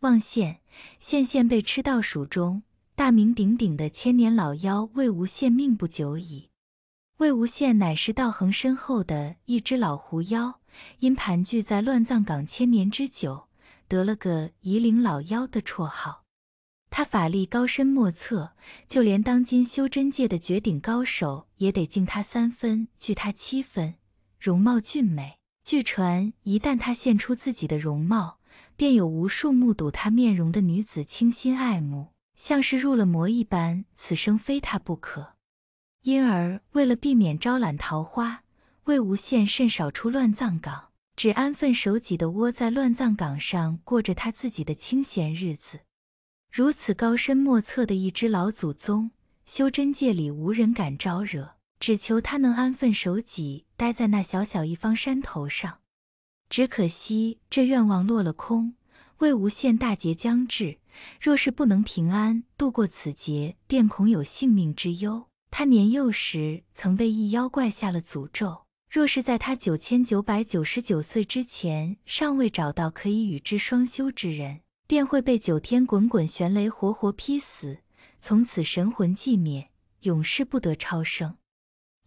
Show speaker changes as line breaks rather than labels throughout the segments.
望县县县被吃到蜀中，大名鼎鼎的千年老妖魏无羡命不久矣。魏无羡乃是道恒身后的一只老狐妖，因盘踞在乱葬岗千年之久，得了个夷陵老妖的绰号。他法力高深莫测，就连当今修真界的绝顶高手也得敬他三分，惧他七分。容貌俊美，据传一旦他现出自己的容貌。便有无数目睹他面容的女子倾心爱慕，像是入了魔一般，此生非他不可。因而，为了避免招揽桃花，魏无羡甚少出乱葬岗，只安分守己地窝在乱葬岗上过着他自己的清闲日子。如此高深莫测的一只老祖宗，修真界里无人敢招惹，只求他能安分守己，待在那小小一方山头上。只可惜这愿望落了空。魏无羡大劫将至，若是不能平安度过此劫，便恐有性命之忧。他年幼时曾被一妖怪下了诅咒，若是在他九千九百九十九岁之前尚未找到可以与之双修之人，便会被九天滚滚玄雷活活劈死，从此神魂寂灭，永世不得超生。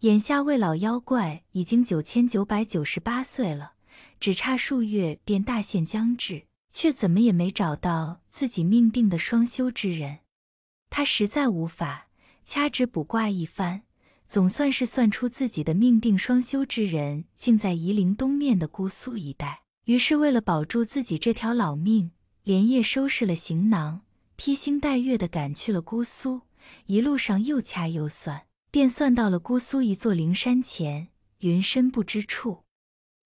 眼下魏老妖怪已经九千九百九十八岁了。只差数月便大限将至，却怎么也没找到自己命定的双修之人。他实在无法掐指卜卦一番，总算是算出自己的命定双修之人竟在夷陵东面的姑苏一带。于是，为了保住自己这条老命，连夜收拾了行囊，披星戴月地赶去了姑苏。一路上又掐又算，便算到了姑苏一座灵山前，云深不知处。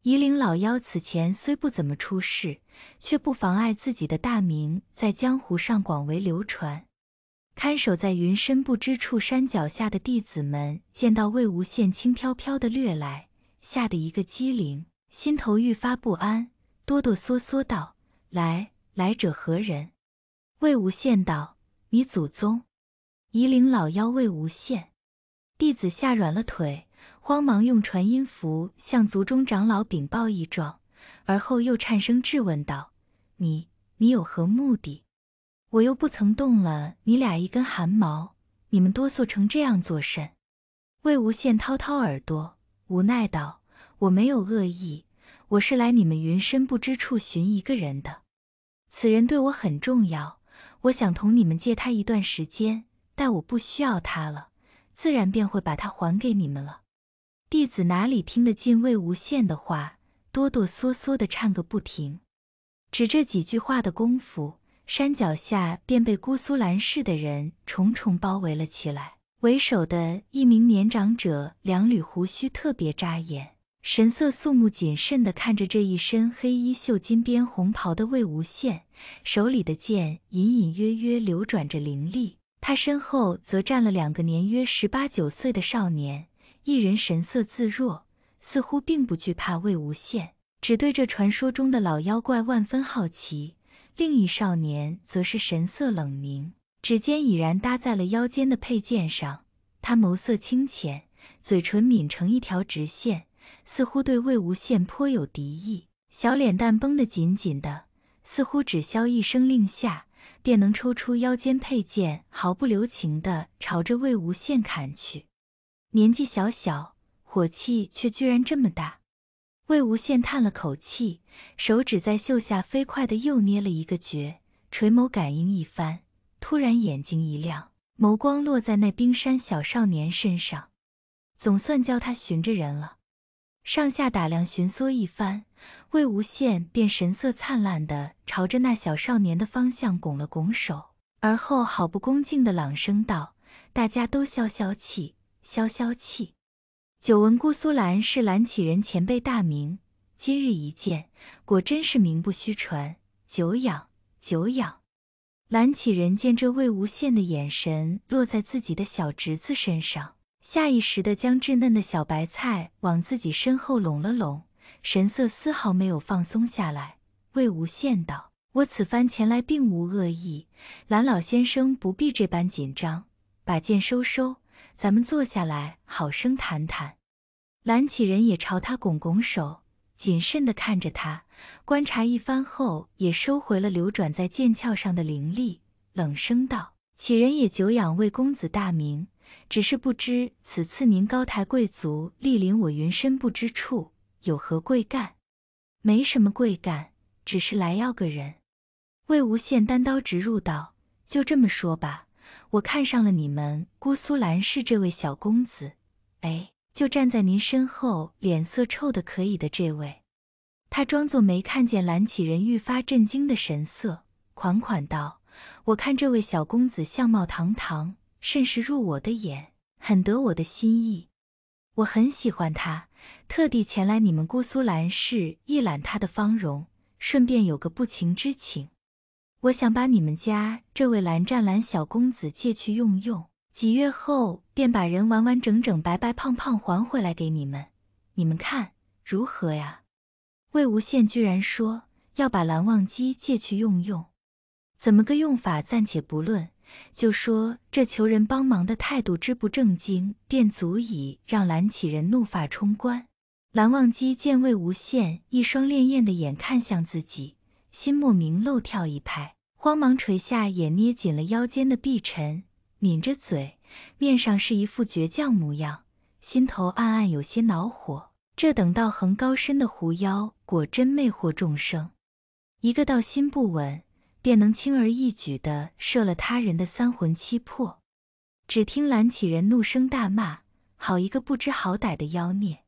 夷陵老妖此前虽不怎么出世，却不妨碍自己的大名在江湖上广为流传。看守在云深不知处山脚下的弟子们见到魏无羡轻飘飘的掠来，吓得一个机灵，心头愈发不安，哆哆嗦嗦道：“来，来者何人？”魏无羡道：“你祖宗，夷陵老妖魏无羡。”弟子吓软了腿。慌忙用传音符向族中长老禀报一状，而后又颤声质问道：“你，你有何目的？我又不曾动了你俩一根汗毛，你们哆嗦成这样做甚？”魏无羡掏掏耳朵，无奈道：“我没有恶意，我是来你们云深不知处寻一个人的。此人对我很重要，我想同你们借他一段时间，待我不需要他了，自然便会把他还给你们了。”弟子哪里听得进魏无羡的话，哆哆嗦嗦的唱个不停。只这几句话的功夫，山脚下便被姑苏蓝氏的人重重包围了起来。为首的一名年长者，两缕胡须特别扎眼，神色肃穆谨慎地看着这一身黑衣绣金边红袍的魏无羡，手里的剑隐隐约约流转着灵力。他身后则站了两个年约十八九岁的少年。一人神色自若，似乎并不惧怕魏无羡，只对这传说中的老妖怪万分好奇。另一少年则是神色冷凝，指尖已然搭在了腰间的佩剑上。他眸色清浅，嘴唇抿成一条直线，似乎对魏无羡颇有敌意。小脸蛋绷得紧紧的，似乎只消一声令下，便能抽出腰间佩剑，毫不留情地朝着魏无羡砍去。年纪小小，火气却居然这么大。魏无羡叹了口气，手指在袖下飞快地又捏了一个诀，垂眸感应一番，突然眼睛一亮，眸光落在那冰山小少年身上，总算教他寻着人了。上下打量寻缩一番，魏无羡便神色灿烂地朝着那小少年的方向拱了拱手，而后好不恭敬地朗声道：“大家都消消气。”消消气！久闻姑苏蓝是蓝启人前辈大名，今日一见，果真是名不虚传。久仰，久仰。蓝启人见这魏无羡的眼神落在自己的小侄子身上，下意识的将稚嫩的小白菜往自己身后拢了拢，神色丝毫没有放松下来。魏无羡道：“我此番前来并无恶意，蓝老先生不必这般紧张，把剑收收。”咱们坐下来，好生谈谈。蓝启人也朝他拱拱手，谨慎地看着他，观察一番后，也收回了流转在剑鞘上的灵力，冷声道：“启人也久仰魏公子大名，只是不知此次您高抬贵足，莅临我云深不知处，有何贵干？”“没什么贵干，只是来要个人。”魏无羡单刀直入道：“就这么说吧。”我看上了你们姑苏兰氏这位小公子，哎，就站在您身后，脸色臭的可以的这位。他装作没看见蓝启仁愈发震惊的神色，款款道：“我看这位小公子相貌堂堂，甚是入我的眼，很得我的心意。我很喜欢他，特地前来你们姑苏兰氏一览他的芳容，顺便有个不情之请。”我想把你们家这位蓝湛蓝小公子借去用用，几月后便把人完完整整白白胖胖还回来给你们，你们看如何呀？魏无羡居然说要把蓝忘机借去用用，怎么个用法暂且不论，就说这求人帮忙的态度之不正经，便足以让蓝启人怒发冲冠。蓝忘机见魏无羡一双潋滟的眼看向自己。心莫名漏跳一拍，慌忙垂下眼，捏紧了腰间的碧尘，抿着嘴，面上是一副倔强模样，心头暗暗有些恼火。这等道横高深的狐妖，果真魅惑众生，一个道心不稳，便能轻而易举地摄了他人的三魂七魄。只听蓝启人怒声大骂：“好一个不知好歹的妖孽！”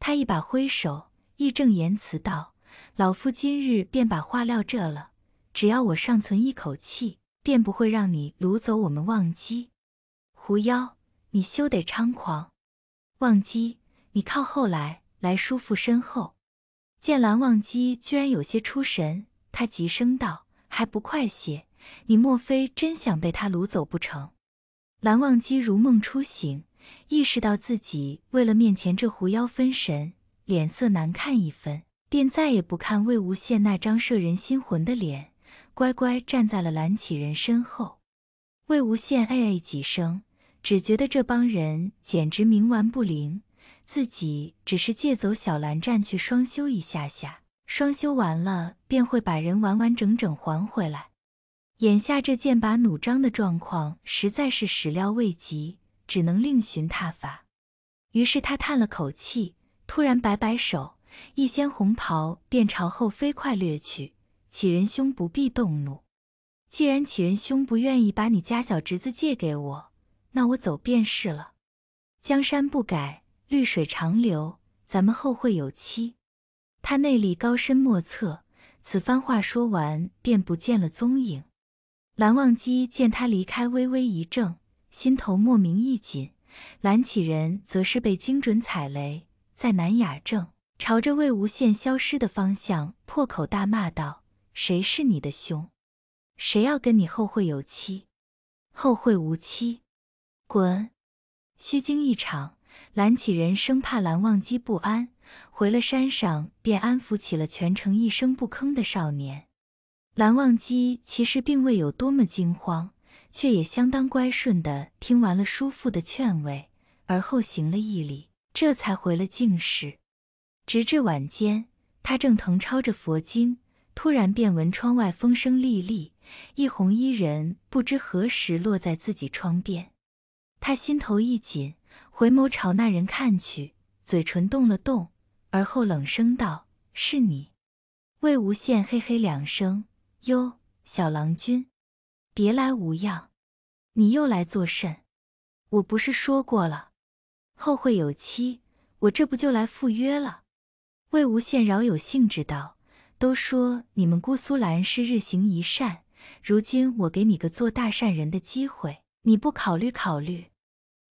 他一把挥手，义正言辞道。老夫今日便把话撂这了，只要我尚存一口气，便不会让你掳走我们忘机。狐妖，你休得猖狂！忘机，你靠后来，来叔父身后。见蓝忘机居然有些出神，他急声道：“还不快些！你莫非真想被他掳走不成？”蓝忘机如梦初醒，意识到自己为了面前这狐妖分神，脸色难看一分。便再也不看魏无羡那张摄人心魂的脸，乖乖站在了蓝启仁身后。魏无羡唉唉几声，只觉得这帮人简直冥顽不灵，自己只是借走小蓝站去双修一下下，双修完了便会把人完完整整还回来。眼下这剑拔弩张的状况实在是始料未及，只能另寻他法。于是他叹了口气，突然摆摆手。一掀红袍，便朝后飞快掠去。启仁兄不必动怒，既然启仁兄不愿意把你家小侄子借给我，那我走便是了。江山不改，绿水长流，咱们后会有期。他内力高深莫测，此番话说完便不见了踪影。蓝忘机见他离开，微微一怔，心头莫名一紧。蓝启仁则是被精准踩雷，在南雅正。朝着魏无羡消失的方向破口大骂道：“谁是你的兄？谁要跟你后会有期？后会无期！滚！”虚惊一场，蓝启人生怕蓝忘机不安，回了山上便安抚起了全程一声不吭的少年。蓝忘机其实并未有多么惊慌，却也相当乖顺的听完了叔父的劝慰，而后行了一礼，这才回了静室。直至晚间，他正誊抄着佛经，突然便闻窗外风声沥沥，一红衣人不知何时落在自己窗边，他心头一紧，回眸朝那人看去，嘴唇动了动，而后冷声道：“是你。”魏无羡嘿嘿两声：“哟，小郎君，别来无恙，你又来作甚？我不是说过了，后会有期，我这不就来赴约了？”魏无羡饶有兴致道：“都说你们姑苏兰是日行一善，如今我给你个做大善人的机会，你不考虑考虑？”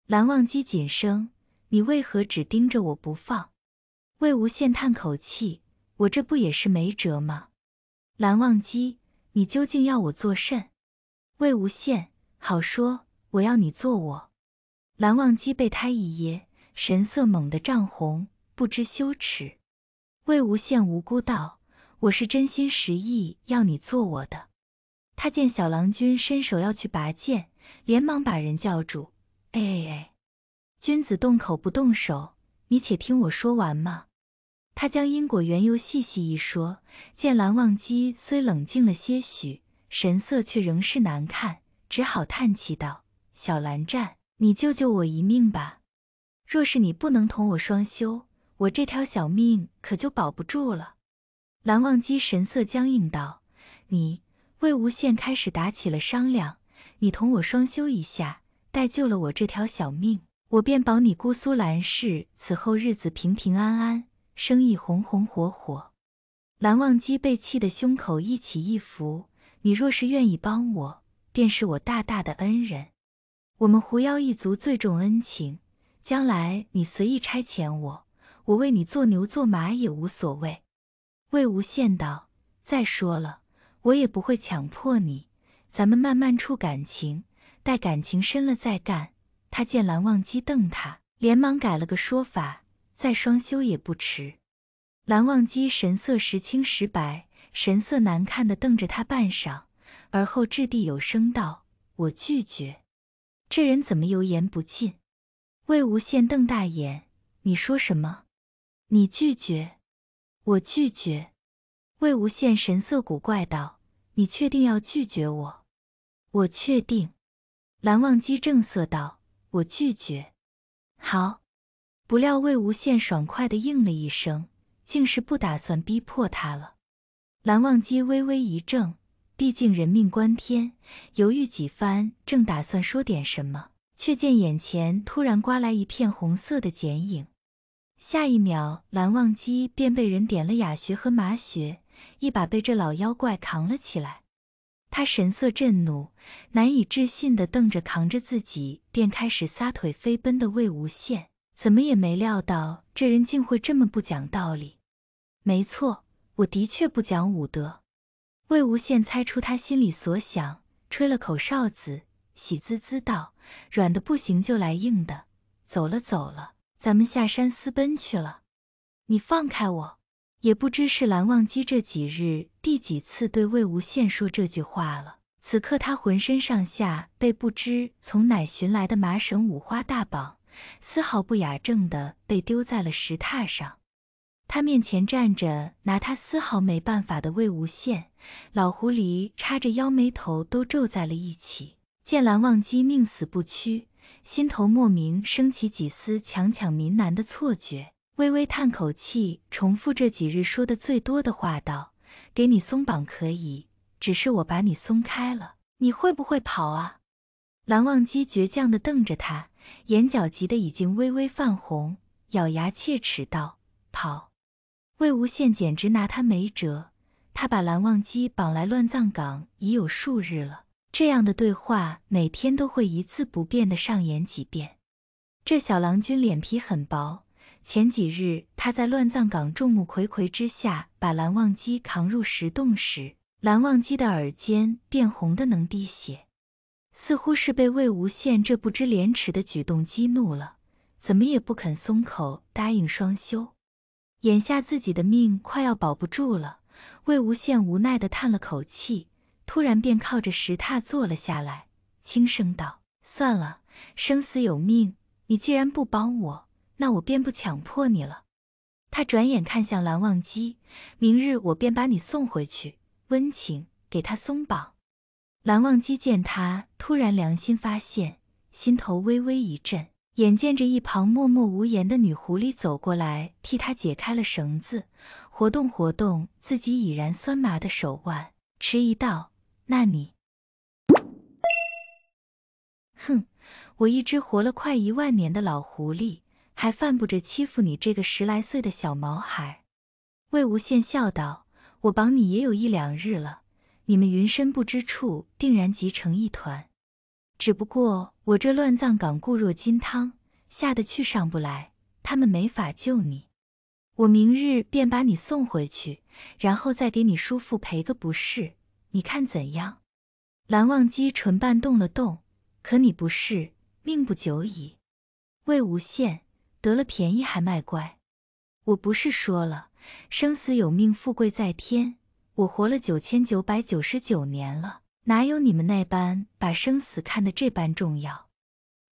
蓝忘机紧声：“你为何只盯着我不放？”魏无羡叹口气：“我这不也是没辙吗？”蓝忘机：“你究竟要我做甚？”魏无羡：“好说，我要你做我。”蓝忘机被他一噎，神色猛地涨红，不知羞耻。魏无羡无辜道：“我是真心实意要你做我的。”他见小郎君伸手要去拔剑，连忙把人叫住：“哎哎哎，君子动口不动手，你且听我说完嘛。”他将因果缘由细细一说，见蓝忘机虽冷静了些许，神色却仍是难看，只好叹气道：“小蓝湛，你救救我一命吧。若是你不能同我双修，”我这条小命可就保不住了。”蓝忘机神色僵硬道，“你，魏无羡开始打起了商量，你同我双修一下，待救了我这条小命，我便保你姑苏蓝氏此后日子平平安安，生意红红火火。”蓝忘机被气得胸口一起一伏，“你若是愿意帮我，便是我大大的恩人。我们狐妖一族最重恩情，将来你随意差遣我。”我为你做牛做马也无所谓，魏无羡道。再说了，我也不会强迫你，咱们慢慢处感情，待感情深了再干。他见蓝忘机瞪他，连忙改了个说法：再双修也不迟。蓝忘机神色时青时白，神色难看的瞪着他半晌，而后掷地有声道：“我拒绝。”这人怎么油盐不进？魏无羡瞪大眼：“你说什么？”你拒绝，我拒绝。魏无羡神色古怪道：“你确定要拒绝我？”“我确定。”蓝忘机正色道：“我拒绝。”好。不料魏无羡爽快的应了一声，竟是不打算逼迫他了。蓝忘机微微一怔，毕竟人命关天，犹豫几番，正打算说点什么，却见眼前突然刮来一片红色的剪影。下一秒，蓝忘机便被人点了哑穴和麻穴，一把被这老妖怪扛了起来。他神色震怒，难以置信地瞪着扛着自己便开始撒腿飞奔的魏无羡，怎么也没料到这人竟会这么不讲道理。没错，我的确不讲武德。魏无羡猜出他心里所想，吹了口哨子，喜滋滋道：“软的不行，就来硬的，走了，走了。”咱们下山私奔去了，你放开我！也不知是蓝忘机这几日第几次对魏无羡说这句话了。此刻他浑身上下被不知从哪寻来的麻绳五花大绑，丝毫不雅正的被丢在了石榻上。他面前站着拿他丝毫没办法的魏无羡，老狐狸叉着腰，眉头都皱在了一起。见蓝忘机宁死不屈。心头莫名升起几丝强抢民男的错觉，微微叹口气，重复这几日说的最多的话道：“给你松绑可以，只是我把你松开了，你会不会跑啊？”蓝忘机倔强的瞪着他，眼角急得已经微微泛红，咬牙切齿道：“跑！”魏无羡简直拿他没辙，他把蓝忘机绑来乱葬岗已有数日了。这样的对话每天都会一字不变的上演几遍。这小郎君脸皮很薄，前几日他在乱葬岗众目睽睽之下把蓝忘机扛入石洞时，蓝忘机的耳尖变红的能滴血，似乎是被魏无羡这不知廉耻的举动激怒了，怎么也不肯松口答应双修。眼下自己的命快要保不住了，魏无羡无奈的叹了口气。突然便靠着石榻坐了下来，轻声道：“算了，生死有命。你既然不帮我，那我便不强迫你了。”他转眼看向蓝忘机：“明日我便把你送回去。”温情给他松绑。蓝忘机见他突然良心发现，心头微微一震。眼见着一旁默默无言的女狐狸走过来，替他解开了绳子，活动活动自己已然酸麻的手腕，迟疑道。那你，哼！我一只活了快一万年的老狐狸，还犯不着欺负你这个十来岁的小毛孩。魏无羡笑道：“我绑你也有一两日了，你们云深不知处定然急成一团。只不过我这乱葬岗固若金汤，下得去上不来，他们没法救你。我明日便把你送回去，然后再给你叔父赔个不是。”你看怎样？蓝忘机唇瓣动了动，可你不是命不久矣。魏无羡得了便宜还卖乖，我不是说了，生死有命，富贵在天。我活了九千九百九十九年了，哪有你们那般把生死看得这般重要？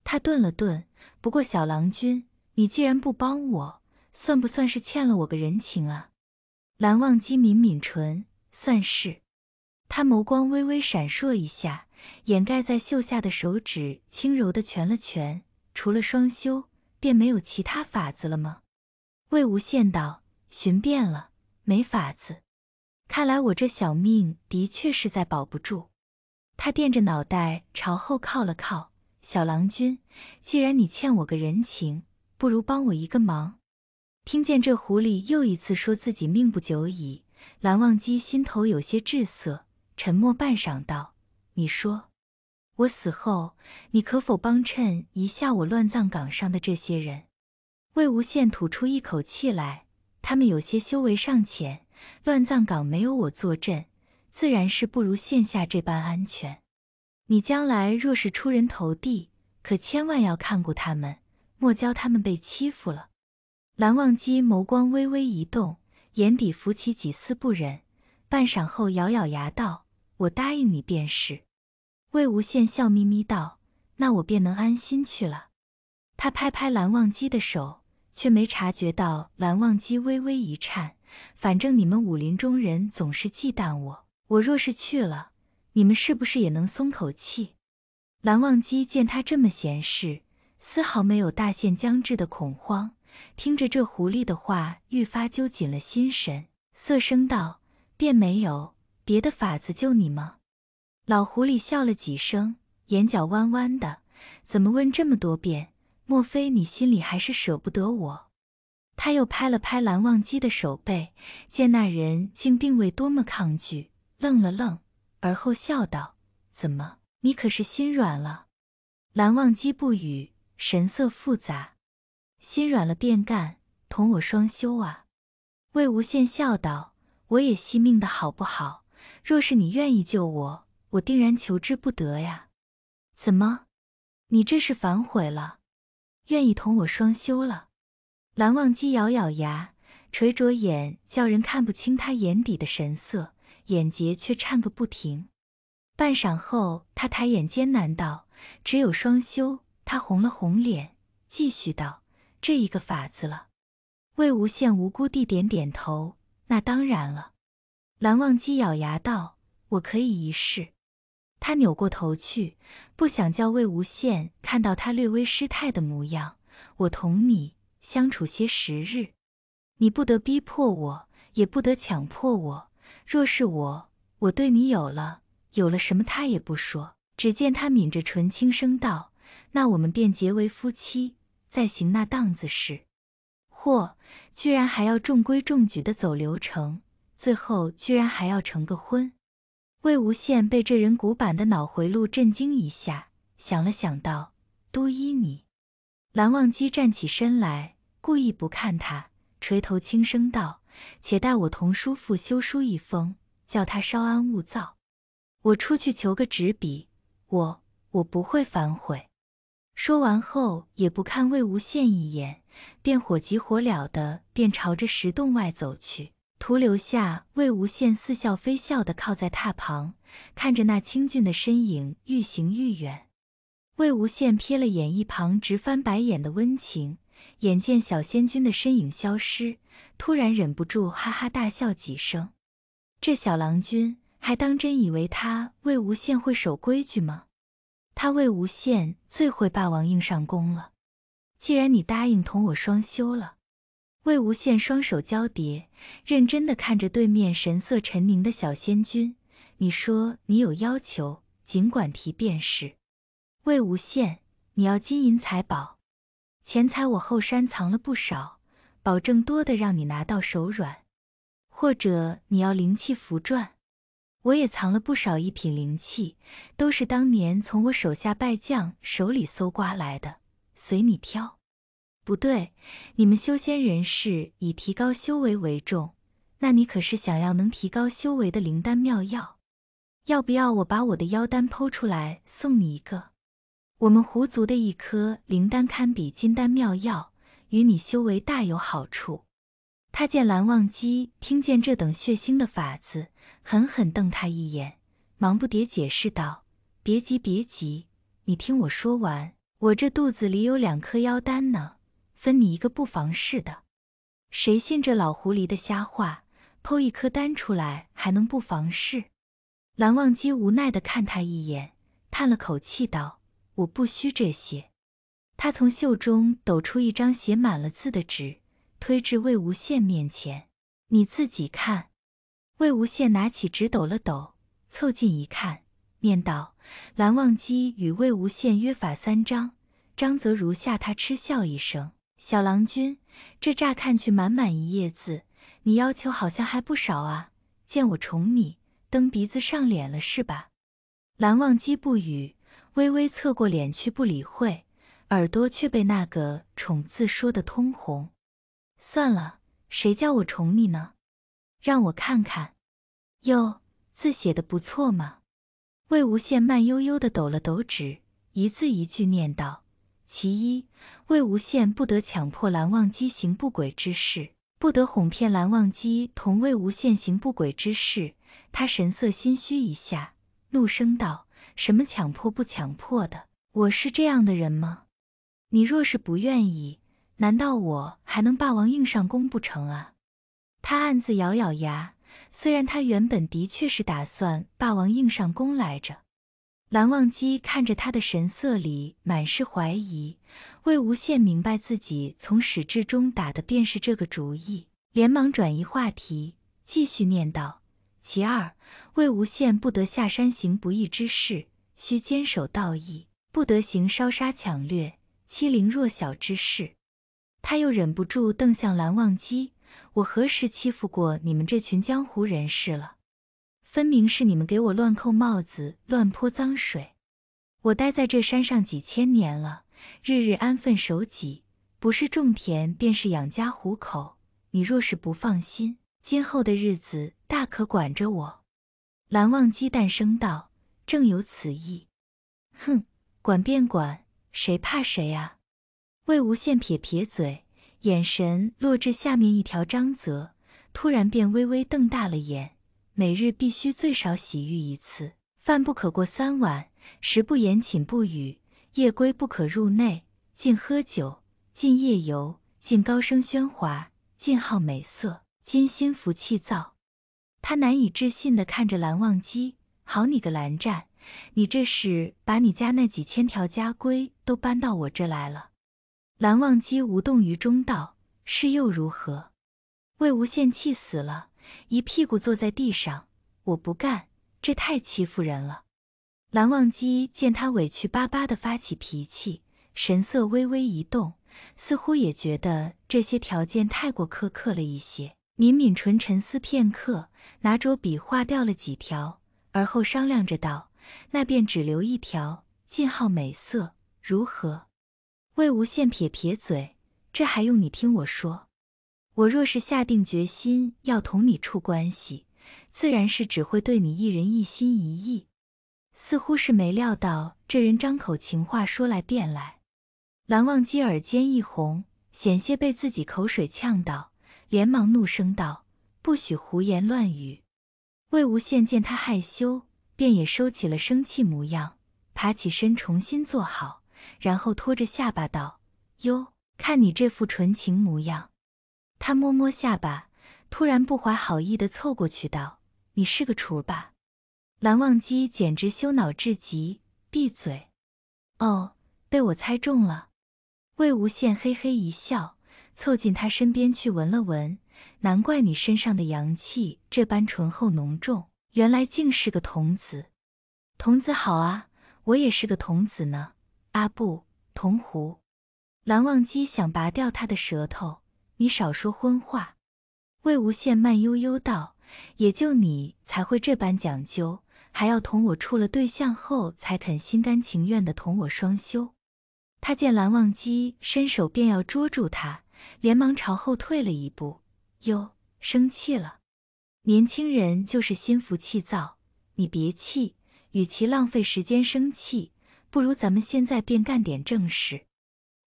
他顿了顿，不过小郎君，你既然不帮我，算不算是欠了我个人情啊？蓝忘机抿抿唇，算是。他眸光微微闪烁一下，掩盖在袖下的手指轻柔地蜷了蜷。除了双修，便没有其他法子了吗？魏无羡道：“寻遍了，没法子。看来我这小命的确是在保不住。”他垫着脑袋朝后靠了靠。“小郎君，既然你欠我个人情，不如帮我一个忙。”听见这狐狸又一次说自己命不久矣，蓝忘机心头有些滞涩。沉默半晌，道：“你说，我死后，你可否帮衬一下我乱葬岗上的这些人？”魏无羡吐出一口气来，他们有些修为尚浅，乱葬岗没有我坐镇，自然是不如线下这般安全。你将来若是出人头地，可千万要看顾他们，莫教他们被欺负了。蓝忘机眸光微微一动，眼底浮起几丝不忍，半晌后咬咬牙道。我答应你便是，魏无羡笑眯眯道：“那我便能安心去了。”他拍拍蓝忘机的手，却没察觉到蓝忘机微微一颤。反正你们武林中人总是忌惮我，我若是去了，你们是不是也能松口气？蓝忘机见他这么闲适，丝毫没有大限将至的恐慌，听着这狐狸的话，愈发揪紧了心神，色声道：“便没有。”别的法子救你吗？老狐狸笑了几声，眼角弯弯的。怎么问这么多遍？莫非你心里还是舍不得我？他又拍了拍蓝忘机的手背，见那人竟并未多么抗拒，愣了愣，而后笑道：“怎么，你可是心软了？”蓝忘机不语，神色复杂。心软了便干，同我双修啊！魏无羡笑道：“我也惜命的好不好？”若是你愿意救我，我定然求之不得呀。怎么，你这是反悔了，愿意同我双修了？蓝忘机咬咬牙，垂着眼，叫人看不清他眼底的神色，眼睫却颤个不停。半晌后，他抬眼艰难道：“只有双修。”他红了红脸，继续道：“这一个法子了。”魏无羡无辜地点点头：“那当然了。”蓝忘机咬牙道：“我可以一试。”他扭过头去，不想叫魏无羡看到他略微失态的模样。我同你相处些时日，你不得逼迫我，也不得强迫我。若是我，我对你有了，有了什么他也不说。只见他抿着唇，轻声道：“那我们便结为夫妻，再行那档子事。”嚯，居然还要中规中矩的走流程。最后居然还要成个婚？魏无羡被这人古板的脑回路震惊一下，想了想道：“都依你。”蓝忘机站起身来，故意不看他，垂头轻声道：“且待我同叔父修书一封，叫他稍安勿躁。我出去求个纸笔，我我不会反悔。”说完后，也不看魏无羡一眼，便火急火燎的便朝着石洞外走去。徒留下魏无羡似笑非笑的靠在榻旁，看着那清俊的身影愈行愈远。魏无羡瞥了眼一旁直翻白眼的温情，眼见小仙君的身影消失，突然忍不住哈哈大笑几声。这小郎君还当真以为他魏无羡会守规矩吗？他魏无羡最会霸王硬上弓了。既然你答应同我双修了。魏无羡双手交叠，认真的看着对面神色沉凝的小仙君。你说你有要求，尽管提便是。魏无羡，你要金银财宝，钱财我后山藏了不少，保证多的让你拿到手软。或者你要灵气符篆，我也藏了不少一品灵气，都是当年从我手下败将手里搜刮来的，随你挑。不对，你们修仙人士以提高修为为重，那你可是想要能提高修为的灵丹妙药？要不要我把我的妖丹剖出来送你一个？我们狐族的一颗灵丹堪比金丹妙药，与你修为大有好处。他见蓝忘机听见这等血腥的法子，狠狠瞪他一眼，忙不迭解释道：“别急，别急，你听我说完。我这肚子里有两颗妖丹呢。”分你一个不妨事的，谁信这老狐狸的瞎话？剖一颗丹出来还能不妨事？蓝忘机无奈地看他一眼，叹了口气道：“我不需这些。”他从袖中抖出一张写满了字的纸，推至魏无羡面前：“你自己看。”魏无羡拿起纸抖了抖，凑近一看，念道：“蓝忘机与魏无羡约法三章，张泽如下。”他嗤笑一声。小郎君，这乍看去满满一页字，你要求好像还不少啊！见我宠你，蹬鼻子上脸了是吧？蓝忘机不语，微微侧过脸去不理会，耳朵却被那个“宠”字说的通红。算了，谁叫我宠你呢？让我看看，哟，字写的不错嘛。魏无羡慢悠悠地抖了抖纸，一字一句念道。其一，魏无羡不得强迫蓝忘机行不轨之事，不得哄骗蓝忘机同魏无羡行不轨之事。他神色心虚一下，怒声道：“什么强迫不强迫的？我是这样的人吗？你若是不愿意，难道我还能霸王硬上弓不成啊？”他暗自咬咬牙，虽然他原本的确是打算霸王硬上弓来着。蓝忘机看着他的神色里满是怀疑，魏无羡明白自己从始至终打的便是这个主意，连忙转移话题，继续念道：“其二，魏无羡不得下山行不义之事，需坚守道义，不得行烧杀抢掠、欺凌弱小之事。”他又忍不住瞪向蓝忘机：“我何时欺负过你们这群江湖人士了？”分明是你们给我乱扣帽子、乱泼脏水！我待在这山上几千年了，日日安分守己，不是种田便是养家糊口。你若是不放心，今后的日子大可管着我。”蓝忘机淡声道：“正有此意。”哼，管便管，谁怕谁啊？”魏无羡撇撇嘴，眼神落至下面一条张泽，突然便微微瞪大了眼。每日必须最少洗浴一次，饭不可过三碗，食不言，寝不语，夜归不可入内，禁喝酒，禁夜游，禁高声喧哗，禁好美色。今心浮气躁，他难以置信地看着蓝忘机：“好你个蓝湛，你这是把你家那几千条家规都搬到我这来了？”蓝忘机无动于衷道：“是又如何？”魏无羡气死了。一屁股坐在地上，我不干，这太欺负人了。蓝忘机见他委屈巴巴地发起脾气，神色微微一动，似乎也觉得这些条件太过苛刻了一些。抿抿唇，沉思片刻，拿着笔划掉了几条，而后商量着道：“那便只留一条，尽好美色，如何？”魏无羡撇撇嘴：“这还用你听我说？”我若是下定决心要同你处关系，自然是只会对你一人一心一意。似乎是没料到这人张口情话说来便来，蓝忘机耳尖一红，险些被自己口水呛到，连忙怒声道：“不许胡言乱语！”魏无羡见他害羞，便也收起了生气模样，爬起身重新坐好，然后拖着下巴道：“哟，看你这副纯情模样。”他摸摸下巴，突然不怀好意地凑过去道：“你是个雏吧？”蓝忘机简直羞恼至极，闭嘴！哦，被我猜中了。魏无羡嘿嘿一笑，凑近他身边去闻了闻，难怪你身上的阳气这般醇厚浓重，原来竟是个童子。童子好啊，我也是个童子呢。阿布，童壶。蓝忘机想拔掉他的舌头。你少说荤话，魏无羡慢悠悠道：“也就你才会这般讲究，还要同我处了对象后才肯心甘情愿的同我双修。”他见蓝忘机伸手便要捉住他，连忙朝后退了一步。“哟，生气了？年轻人就是心浮气躁，你别气。与其浪费时间生气，不如咱们现在便干点正事。”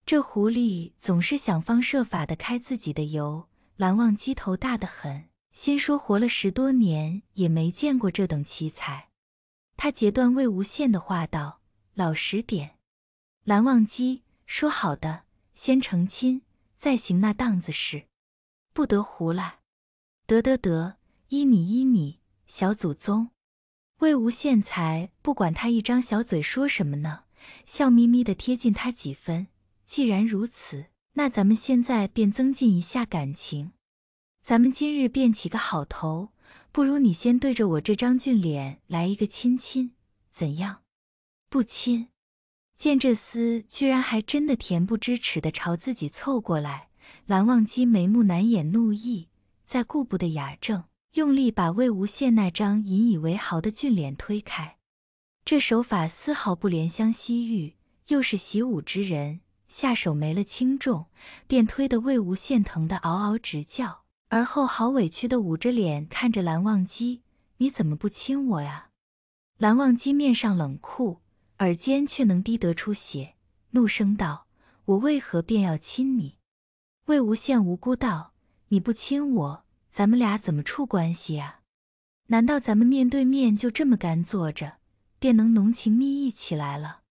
这狐狸总是想方设法的开自己的油。蓝忘机头大得很，心说活了十多年也没见过这等奇才。他截断魏无羡的话道：“老实点。”蓝忘机说：“好的，先成亲再行那档子事，不得胡来。”“得得得，依你依你，小祖宗。”魏无羡才不管他一张小嘴说什么呢，笑眯眯的贴近他几分。既然如此，那咱们现在便增进一下感情。咱们今日便起个好头，不如你先对着我这张俊脸来一个亲亲，怎样？不亲！见这厮居然还真的恬不知耻的朝自己凑过来，蓝忘机眉目难掩怒意，再顾不得雅正，用力把魏无羡那张引以为豪的俊脸推开。这手法丝毫不怜香惜玉，又是习武之人。下手没了轻重，便推得魏无羡疼得嗷嗷直叫，而后好委屈的捂着脸看着蓝忘机：“你怎么不亲我呀？”蓝忘机面上冷酷，耳尖却能滴得出血，怒声道：“我为何便要亲你？”魏无羡无辜道：“你不亲我，咱们俩怎么处关系呀？难道咱们面对面就这么干坐着，便能浓情蜜意起来了？”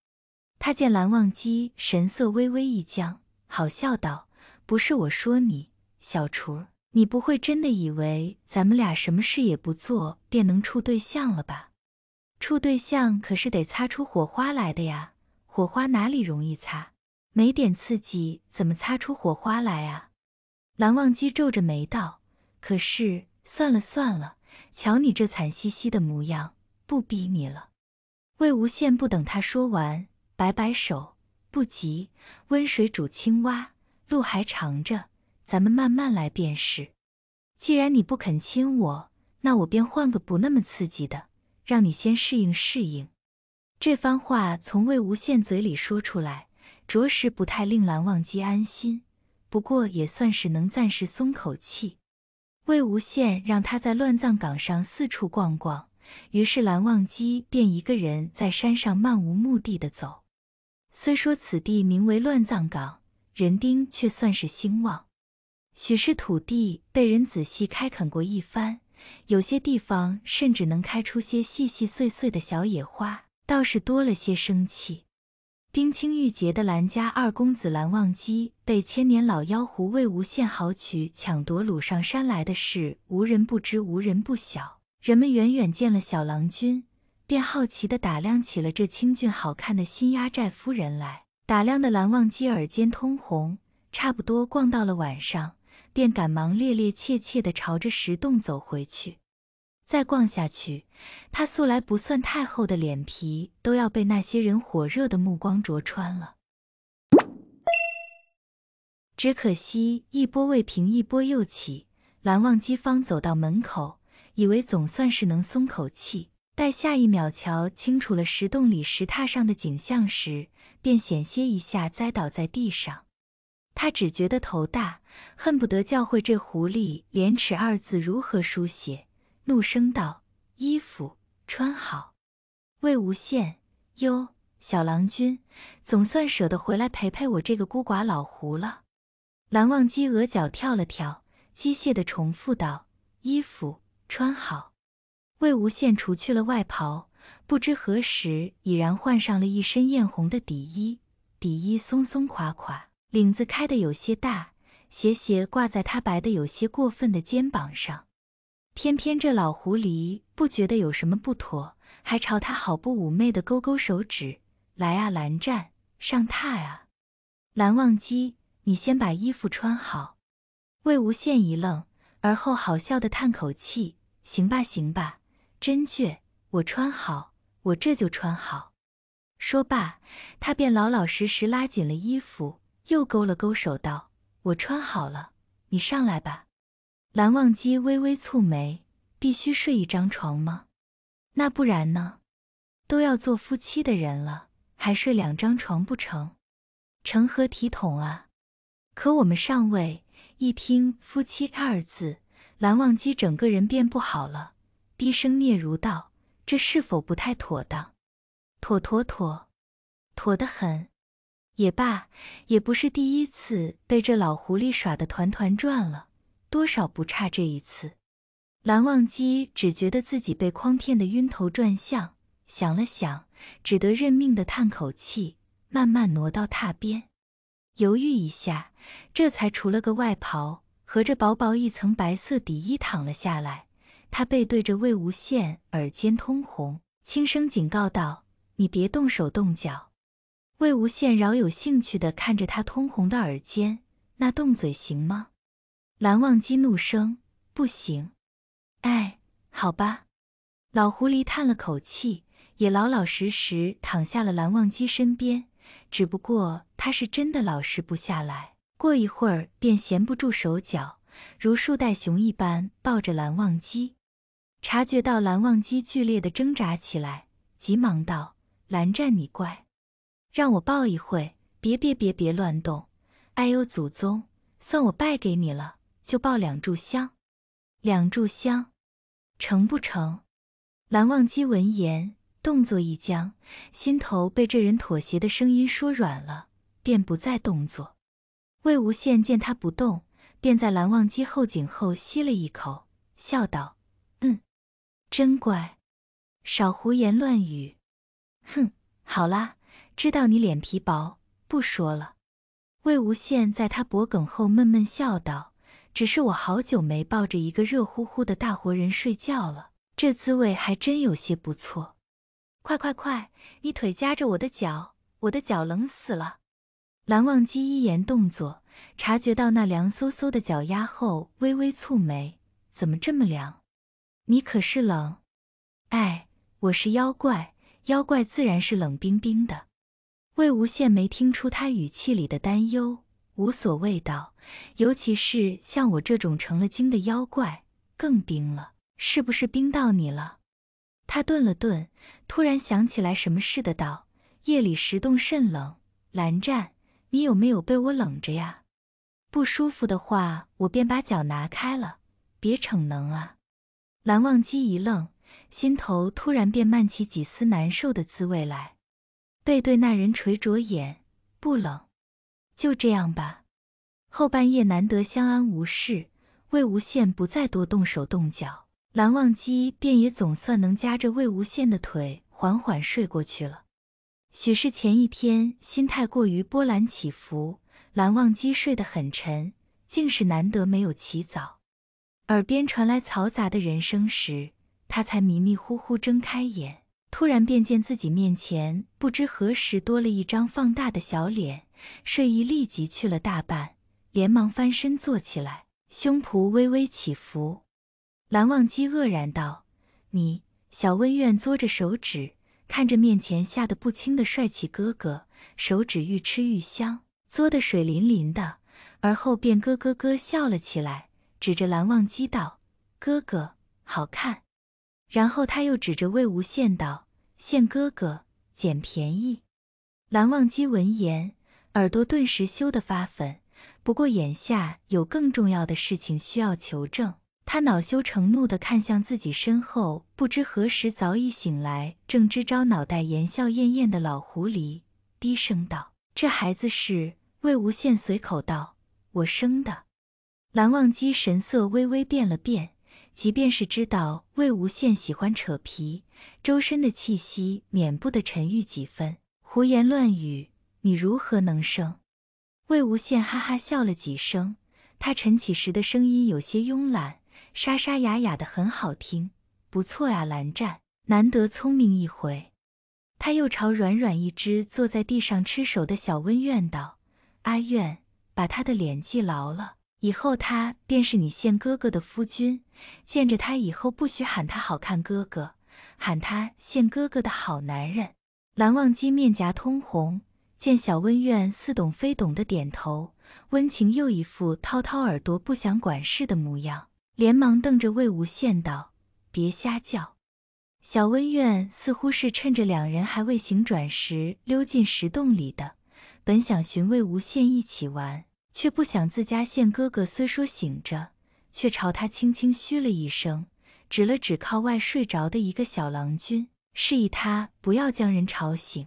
他见蓝忘机神色微微一僵，好笑道：“不是我说你，小厨，你不会真的以为咱们俩什么事也不做便能处对象了吧？处对象可是得擦出火花来的呀，火花哪里容易擦？没点刺激怎么擦出火花来啊？”蓝忘机皱着眉道：“可是算了算了，瞧你这惨兮兮的模样，不逼你了。”魏无羡不等他说完。摆摆手，不急，温水煮青蛙，路还长着，咱们慢慢来便是。既然你不肯亲我，那我便换个不那么刺激的，让你先适应适应。这番话从魏无羡嘴里说出来，着实不太令蓝忘机安心，不过也算是能暂时松口气。魏无羡让他在乱葬岗上四处逛逛，于是蓝忘机便一个人在山上漫无目的的走。虽说此地名为乱葬岗，人丁却算是兴旺。许是土地被人仔细开垦过一番，有些地方甚至能开出些细细碎碎的小野花，倒是多了些生气。冰清玉洁的蓝家二公子蓝忘机被千年老妖狐魏无羡豪取抢夺掳上山来的事，无人不知，无人不晓。人们远远见了小郎君。便好奇地打量起了这清俊好看的新压寨夫人来，打量的蓝忘机耳尖通红，差不多逛到了晚上，便赶忙趔趔趄趄地朝着石洞走回去。再逛下去，他素来不算太厚的脸皮都要被那些人火热的目光灼穿了。只可惜一波未平，一波又起，蓝忘机方走到门口，以为总算是能松口气。待下一秒瞧清楚了石洞里石榻上的景象时，便险些一下栽倒在地上。他只觉得头大，恨不得教会这狐狸“廉耻”二字如何书写，怒声道：“衣服穿好。”魏无羡，哟，小郎君，总算舍得回来陪陪我这个孤寡老狐了。蓝忘机额角跳了跳，机械地重复道：“衣服穿好。”魏无羡除去了外袍，不知何时已然换上了一身艳红的底衣，底衣松松垮垮，领子开得有些大，斜斜挂在他白的有些过分的肩膀上。偏偏这老狐狸不觉得有什么不妥，还朝他好不妩媚的勾勾手指：“来啊，蓝湛，上榻啊！”蓝忘机，你先把衣服穿好。”魏无羡一愣，而后好笑的叹口气：“行吧，行吧。”真倔！我穿好，我这就穿好。说罢，他便老老实实拉紧了衣服，又勾了勾手道：“我穿好了，你上来吧。”蓝忘机微微蹙眉：“必须睡一张床吗？那不然呢？都要做夫妻的人了，还睡两张床不成？成何体统啊！”可我们上位一听“夫妻”二字，蓝忘机整个人便不好了。低声嗫嚅道：“这是否不太妥当？妥妥妥，妥的很。也罢，也不是第一次被这老狐狸耍的团团转了，多少不差这一次。”蓝忘机只觉得自己被诓骗的晕头转向，想了想，只得认命的叹口气，慢慢挪到榻边，犹豫一下，这才除了个外袍和这薄薄一层白色底衣，躺了下来。他背对着魏无羡，耳尖通红，轻声警告道：“你别动手动脚。”魏无羡饶有兴趣地看着他通红的耳尖，那动嘴行吗？蓝忘机怒声：“不行。”哎，好吧。老狐狸叹了口气，也老老实实躺下了蓝忘机身边。只不过他是真的老实不下来，过一会儿便闲不住手脚，如树袋熊一般抱着蓝忘机。察觉到蓝忘机剧烈的挣扎起来，急忙道：“蓝湛，你乖，让我抱一会，别别别别乱动！哎呦，祖宗，算我败给你了，就抱两炷香，两炷香，成不成？”蓝忘机闻言，动作一僵，心头被这人妥协的声音说软了，便不再动作。魏无羡见他不动，便在蓝忘机后颈后吸了一口，笑道。真乖，少胡言乱语。哼，好啦，知道你脸皮薄，不说了。魏无羡在他脖梗后闷闷笑道：“只是我好久没抱着一个热乎乎的大活人睡觉了，这滋味还真有些不错。”快快快，你腿夹着我的脚，我的脚冷死了。蓝忘机一言动作，察觉到那凉飕飕的脚丫后，微微蹙眉：“怎么这么凉？”你可是冷，哎，我是妖怪，妖怪自然是冷冰冰的。魏无羡没听出他语气里的担忧，无所谓道：“尤其是像我这种成了精的妖怪，更冰了，是不是冰到你了？”他顿了顿，突然想起来什么似的道：“夜里石洞甚冷，蓝湛，你有没有被我冷着呀？不舒服的话，我便把脚拿开了，别逞能啊。”蓝忘机一愣，心头突然便漫起几丝难受的滋味来，背对那人垂着眼，不冷，就这样吧。后半夜难得相安无事，魏无羡不再多动手动脚，蓝忘机便也总算能夹着魏无羡的腿缓缓睡过去了。许是前一天心态过于波澜起伏，蓝忘机睡得很沉，竟是难得没有起早。耳边传来嘈杂的人声时，他才迷迷糊糊睁开眼，突然便见自己面前不知何时多了一张放大的小脸，睡意立即去了大半，连忙翻身坐起来，胸脯微微起伏。蓝忘机愕然道：“你。”小温苑嘬着手指，看着面前吓得不轻的帅气哥哥，手指愈吃愈香，嘬得水淋淋的，而后便咯咯咯笑了起来。指着蓝忘机道：“哥哥，好看。”然后他又指着魏无羡道：“羡哥哥，捡便宜。”蓝忘机闻言，耳朵顿时羞得发粉。不过眼下有更重要的事情需要求证，他恼羞成怒地看向自己身后，不知何时早已醒来正支招脑袋、言笑晏晏的老狐狸，低声道：“这孩子是……”魏无羡随口道：“我生的。”蓝忘机神色微微变了变，即便是知道魏无羡喜欢扯皮，周身的气息免不得沉郁几分。胡言乱语，你如何能胜？魏无羡哈哈笑了几声，他晨起时的声音有些慵懒，沙沙哑哑的，很好听。不错呀，蓝湛，难得聪明一回。他又朝软软一只坐在地上吃手的小温愿道：“阿怨，把他的脸记牢了。”以后他便是你现哥哥的夫君，见着他以后不许喊他好看哥哥，喊他现哥哥的好男人。蓝忘机面颊通红，见小温愿似懂非懂的点头，温情又一副掏掏耳朵不想管事的模样，连忙瞪着魏无羡道：“别瞎叫！”小温愿似乎是趁着两人还未醒转时溜进石洞里的，本想寻魏无羡一起玩。却不想自家现哥哥虽说醒着，却朝他轻轻嘘了一声，指了指靠外睡着的一个小郎君，示意他不要将人吵醒。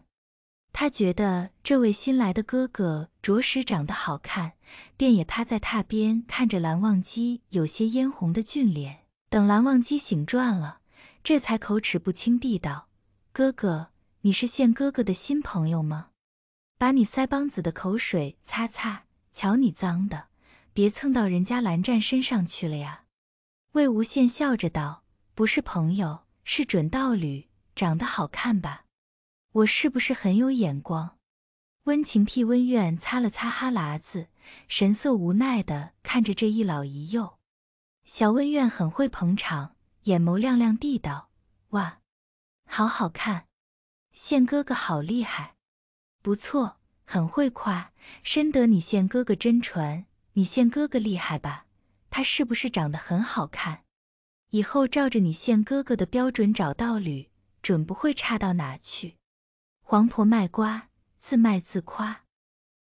他觉得这位新来的哥哥着实长得好看，便也趴在榻边看着蓝忘机有些嫣红的俊脸。等蓝忘机醒转了，这才口齿不清地道：“哥哥，你是现哥哥的新朋友吗？把你腮帮子的口水擦擦。”瞧你脏的，别蹭到人家蓝湛身上去了呀！魏无羡笑着道：“不是朋友，是准道侣，长得好看吧？我是不是很有眼光？”温情替温苑擦了擦哈喇子，神色无奈的看着这一老一幼。小温苑很会捧场，眼眸亮亮地道：“哇，好好看，羡哥哥好厉害，不错。”很会夸，深得你现哥哥真传。你现哥哥厉害吧？他是不是长得很好看？以后照着你现哥哥的标准找道侣，准不会差到哪去。黄婆卖瓜，自卖自夸。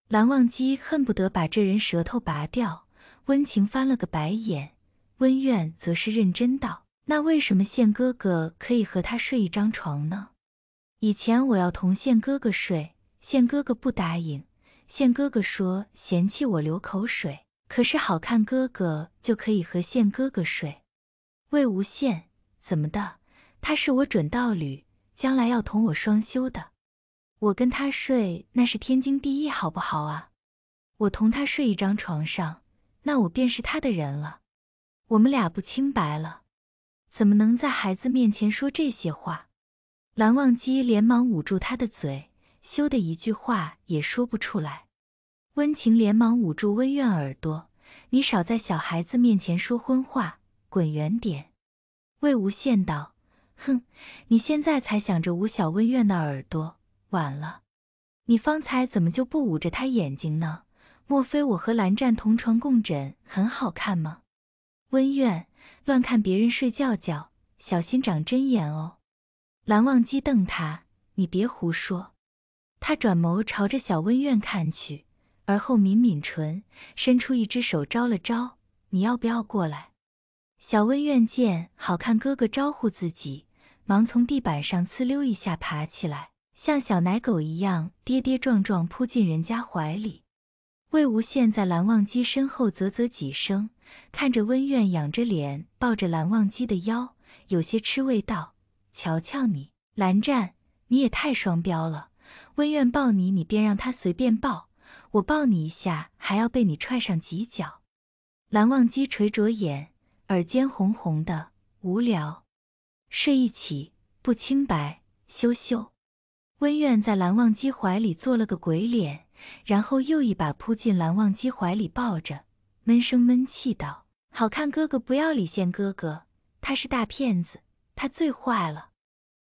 蓝忘机恨不得把这人舌头拔掉。温情翻了个白眼，温怨则是认真道：“那为什么现哥哥可以和他睡一张床呢？以前我要同现哥哥睡。”现哥哥不答应，现哥哥说嫌弃我流口水，可是好看哥哥就可以和现哥哥睡。魏无羡怎么的？他是我准道侣，将来要同我双修的，我跟他睡那是天经地义，好不好啊？我同他睡一张床上，那我便是他的人了，我们俩不清白了，怎么能在孩子面前说这些话？蓝忘机连忙捂住他的嘴。羞得一句话也说不出来，温情连忙捂住温苑耳朵：“你少在小孩子面前说荤话，滚远点。”魏无羡道：“哼，你现在才想着捂小温苑的耳朵，晚了。你方才怎么就不捂着他眼睛呢？莫非我和蓝湛同床共枕很好看吗？”温苑乱看别人睡觉觉，小心长针眼哦。蓝忘机瞪他：“你别胡说。”他转眸朝着小温苑看去，而后抿抿唇，伸出一只手招了招：“你要不要过来？”小温苑见好看哥哥招呼自己，忙从地板上呲溜一下爬起来，像小奶狗一样跌跌撞撞扑进人家怀里。魏无羡在蓝忘机身后啧啧几声，看着温苑仰着脸抱着蓝忘机的腰，有些吃味道：“瞧瞧你，蓝湛，你也太双标了。”温愿抱你，你便让他随便抱；我抱你一下，还要被你踹上几脚。蓝忘机垂着眼，耳尖红红的，无聊，睡一起不清白，羞羞。温愿在蓝忘机怀里做了个鬼脸，然后又一把扑进蓝忘机怀里抱着，闷声闷气道：“好看哥哥不要李现哥哥，他是大骗子，他最坏了。”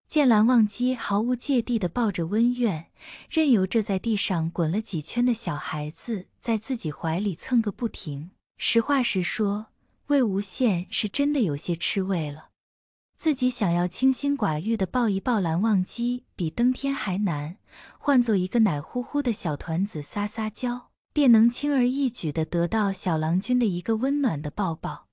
见蓝忘机毫无芥蒂的抱着温怨，任由这在地上滚了几圈的小孩子在自己怀里蹭个不停。实话实说，魏无羡是真的有些吃味了。自己想要清心寡欲的抱一抱蓝忘机，比登天还难。换做一个奶乎乎的小团子撒撒娇，便能轻而易举的得到小郎君的一个温暖的抱抱。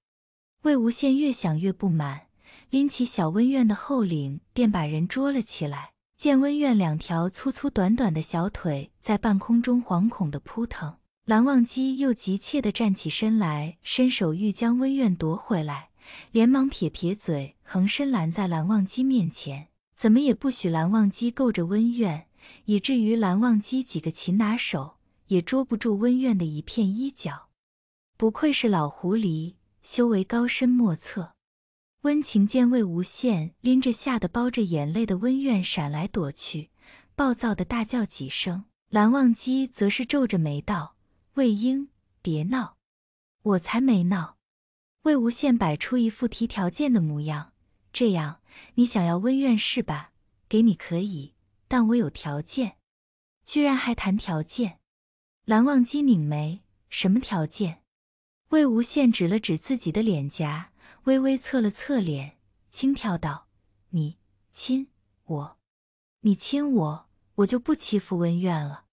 魏无羡越想越不满。拎起小温苑的后领，便把人捉了起来。见温苑两条粗粗短短的小腿在半空中惶恐地扑腾，蓝忘机又急切地站起身来，伸手欲将温苑夺回来，连忙撇撇嘴，横身拦在蓝忘机面前，怎么也不许蓝忘机够着温苑，以至于蓝忘机几个擒拿手也捉不住温苑的一片衣角。不愧是老狐狸，修为高深莫测。温情见魏无羡拎着吓得包着眼泪的温苑闪来躲去，暴躁的大叫几声。蓝忘机则是皱着眉道：“魏婴，别闹，我才没闹。”魏无羡摆出一副提条件的模样：“这样，你想要温苑是吧？给你可以，但我有条件。”居然还谈条件！蓝忘机拧眉：“什么条件？”魏无羡指了指自己的脸颊。微微侧了侧脸，轻佻道：“你亲我，你亲我，我就不欺负温愿了。”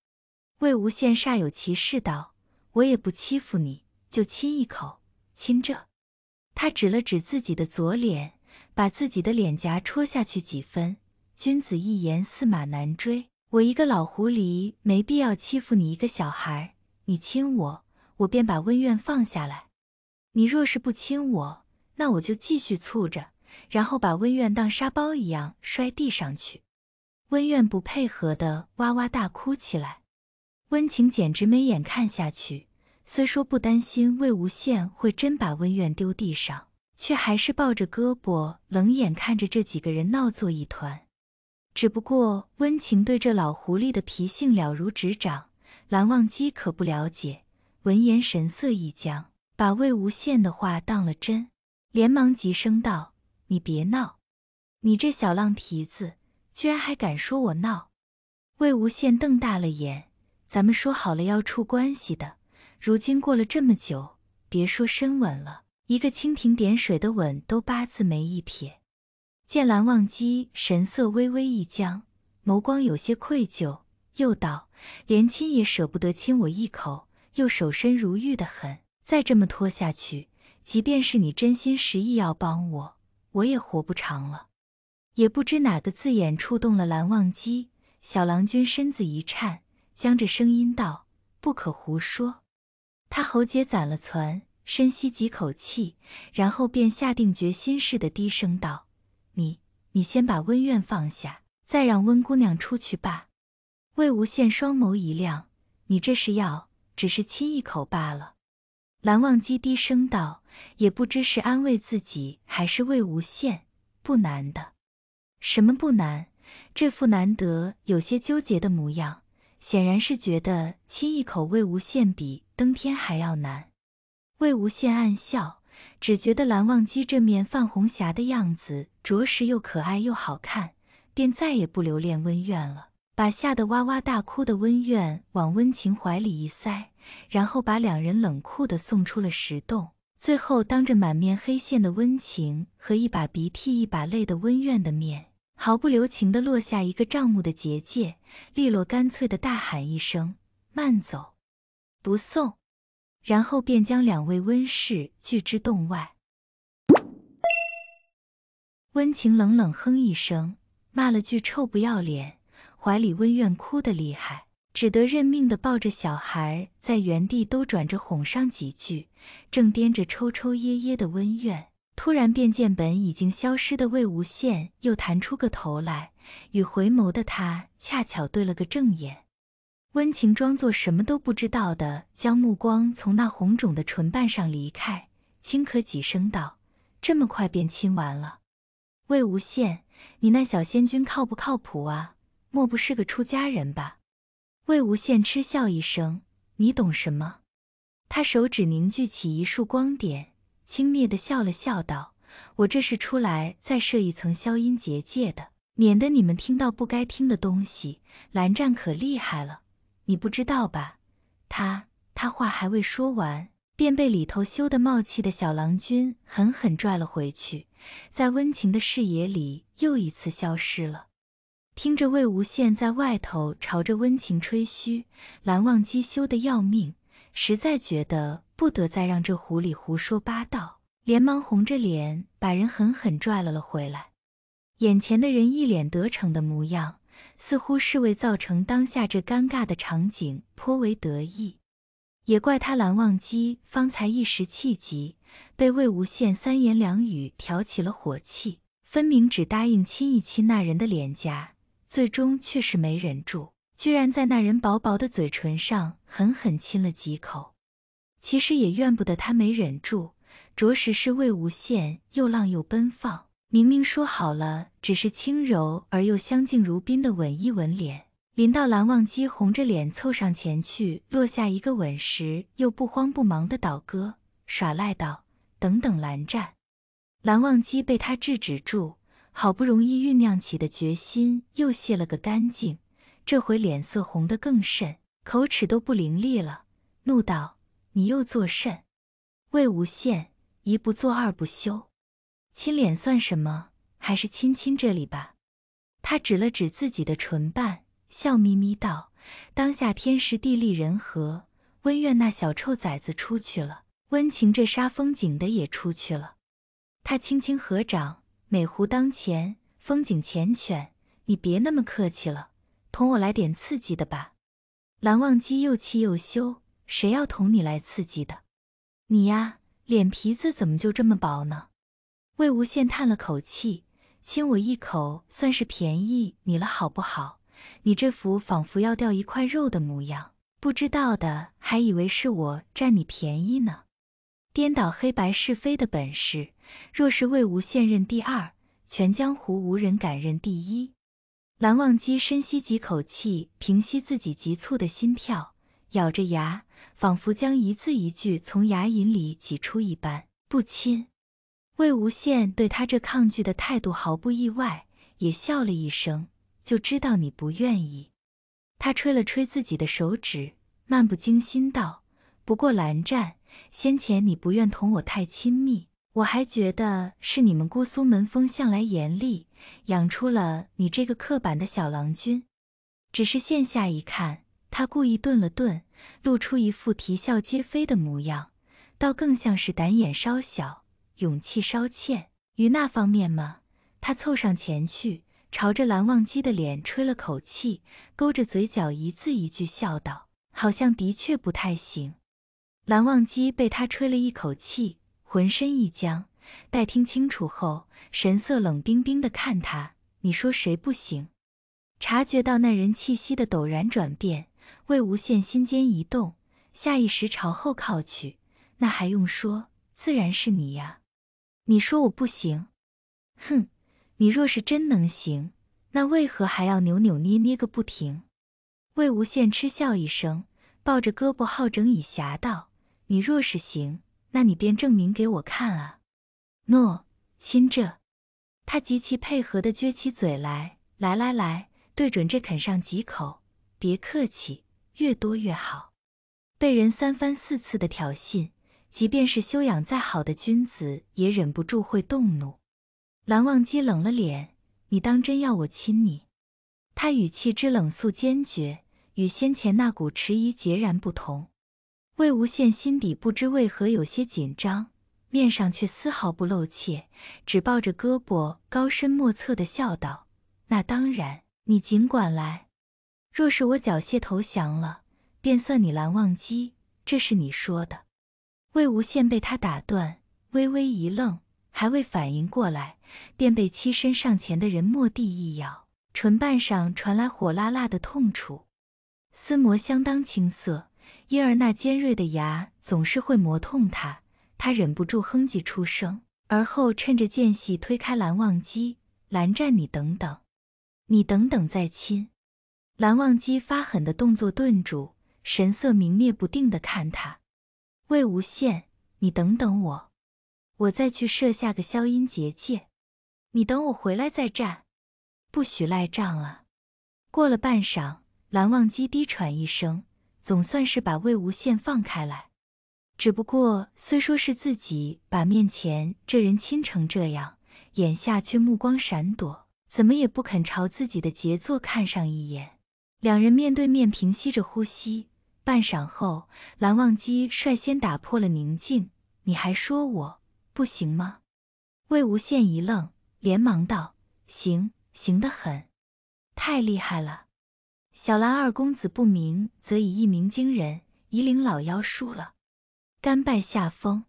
魏无羡煞有其事道：“我也不欺负你，就亲一口。亲这。”他指了指自己的左脸，把自己的脸颊戳下去几分。君子一言，驷马难追。我一个老狐狸，没必要欺负你一个小孩。你亲我，我便把温愿放下来。你若是不亲我，那我就继续蹙着，然后把温苑当沙包一样摔地上去。温苑不配合的哇哇大哭起来。温情简直没眼看下去。虽说不担心魏无羡会真把温苑丢地上，却还是抱着胳膊冷眼看着这几个人闹作一团。只不过温情对这老狐狸的脾性了如指掌，蓝忘机可不了解。闻言神色一僵，把魏无羡的话当了真。连忙急声道：“你别闹，你这小浪蹄子，居然还敢说我闹！”魏无羡瞪大了眼：“咱们说好了要处关系的，如今过了这么久，别说深吻了，一个蜻蜓点水的吻都八字没一撇。”见蓝忘机神色微微一僵，眸光有些愧疚，又道：“连亲也舍不得亲我一口，又守身如玉的很，再这么拖下去……”即便是你真心实意要帮我，我也活不长了。也不知哪个字眼触动了蓝忘机，小郎君身子一颤，将这声音道：“不可胡说。”他喉结攒了攒，深吸几口气，然后便下定决心似的低声道：“你，你先把温愿放下，再让温姑娘出去吧。”魏无羡双眸一亮：“你这是要只是亲一口罢了？”蓝忘机低声道。也不知是安慰自己还是魏无羡，不难的，什么不难？这副难得有些纠结的模样，显然是觉得亲一口魏无羡比登天还要难。魏无羡暗笑，只觉得蓝忘机这面泛红霞的样子，着实又可爱又好看，便再也不留恋温苑了，把吓得哇哇大哭的温苑往温情怀里一塞，然后把两人冷酷的送出了石洞。最后，当着满面黑线的温情和一把鼻涕一把泪的温怨的面，毫不留情地落下一个帐目的结界，利落干脆地大喊一声：“慢走，不送。”然后便将两位温氏拒之洞外。温情冷冷哼一声，骂了句“臭不要脸”，怀里温怨哭得厉害。只得认命的抱着小孩在原地兜转着哄上几句，正掂着抽抽噎噎的温怨，突然便见本已经消失的魏无羡又弹出个头来，与回眸的他恰巧对了个正眼。温情装作什么都不知道的将目光从那红肿的唇瓣上离开，轻咳几声道：“这么快便亲完了？魏无羡，你那小仙君靠不靠谱啊？莫不是个出家人吧？”魏无羡嗤笑一声：“你懂什么？”他手指凝聚起一束光点，轻蔑地笑了笑道：“我这是出来再设一层消音结界的，免得你们听到不该听的东西。”蓝湛可厉害了，你不知道吧？他他话还未说完，便被里头羞得冒气的小郎君狠狠拽了回去，在温情的视野里又一次消失了。听着魏无羡在外头朝着温情吹嘘，蓝忘机羞得要命，实在觉得不得再让这狐狸胡说八道，连忙红着脸把人狠狠拽了了回来。眼前的人一脸得逞的模样，似乎是为造成当下这尴尬的场景颇为得意。也怪他蓝忘机方才一时气急，被魏无羡三言两语挑起了火气，分明只答应亲一亲那人的脸颊。最终却是没忍住，居然在那人薄薄的嘴唇上狠狠亲了几口。其实也怨不得他没忍住，着实是魏无羡又浪又奔放。明明说好了，只是轻柔而又相敬如宾的吻一吻脸，临到蓝忘机红着脸凑上前去落下一个吻时，又不慌不忙的倒戈耍赖道：“等等，蓝湛。”蓝忘机被他制止住。好不容易酝酿起的决心又泄了个干净，这回脸色红得更甚，口齿都不伶俐了，怒道：“你又作甚？”魏无羡一不做二不休，亲脸算什么？还是亲亲这里吧。他指了指自己的唇瓣，笑眯眯道：“当下天时地利人和，温苑那小臭崽子出去了，温情这杀风景的也出去了。”他轻轻合掌。美湖当前，风景缱绻。你别那么客气了，同我来点刺激的吧。蓝忘机又气又羞，谁要同你来刺激的？你呀，脸皮子怎么就这么薄呢？魏无羡叹了口气，亲我一口算是便宜你了，好不好？你这副仿佛要掉一块肉的模样，不知道的还以为是我占你便宜呢。颠倒黑白是非的本事。若是魏无羡认第二，全江湖无人敢认第一。蓝忘机深吸几口气，平息自己急促的心跳，咬着牙，仿佛将一字一句从牙龈里挤出一般。不亲。魏无羡对他这抗拒的态度毫不意外，也笑了一声，就知道你不愿意。他吹了吹自己的手指，漫不经心道：“不过，蓝湛，先前你不愿同我太亲密。”我还觉得是你们姑苏门风向来严厉，养出了你这个刻板的小郎君。只是现下一看，他故意顿了顿，露出一副啼笑皆非的模样，倒更像是胆眼稍小，勇气稍欠。于那方面嘛，他凑上前去，朝着蓝忘机的脸吹了口气，勾着嘴角，一字一句笑道：“好像的确不太行。”蓝忘机被他吹了一口气。浑身一僵，待听清楚后，神色冷冰冰的看他。你说谁不行？察觉到那人气息的陡然转变，魏无羡心尖一动，下意识朝后靠去。那还用说？自然是你呀！你说我不行？哼，你若是真能行，那为何还要扭扭捏捏个不停？魏无羡嗤笑一声，抱着胳膊好整以暇道：“你若是行……”那你便证明给我看啊！诺，亲这，他极其配合的撅起嘴来，来来来，对准这啃上几口，别客气，越多越好。被人三番四次的挑衅，即便是修养再好的君子，也忍不住会动怒。蓝忘机冷了脸，你当真要我亲你？他语气之冷肃坚决，与先前那股迟疑截然不同。魏无羡心底不知为何有些紧张，面上却丝毫不露怯，只抱着胳膊，高深莫测的笑道：“那当然，你尽管来。若是我缴械投降了，便算你蓝忘机，这是你说的。”魏无羡被他打断，微微一愣，还未反应过来，便被栖身上前的人蓦地一咬，唇瓣上传来火辣辣的痛楚，厮磨相当青涩。因而那尖锐的牙总是会磨痛他，他忍不住哼唧出声，而后趁着间隙推开蓝忘机。蓝湛，你等等，你等等再亲。蓝忘机发狠的动作顿住，神色明灭不定的看他。魏无羡，你等等我，我再去设下个消音结界，你等我回来再战，不许赖账啊！过了半晌，蓝忘机低喘一声。总算是把魏无羡放开来，只不过虽说是自己把面前这人亲成这样，眼下却目光闪躲，怎么也不肯朝自己的杰作看上一眼。两人面对面，平息着呼吸，半晌后，蓝忘机率先打破了宁静：“你还说我不行吗？”魏无羡一愣，连忙道：“行，行得很，太厉害了。”小兰二公子不明，则已，一鸣惊人。夷陵老妖输了，甘拜下风。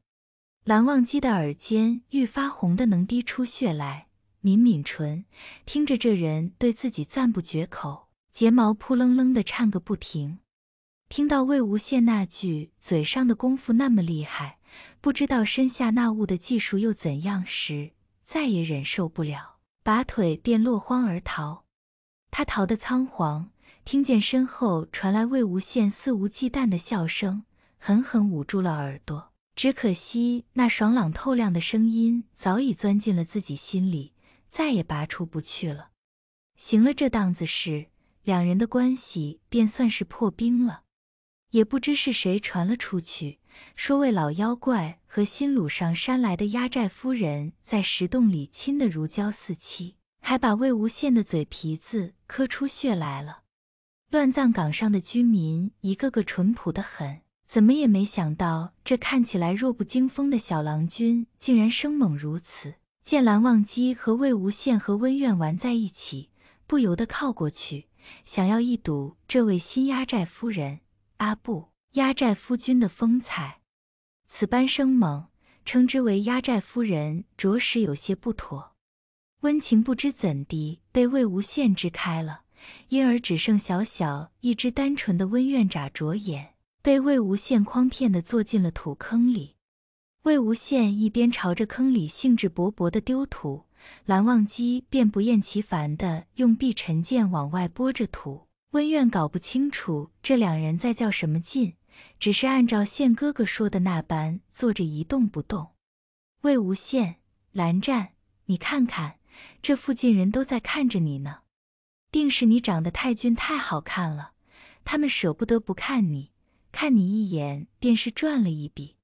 蓝忘机的耳尖愈发红的能滴出血来，抿抿唇，听着这人对自己赞不绝口，睫毛扑棱棱的颤个不停。听到魏无羡那句“嘴上的功夫那么厉害，不知道身下那物的技术又怎样”时，再也忍受不了，拔腿便落荒而逃。他逃得仓皇。听见身后传来魏无羡肆无忌惮的笑声，狠狠捂住了耳朵。只可惜那爽朗透亮的声音早已钻进了自己心里，再也拔出不去了。行了，这档子事，两人的关系便算是破冰了。也不知是谁传了出去，说为老妖怪和新掳上山来的压寨夫人在石洞里亲得如胶似漆，还把魏无羡的嘴皮子磕出血来了。乱葬岗上的居民一个个淳朴得很，怎么也没想到这看起来弱不禁风的小郎君竟然生猛如此。见蓝忘机和魏无羡和温苑玩在一起，不由得靠过去，想要一睹这位新压寨夫人阿布压寨夫君的风采。此般生猛，称之为压寨夫人，着实有些不妥。温情不知怎地被魏无羡支开了。因而只剩小小一只单纯的温苑眨着眼，被魏无羡诓骗的坐进了土坑里。魏无羡一边朝着坑里兴致勃勃的丢土，蓝忘机便不厌其烦的用碧尘剑往外拨着土。温苑搞不清楚这两人在较什么劲，只是按照羡哥哥说的那般坐着一动不动。魏无羡、蓝湛，你看看，这附近人都在看着你呢。定是你长得太俊太好看了，他们舍不得不看你，看你一眼便是赚了一笔。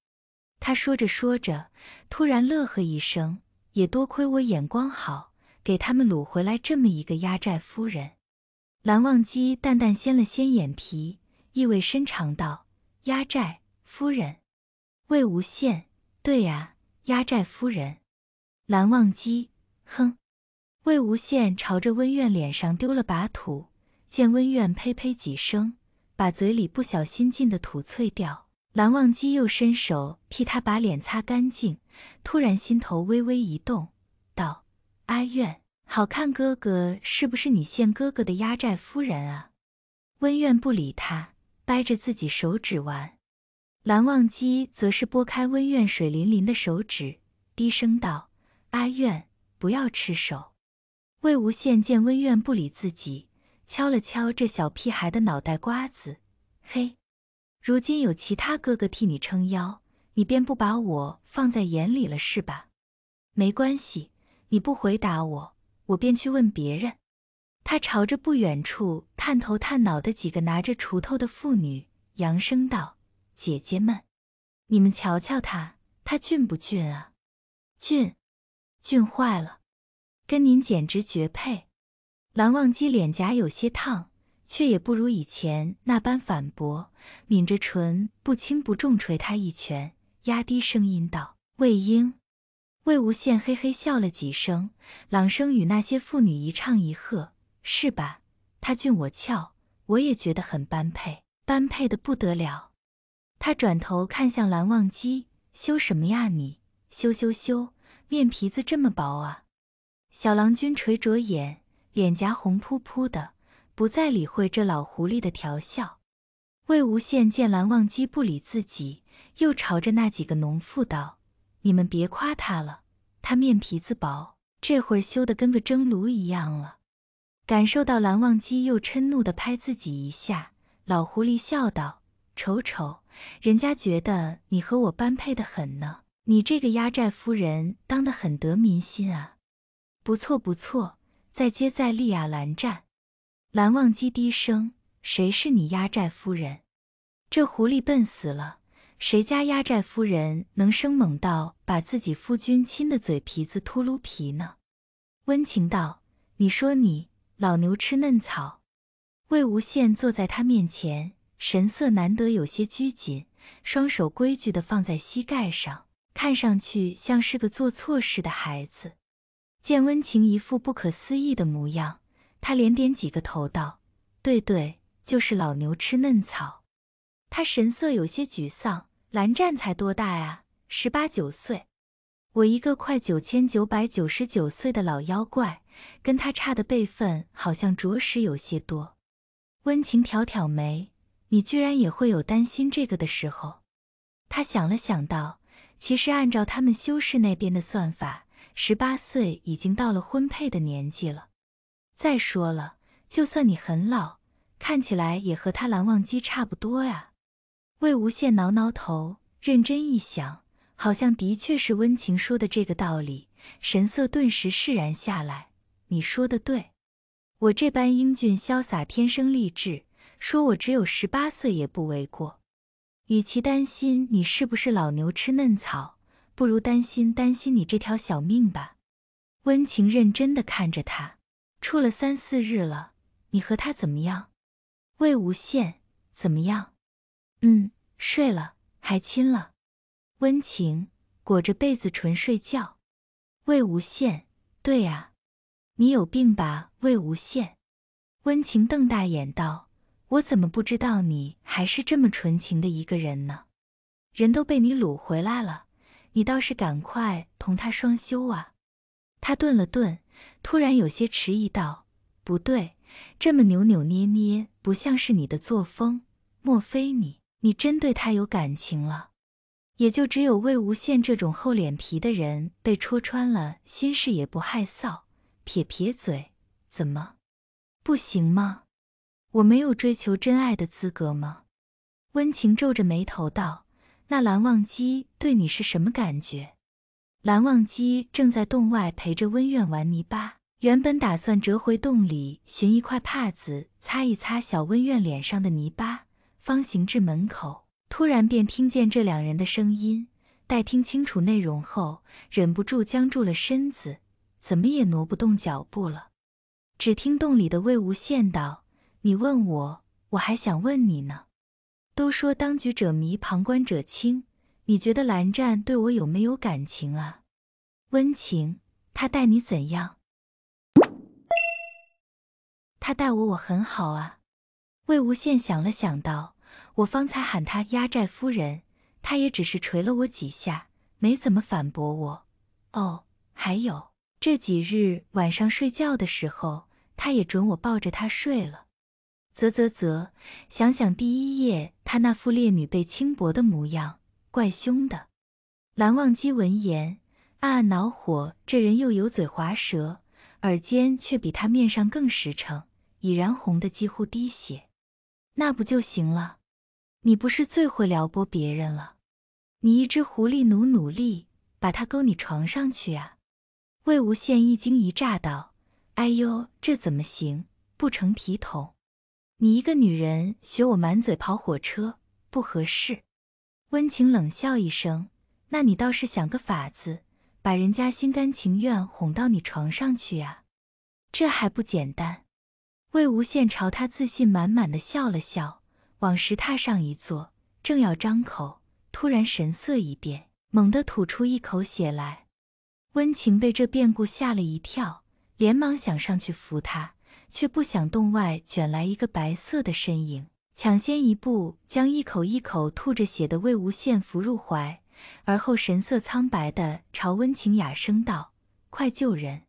他说着说着，突然乐呵一声，也多亏我眼光好，给他们掳回来这么一个压寨夫人。蓝忘机淡淡掀了掀眼皮，意味深长道：“压寨夫人。”魏无羡：“对呀，压寨夫人。”蓝忘机：“哼。”魏无羡朝着温苑脸上丢了把土，见温苑呸呸几声，把嘴里不小心进的土啐掉。蓝忘机又伸手替他把脸擦干净，突然心头微微一动，道：“阿苑，好看哥哥是不是你现哥哥的压寨夫人啊？”温苑不理他，掰着自己手指玩。蓝忘机则是拨开温苑水淋淋的手指，低声道：“阿苑，不要吃手。”魏无羡见温苑不理自己，敲了敲这小屁孩的脑袋瓜子。嘿，如今有其他哥哥替你撑腰，你便不把我放在眼里了是吧？没关系，你不回答我，我便去问别人。他朝着不远处探头探脑的几个拿着锄头的妇女扬声道：“姐姐们，你们瞧瞧他，他俊不俊啊？俊，俊坏了。”跟您简直绝配，蓝忘机脸颊有些烫，却也不如以前那般反驳，抿着唇，不轻不重捶他一拳，压低声音道：“魏婴。”魏无羡嘿嘿笑了几声，朗声与那些妇女一唱一和：“是吧？他俊我俏，我也觉得很般配，般配的不得了。”他转头看向蓝忘机：“羞什么呀你？羞羞羞！面皮子这么薄啊？”小郎君垂着眼，脸颊红扑扑的，不再理会这老狐狸的调笑。魏无羡见蓝忘机不理自己，又朝着那几个农妇道：“你们别夸他了，他面皮子薄，这会儿羞得跟个蒸炉一样了。”感受到蓝忘机又嗔怒地拍自己一下，老狐狸笑道：“瞅瞅，人家觉得你和我般配的很呢，你这个压寨夫人当得很得民心啊。”不错，不错，再接再厉呀，蓝湛。蓝忘机低声：“谁是你压寨夫人？”这狐狸笨死了，谁家压寨夫人能生猛到把自己夫君亲的嘴皮子秃噜皮呢？温情道：“你说你老牛吃嫩草。”魏无羡坐在他面前，神色难得有些拘谨，双手规矩的放在膝盖上，看上去像是个做错事的孩子。见温情一副不可思议的模样，他连点几个头道：“对对，就是老牛吃嫩草。”他神色有些沮丧：“蓝湛才多大呀，十八九岁，我一个快九千九百九十九岁的老妖怪，跟他差的辈分好像着实有些多。”温情挑挑眉：“你居然也会有担心这个的时候？”他想了想道：“其实按照他们修士那边的算法。”十八岁已经到了婚配的年纪了。再说了，就算你很老，看起来也和他蓝忘机差不多啊。魏无羡挠挠头，认真一想，好像的确是温情说的这个道理，神色顿时释然下来。你说的对，我这般英俊潇洒，天生丽质，说我只有十八岁也不为过。与其担心你是不是老牛吃嫩草。不如担心担心你这条小命吧。温情认真的看着他，处了三四日了，你和他怎么样？魏无羡怎么样？嗯，睡了，还亲了。温情裹着被子纯睡觉。魏无羡，对呀，你有病吧？魏无羡。温情瞪大眼道：“我怎么不知道你还是这么纯情的一个人呢？人都被你掳回来了。”你倒是赶快同他双修啊！他顿了顿，突然有些迟疑道：“不对，这么扭扭捏捏，不像是你的作风。莫非你……你真对他有感情了？”也就只有魏无羡这种厚脸皮的人，被戳穿了心事也不害臊，撇撇嘴：“怎么，不行吗？我没有追求真爱的资格吗？”温情皱着眉头道。那蓝忘机对你是什么感觉？蓝忘机正在洞外陪着温苑玩泥巴，原本打算折回洞里寻一块帕子擦一擦小温苑脸上的泥巴，方行至门口，突然便听见这两人的声音。待听清楚内容后，忍不住僵住了身子，怎么也挪不动脚步了。只听洞里的魏无羡道：“你问我，我还想问你呢。”都说当局者迷，旁观者清。你觉得蓝湛对我有没有感情啊？温情，他待你怎样？他待我，我很好啊。魏无羡想了想道：“我方才喊他压寨夫人，他也只是捶了我几下，没怎么反驳我。哦，还有这几日晚上睡觉的时候，他也准我抱着他睡了。”啧啧啧，想想第一夜他那副烈女被轻薄的模样，怪凶的。蓝忘机闻言暗暗恼火，这人又油嘴滑舌，耳尖却比他面上更实诚，已然红得几乎滴血。那不就行了？你不是最会撩拨别人了？你一只狐狸努努力，把他勾你床上去呀？魏无羡一惊一乍道：“哎呦，这怎么行？不成体统。”你一个女人学我满嘴跑火车不合适，温情冷笑一声，那你倒是想个法子，把人家心甘情愿哄到你床上去啊，这还不简单？魏无羡朝他自信满满的笑了笑，往石榻上一坐，正要张口，突然神色一变，猛地吐出一口血来。温情被这变故吓了一跳，连忙想上去扶他。却不想洞外卷来一个白色的身影，抢先一步将一口一口吐着血的魏无羡扶入怀，而后神色苍白地朝温情哑声道：“快救人！”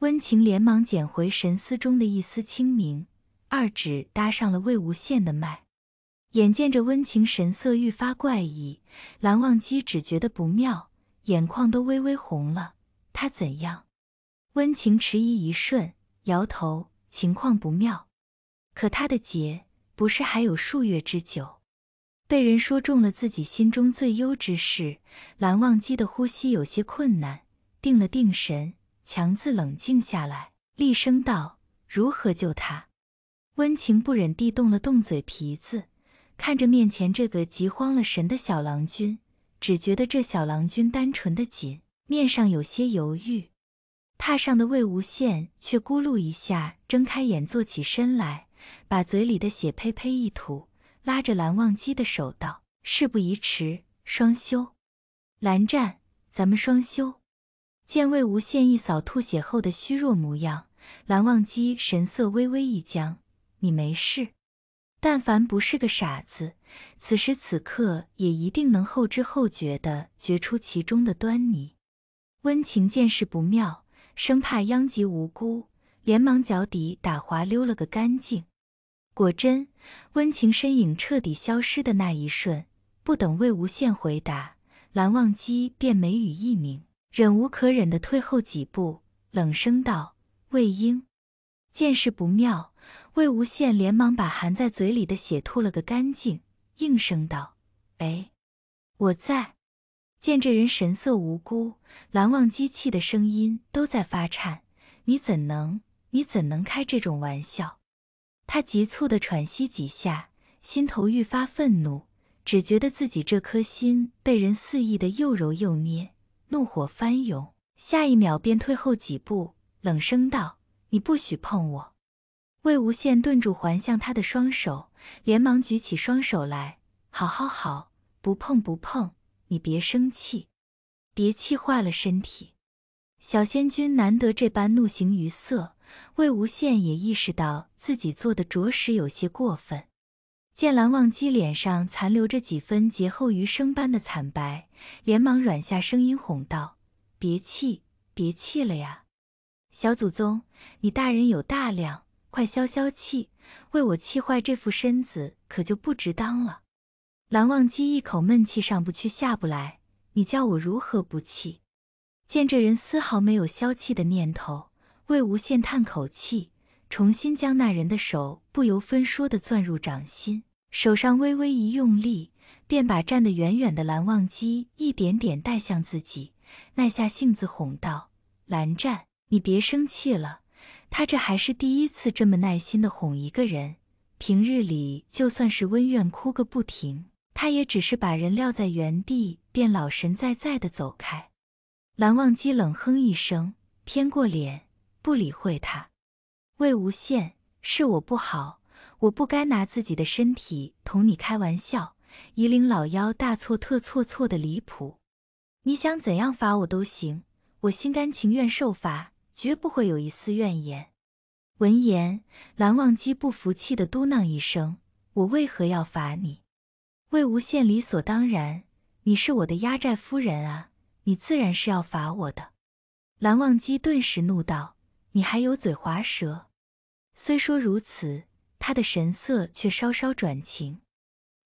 温情连忙捡回神思中的一丝清明，二指搭上了魏无羡的脉。眼见着温情神色愈发怪异，蓝忘机只觉得不妙，眼眶都微微红了。他怎样？温情迟疑一瞬，摇头。情况不妙，可他的劫不是还有数月之久？被人说中了自己心中最忧之事，蓝忘机的呼吸有些困难，定了定神，强自冷静下来，厉声道：“如何救他？”温情不忍地动了动嘴皮子，看着面前这个急慌了神的小郎君，只觉得这小郎君单纯的紧，面上有些犹豫。榻上的魏无羡却咕噜一下睁开眼坐起身来，把嘴里的血呸呸一吐，拉着蓝忘机的手道：“事不宜迟，双修。”蓝湛，咱们双修。见魏无羡一扫吐血后的虚弱模样，蓝忘机神色微微一僵：“你没事？但凡不是个傻子，此时此刻也一定能后知后觉地觉出其中的端倪。”温情见势不妙。生怕殃及无辜，连忙脚底打滑溜了个干净。果真，温情身影彻底消失的那一瞬，不等魏无羡回答，蓝忘机便眉宇一拧，忍无可忍的退后几步，冷声道：“魏婴！”见势不妙，魏无羡连忙把含在嘴里的血吐了个干净，应声道：“哎，我在。”见这人神色无辜，蓝忘机气的声音都在发颤。你怎能，你怎能开这种玩笑？他急促地喘息几下，心头愈发愤怒，只觉得自己这颗心被人肆意的又揉又捏，怒火翻涌。下一秒便退后几步，冷声道：“你不许碰我！”魏无羡顿住环向他的双手，连忙举起双手来：“好好好，不碰不碰。”你别生气，别气坏了身体。小仙君难得这般怒形于色，魏无羡也意识到自己做的着实有些过分。见蓝忘机脸上残留着几分劫后余生般的惨白，连忙软下声音哄道：“别气，别气了呀，小祖宗，你大人有大量，快消消气，为我气坏这副身子可就不值当了。”蓝忘机一口闷气上不去下不来，你叫我如何不气？见这人丝毫没有消气的念头，魏无羡叹口气，重新将那人的手不由分说地攥入掌心，手上微微一用力，便把站得远远的蓝忘机一点点带向自己，耐下性子哄道：“蓝湛，你别生气了。”他这还是第一次这么耐心的哄一个人，平日里就算是温苑哭个不停。他也只是把人撂在原地，便老神在在的走开。蓝忘机冷哼一声，偏过脸不理会他。魏无羡，是我不好，我不该拿自己的身体同你开玩笑。夷陵老妖大错特错，错的离谱。你想怎样罚我都行，我心甘情愿受罚，绝不会有一丝怨言。闻言，蓝忘机不服气的嘟囔一声：“我为何要罚你？”魏无羡理所当然，你是我的压寨夫人啊，你自然是要罚我的。蓝忘机顿时怒道：“你还有嘴滑舌。”虽说如此，他的神色却稍稍转晴，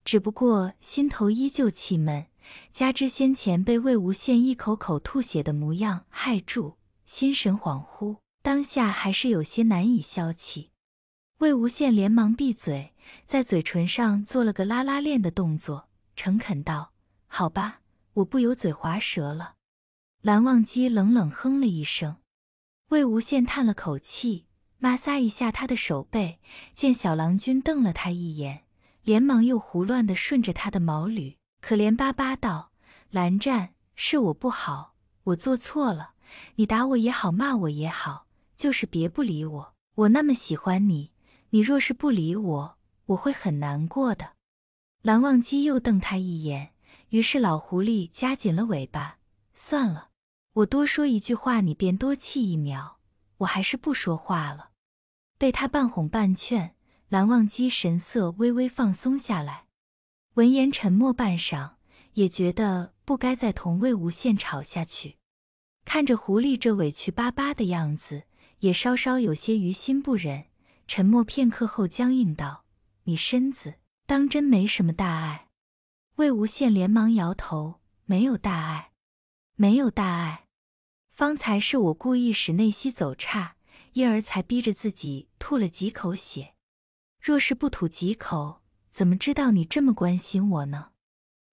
只不过心头依旧气闷，加之先前被魏无羡一口口吐血的模样害住，心神恍惚，当下还是有些难以消气。魏无羡连忙闭嘴，在嘴唇上做了个拉拉链的动作，诚恳道：“好吧，我不油嘴滑舌了。”蓝忘机冷冷哼了一声，魏无羡叹了口气，摩挲一下他的手背，见小郎君瞪了他一眼，连忙又胡乱的顺着他的毛捋，可怜巴巴道：“蓝湛，是我不好，我做错了，你打我也好，骂我也好，就是别不理我，我那么喜欢你。”你若是不理我，我会很难过的。蓝忘机又瞪他一眼，于是老狐狸夹紧了尾巴。算了，我多说一句话，你便多气一秒。我还是不说话了。被他半哄半劝，蓝忘机神色微微放松下来。闻言沉默半晌，也觉得不该再同魏无羡吵下去。看着狐狸这委屈巴巴的样子，也稍稍有些于心不忍。沉默片刻后，僵硬道：“你身子当真没什么大碍？”魏无羡连忙摇头：“没有大碍，没有大碍。方才是我故意使内息走差，因而才逼着自己吐了几口血。若是不吐几口，怎么知道你这么关心我呢？”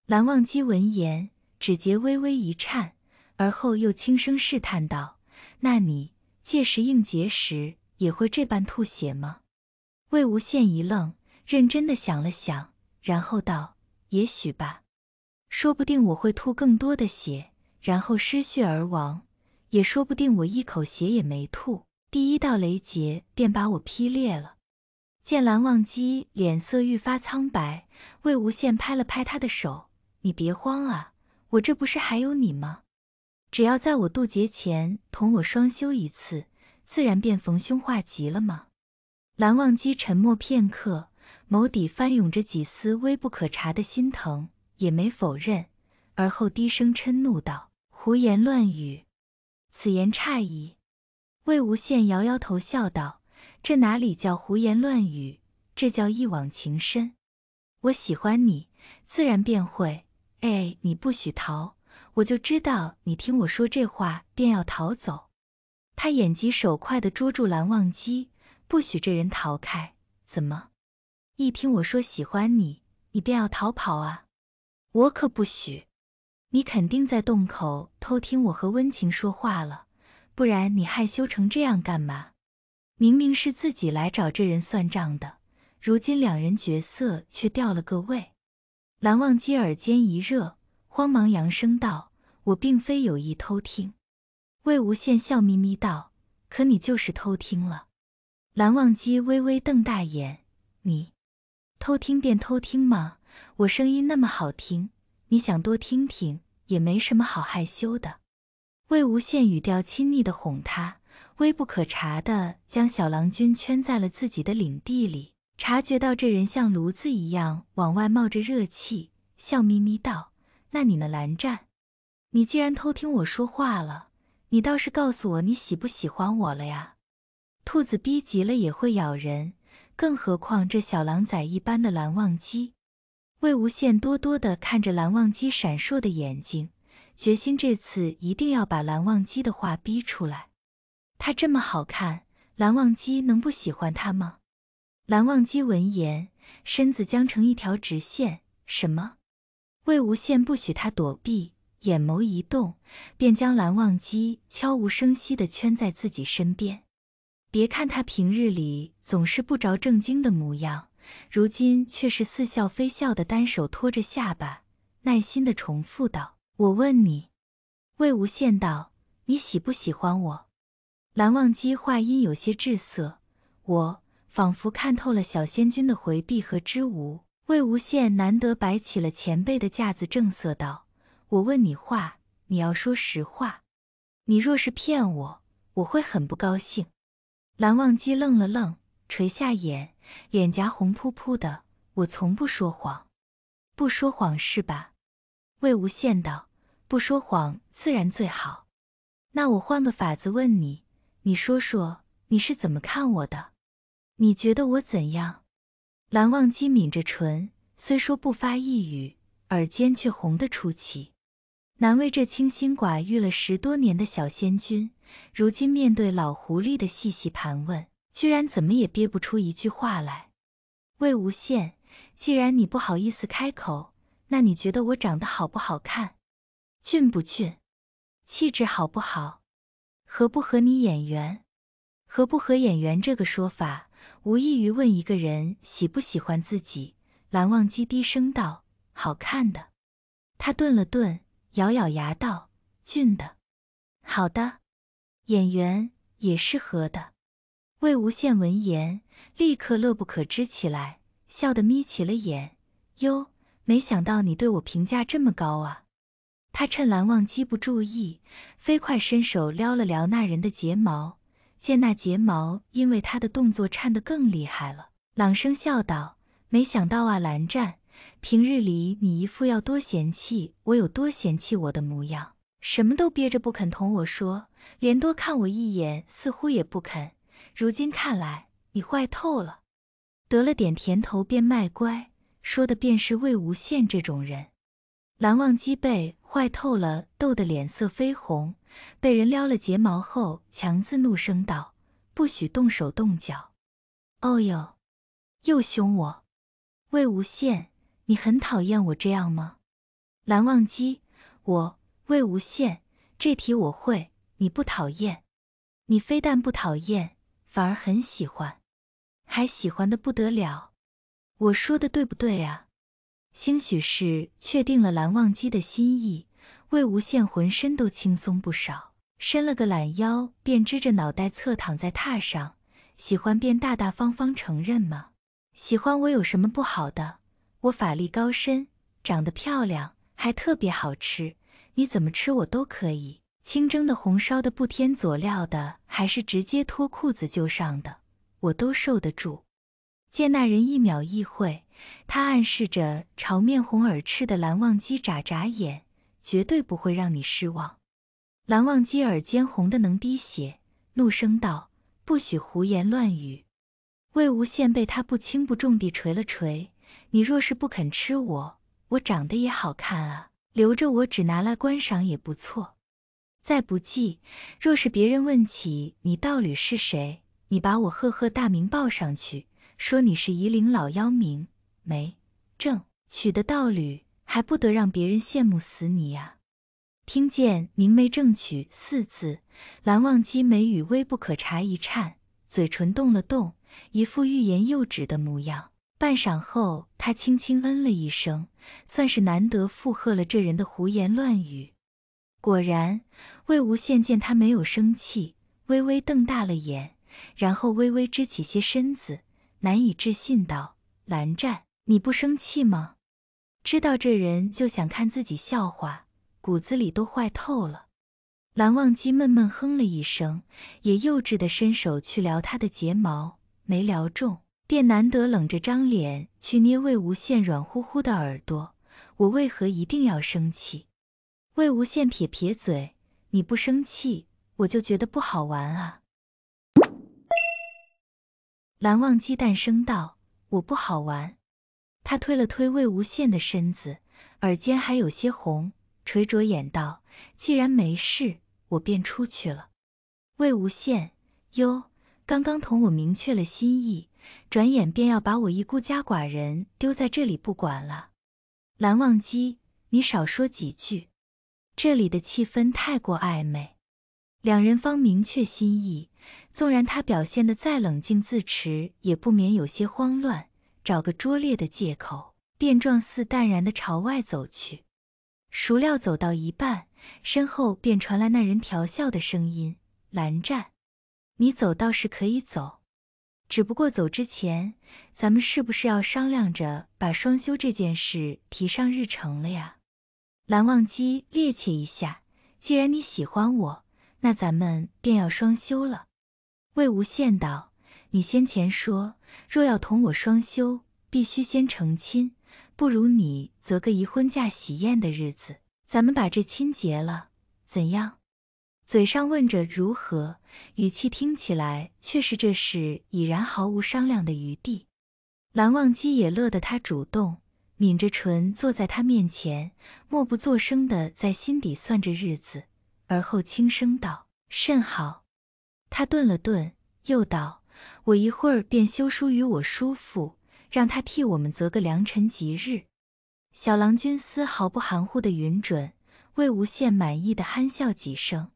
蓝忘机闻言，指节微微一颤，而后又轻声试探道：“那你届时应劫时……”也会这般吐血吗？魏无羡一愣，认真的想了想，然后道：“也许吧，说不定我会吐更多的血，然后失血而亡，也说不定我一口血也没吐，第一道雷劫便把我劈裂了。”见蓝忘机脸色愈发苍白，魏无羡拍了拍他的手：“你别慌啊，我这不是还有你吗？只要在我渡劫前同我双修一次。”自然便逢凶化吉了吗？蓝忘机沉默片刻，眸底翻涌着几丝微不可察的心疼，也没否认。而后低声嗔怒道：“胡言乱语，此言差矣。”魏无羡摇摇头，笑道：“这哪里叫胡言乱语？这叫一往情深。我喜欢你，自然便会。哎，你不许逃！我就知道你听我说这话便要逃走。”他眼疾手快地捉住蓝忘机，不许这人逃开。怎么，一听我说喜欢你，你便要逃跑啊？我可不许！你肯定在洞口偷听我和温情说话了，不然你害羞成这样干嘛？明明是自己来找这人算账的，如今两人角色却掉了个位。蓝忘机耳尖一热，慌忙扬声道：“我并非有意偷听。”魏无羡笑眯眯道：“可你就是偷听了。”蓝忘机微微瞪大眼：“你偷听便偷听嘛，我声音那么好听，你想多听听也没什么好害羞的。”魏无羡语调亲昵的哄他，微不可察的将小郎君圈在了自己的领地里。察觉到这人像炉子一样往外冒着热气，笑眯眯道：“那你呢，蓝湛？你既然偷听我说话了。”你倒是告诉我，你喜不喜欢我了呀？兔子逼急了也会咬人，更何况这小狼崽一般的蓝忘机。魏无羡多多的看着蓝忘机闪烁的眼睛，决心这次一定要把蓝忘机的话逼出来。他这么好看，蓝忘机能不喜欢他吗？蓝忘机闻言，身子僵成一条直线。什么？魏无羡不许他躲避。眼眸一动，便将蓝忘机悄无声息地圈在自己身边。别看他平日里总是不着正经的模样，如今却是似笑非笑的，单手托着下巴，耐心的重复道：“我问你。”魏无羡道：“你喜不喜欢我？”蓝忘机话音有些滞涩，我仿佛看透了小仙君的回避和知吾。魏无羡难得摆起了前辈的架子，正色道。我问你话，你要说实话。你若是骗我，我会很不高兴。蓝忘机愣了愣，垂下眼，脸颊红扑扑的。我从不说谎，不说谎是吧？魏无羡道：“不说谎自然最好。那我换个法子问你，你说说你是怎么看我的？你觉得我怎样？”蓝忘机抿着唇，虽说不发一语，耳尖却红得出奇。难为这清心寡欲了十多年的小仙君，如今面对老狐狸的细细盘问，居然怎么也憋不出一句话来。魏无羡，既然你不好意思开口，那你觉得我长得好不好看？俊不俊？气质好不好？合不合你眼缘？合不合眼缘这个说法，无异于问一个人喜不喜欢自己。蓝忘机低声道：“好看的。”他顿了顿。咬咬牙道：“俊的，好的，演员也是合的。”魏无羡闻言，立刻乐不可支起来，笑得眯起了眼。哟，没想到你对我评价这么高啊！他趁蓝忘机不注意，飞快伸手撩了撩那人的睫毛，见那睫毛因为他的动作颤得更厉害了，朗声笑道：“没想到啊，蓝湛。”平日里你一副要多嫌弃我有多嫌弃我的模样，什么都憋着不肯同我说，连多看我一眼似乎也不肯。如今看来，你坏透了，得了点甜头便卖乖，说的便是魏无羡这种人。蓝忘机被坏透了逗得脸色绯红，被人撩了睫毛后，强自怒声道：“不许动手动脚！”哦哟，又凶我，魏无羡。你很讨厌我这样吗，蓝忘机？我魏无羡，这题我会，你不讨厌，你非但不讨厌，反而很喜欢，还喜欢的不得了。我说的对不对啊？兴许是确定了蓝忘机的心意，魏无羡浑身都轻松不少，伸了个懒腰，便支着脑袋侧躺在榻上，喜欢便大大方方承认嘛，喜欢我有什么不好的？我法力高深，长得漂亮，还特别好吃。你怎么吃我都可以，清蒸的、红烧的、不添佐料的，还是直接脱裤子就上的，我都受得住。见那人一秒意会，他暗示着朝面红耳赤的蓝忘机眨眨眼，绝对不会让你失望。蓝忘机耳尖红的能滴血，怒声道：“不许胡言乱语！”魏无羡被他不轻不重地捶了捶。你若是不肯吃我，我长得也好看啊，留着我只拿来观赏也不错。再不济，若是别人问起你道侣是谁，你把我赫赫大名报上去，说你是夷陵老妖明梅正娶的道侣，还不得让别人羡慕死你啊？听见“明媒正娶”四字，蓝忘机眉宇微不可察一颤，嘴唇动了动，一副欲言又止的模样。半晌后，他轻轻嗯了一声，算是难得附和了这人的胡言乱语。果然，魏无羡见他没有生气，微微瞪大了眼，然后微微支起些身子，难以置信道：“蓝湛，你不生气吗？”知道这人就想看自己笑话，骨子里都坏透了。蓝忘机闷闷哼了一声，也幼稚的伸手去撩他的睫毛，没撩中。便难得冷着张脸去捏魏无羡软乎乎的耳朵，我为何一定要生气？魏无羡撇撇嘴：“你不生气，我就觉得不好玩啊。”蓝忘机淡声道：“我不好玩。”他推了推魏无羡的身子，耳尖还有些红，垂着眼道：“既然没事，我便出去了。”魏无羡：“哟，刚刚同我明确了心意。”转眼便要把我一孤家寡人丢在这里不管了。蓝忘机，你少说几句。这里的气氛太过暧昧，两人方明确心意，纵然他表现的再冷静自持，也不免有些慌乱，找个拙劣的借口，便状似淡然的朝外走去。孰料走到一半，身后便传来那人调笑的声音：“蓝湛，你走倒是可以走。”只不过走之前，咱们是不是要商量着把双休这件事提上日程了呀？蓝忘机趔趄一下，既然你喜欢我，那咱们便要双休了。魏无羡道：“你先前说，若要同我双修，必须先成亲，不如你择个宜婚嫁喜宴的日子，咱们把这亲结了，怎样？”嘴上问着如何，语气听起来却是这事已然毫无商量的余地。蓝忘机也乐得他主动，抿着唇坐在他面前，默不作声的在心底算着日子，而后轻声道：“甚好。”他顿了顿，又道：“我一会儿便休书与我叔父，让他替我们择个良辰吉日。”小郎君丝毫不含糊的允准，魏无羡满意的憨笑几声。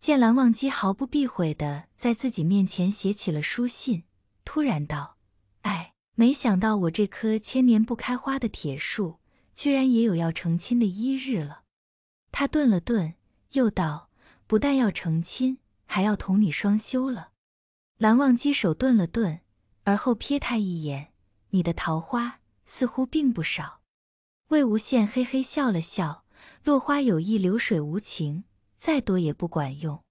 见蓝忘机毫不避讳的在自己面前写起了书信，突然道：“哎，没想到我这棵千年不开花的铁树，居然也有要成亲的一日了。”他顿了顿，又道：“不但要成亲，还要同你双修了。”蓝忘机手顿了顿，而后瞥他一眼：“你的桃花似乎并不少。”魏无羡嘿嘿笑了笑：“落花有意，流水无情。”再多也不管用。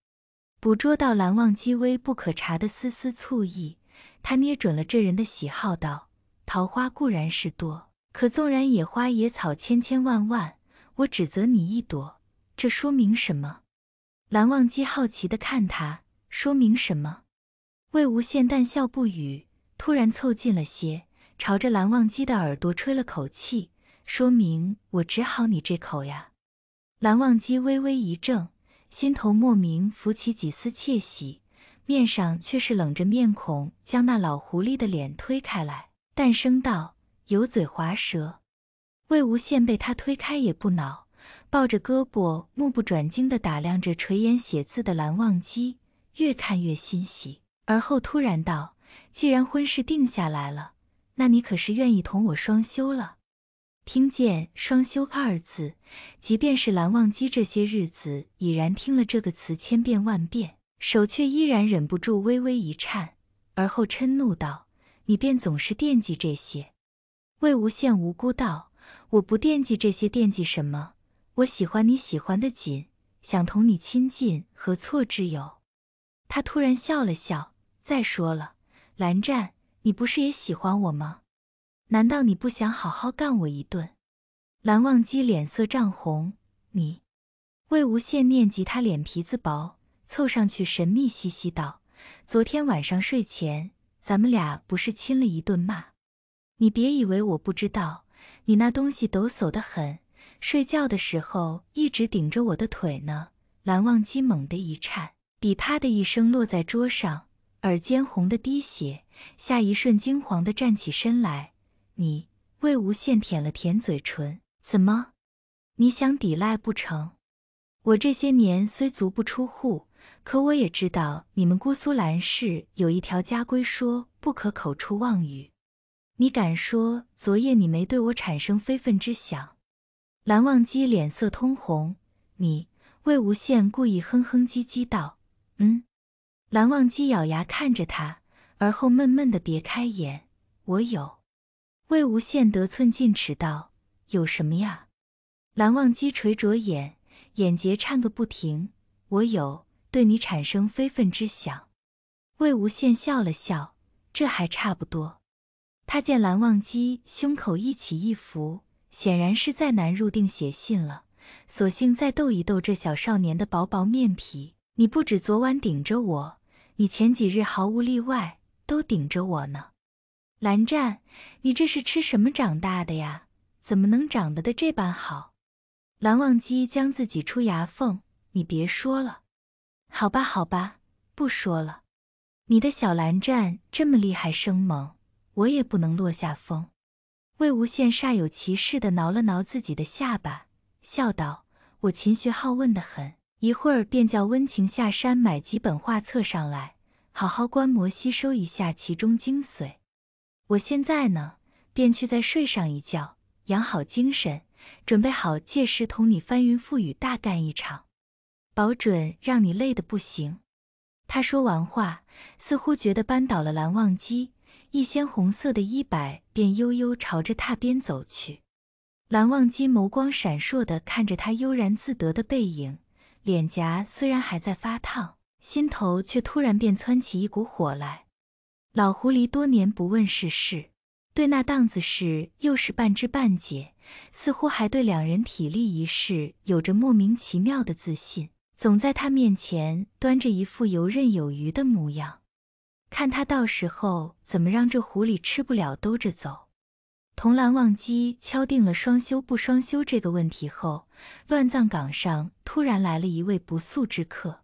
捕捉到蓝忘机微不可察的丝丝醋意，他捏准了这人的喜好，道：“桃花固然是多，可纵然野花野草千千万万，我只择你一朵，这说明什么？”蓝忘机好奇地看他，说明什么？魏无羡淡笑不语，突然凑近了些，朝着蓝忘机的耳朵吹了口气：“说明我只好你这口呀。”蓝忘机微微一怔。心头莫名浮起几丝窃喜，面上却是冷着面孔，将那老狐狸的脸推开来，淡声道：“油嘴滑舌。”魏无羡被他推开也不恼，抱着胳膊，目不转睛的打量着垂眼写字的蓝忘机，越看越欣喜，而后突然道：“既然婚事定下来了，那你可是愿意同我双修了？”听见“双修”二字，即便是蓝忘机，这些日子已然听了这个词千遍万遍，手却依然忍不住微微一颤，而后嗔怒道：“你便总是惦记这些。”魏无羡无辜道：“我不惦记这些，惦记什么？我喜欢你喜欢的紧，想同你亲近，何错之有？”他突然笑了笑：“再说了，蓝湛，你不是也喜欢我吗？”难道你不想好好干我一顿？蓝忘机脸色涨红。你，魏无羡念及他脸皮子薄，凑上去神秘兮兮道：“昨天晚上睡前，咱们俩不是亲了一顿吗？你别以为我不知道，你那东西抖擞的很，睡觉的时候一直顶着我的腿呢。”蓝忘机猛地一颤，笔啪的一声落在桌上，耳尖红的滴血，下一瞬惊惶的站起身来。你魏无羡舔了舔嘴唇，怎么？你想抵赖不成？我这些年虽足不出户，可我也知道你们姑苏蓝氏有一条家规，说不可口出妄语。你敢说昨夜你没对我产生非分之想？蓝忘机脸色通红。你魏无羡故意哼哼唧唧道：“嗯。”蓝忘机咬牙看着他，而后闷闷的别开眼。我有。魏无羡得寸进尺道：“有什么呀？”蓝忘机垂着眼，眼睫颤个不停。我有对你产生非分之想。魏无羡笑了笑，这还差不多。他见蓝忘机胸口一起一伏，显然是再难入定写信了，索性再逗一逗这小少年的薄薄面皮。你不止昨晚顶着我，你前几日毫无例外都顶着我呢。蓝湛，你这是吃什么长大的呀？怎么能长得的这般好？蓝忘机将自己出牙缝，你别说了，好吧，好吧，不说了。你的小蓝湛这么厉害生猛，我也不能落下风。魏无羡煞有其事的挠了挠自己的下巴，笑道：“我勤学好问的很，一会儿便叫温情下山买几本画册上来，好好观摩吸收一下其中精髓。”我现在呢，便去再睡上一觉，养好精神，准备好，届时同你翻云覆雨，大干一场，保准让你累得不行。他说完话，似乎觉得扳倒了蓝忘机，一掀红色的衣摆，便悠悠朝着榻边走去。蓝忘机眸光闪烁地看着他悠然自得的背影，脸颊虽然还在发烫，心头却突然便窜起一股火来。老狐狸多年不问世事，对那档子事又是半知半解，似乎还对两人体力一事有着莫名其妙的自信，总在他面前端着一副游刃有余的模样。看他到时候怎么让这狐狸吃不了兜着走。同蓝忘机敲定了双休不双休这个问题后，乱葬岗上突然来了一位不速之客。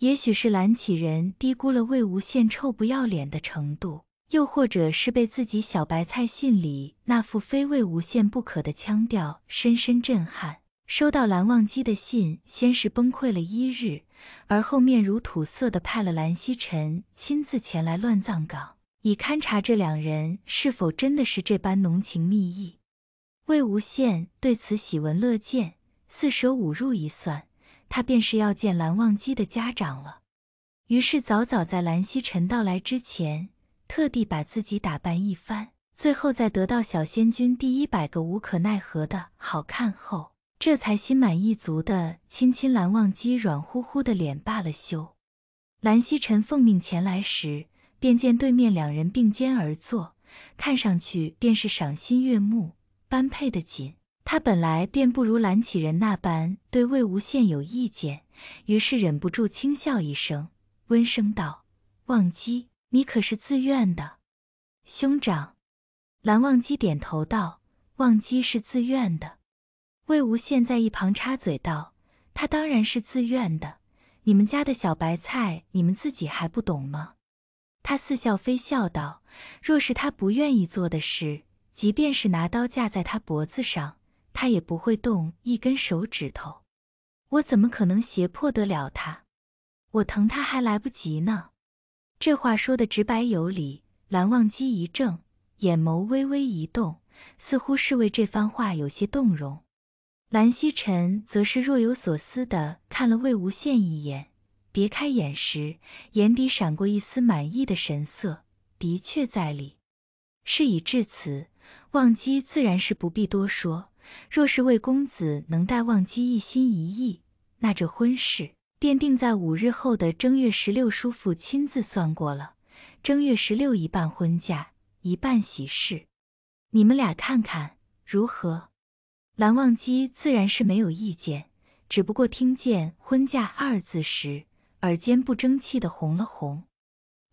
也许是蓝启仁低估了魏无羡臭不要脸的程度，又或者是被自己小白菜信里那副非魏无羡不可的腔调深深震撼。收到蓝忘机的信，先是崩溃了一日，而后面如土色的派了蓝曦臣亲自前来乱葬岗，以勘察这两人是否真的是这般浓情蜜意。魏无羡对此喜闻乐见，四舍五入一算。他便是要见蓝忘机的家长了，于是早早在蓝曦臣到来之前，特地把自己打扮一番，最后在得到小仙君第一百个无可奈何的好看后，这才心满意足的亲亲蓝忘机软乎乎的脸，罢了休。蓝曦臣奉命前来时，便见对面两人并肩而坐，看上去便是赏心悦目，般配的紧。他本来便不如蓝启人那般对魏无羡有意见，于是忍不住轻笑一声，温声道：“忘机，你可是自愿的，兄长。”蓝忘机点头道：“忘机是自愿的。”魏无羡在一旁插嘴道：“他当然是自愿的，你们家的小白菜，你们自己还不懂吗？”他似笑非笑道：“若是他不愿意做的事，即便是拿刀架在他脖子上。”他也不会动一根手指头，我怎么可能胁迫得了他？我疼他还来不及呢。这话说的直白有理。蓝忘机一怔，眼眸微微一动，似乎是为这番话有些动容。蓝曦臣则是若有所思的看了魏无羡一眼，别开眼时，眼底闪过一丝满意的神色。的确在理。事已至此，忘机自然是不必多说。若是魏公子能待忘机一心一意，那这婚事便定在五日后的正月十六。叔父亲自算过了，正月十六一半婚嫁，一半喜事。你们俩看看如何？蓝忘机自然是没有意见，只不过听见“婚嫁”二字时，耳尖不争气的红了红。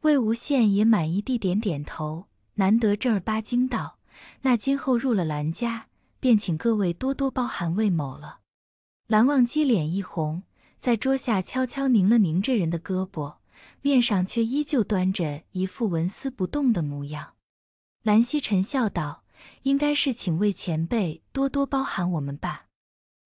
魏无羡也满意地点点头，难得正儿八经道：“那今后入了蓝家。”便请各位多多包涵魏某了。蓝忘机脸一红，在桌下悄悄拧了拧这人的胳膊，面上却依旧端着一副纹丝不动的模样。蓝曦臣笑道：“应该是请魏前辈多多包涵我们吧。”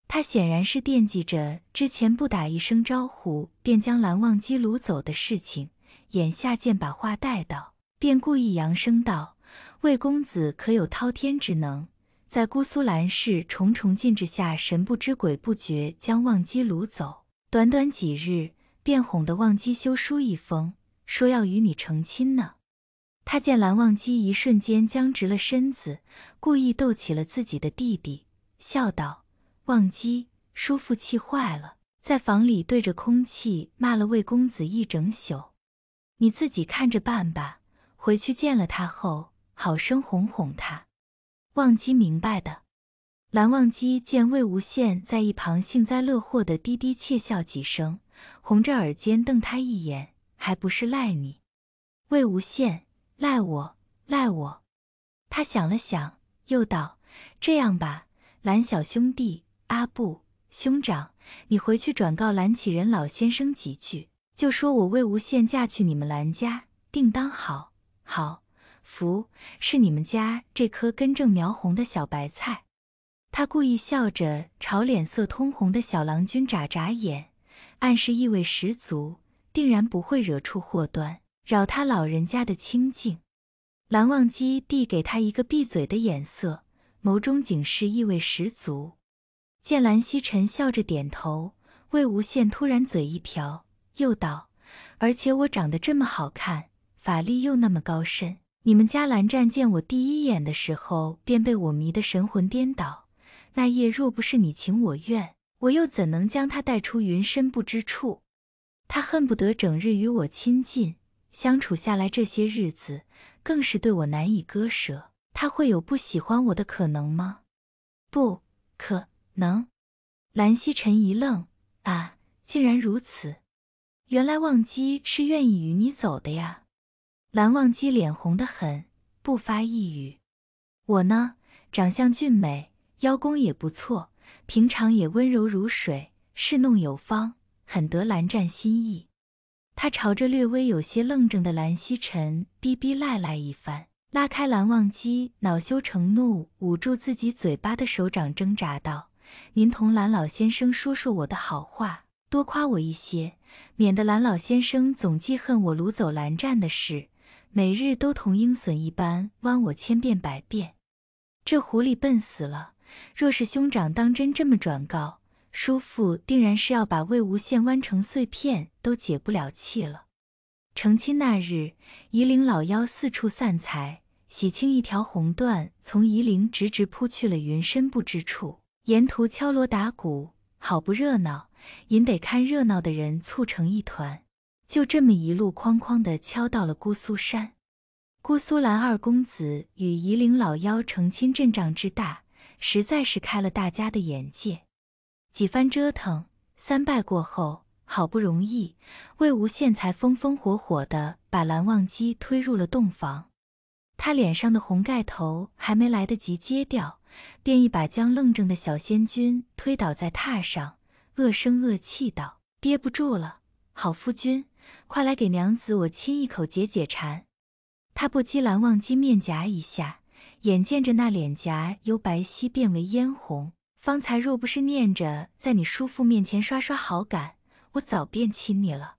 他显然是惦记着之前不打一声招呼便将蓝忘机掳走的事情，眼下见把话带到，便故意扬声道：“魏公子可有滔天之能？”在姑苏兰氏重重禁制下，神不知鬼不觉将忘机掳走。短短几日，便哄得忘机休书一封，说要与你成亲呢。他见蓝忘机一瞬间僵直了身子，故意逗起了自己的弟弟，笑道：“忘机，叔父气坏了，在房里对着空气骂了魏公子一整宿。你自己看着办吧，回去见了他后，好生哄哄他。”忘机明白的，蓝忘机见魏无羡在一旁幸灾乐祸的低低窃笑几声，红着耳尖瞪他一眼，还不是赖你？魏无羡，赖我，赖我。他想了想，又道：“这样吧，蓝小兄弟，阿布兄长，你回去转告蓝启仁老先生几句，就说我魏无羡嫁去你们蓝家，定当好好。”福是你们家这棵根正苗红的小白菜，他故意笑着朝脸色通红的小郎君眨眨眼，暗示意味十足，定然不会惹出祸端，扰他老人家的清静。蓝忘机递给他一个闭嘴的眼色，眸中警示意味十足。见蓝曦臣笑着点头，魏无羡突然嘴一瓢，又道：“而且我长得这么好看，法力又那么高深。”你们家蓝湛见我第一眼的时候便被我迷得神魂颠倒，那夜若不是你情我愿，我又怎能将他带出云深不知处？他恨不得整日与我亲近，相处下来这些日子，更是对我难以割舍。他会有不喜欢我的可能吗？不可能。蓝曦臣一愣，啊，竟然如此！原来忘机是愿意与你走的呀。蓝忘机脸红的很，不发一语。我呢，长相俊美，腰功也不错，平常也温柔如水，侍弄有方，很得蓝湛心意。他朝着略微有些愣怔的蓝曦臣逼逼赖赖一番，拉开蓝忘机恼羞成怒、捂住自己嘴巴的手掌，挣扎道：“您同蓝老先生说说我的好话，多夸我一些，免得蓝老先生总记恨我掳走蓝湛的事。”每日都同鹰隼一般弯我千变百变，这狐狸笨死了。若是兄长当真这么转告，叔父定然是要把魏无羡弯成碎片都解不了气了。成亲那日，夷陵老妖四处散财，洗清一条红缎从夷陵直直铺去了云深不知处，沿途敲锣打鼓，好不热闹，引得看热闹的人簇成一团。就这么一路哐哐的敲到了姑苏山，姑苏蓝二公子与夷陵老妖成亲阵仗之大，实在是开了大家的眼界。几番折腾，三拜过后，好不容易，魏无羡才风风火火的把蓝忘机推入了洞房。他脸上的红盖头还没来得及揭掉，便一把将愣怔的小仙君推倒在榻上，恶声恶气道：“憋不住了，好夫君。”快来给娘子我亲一口解解馋！他不羁蓝忘机面颊一下，眼见着那脸颊由白皙变为嫣红。方才若不是念着在你叔父面前刷刷好感，我早便亲你了。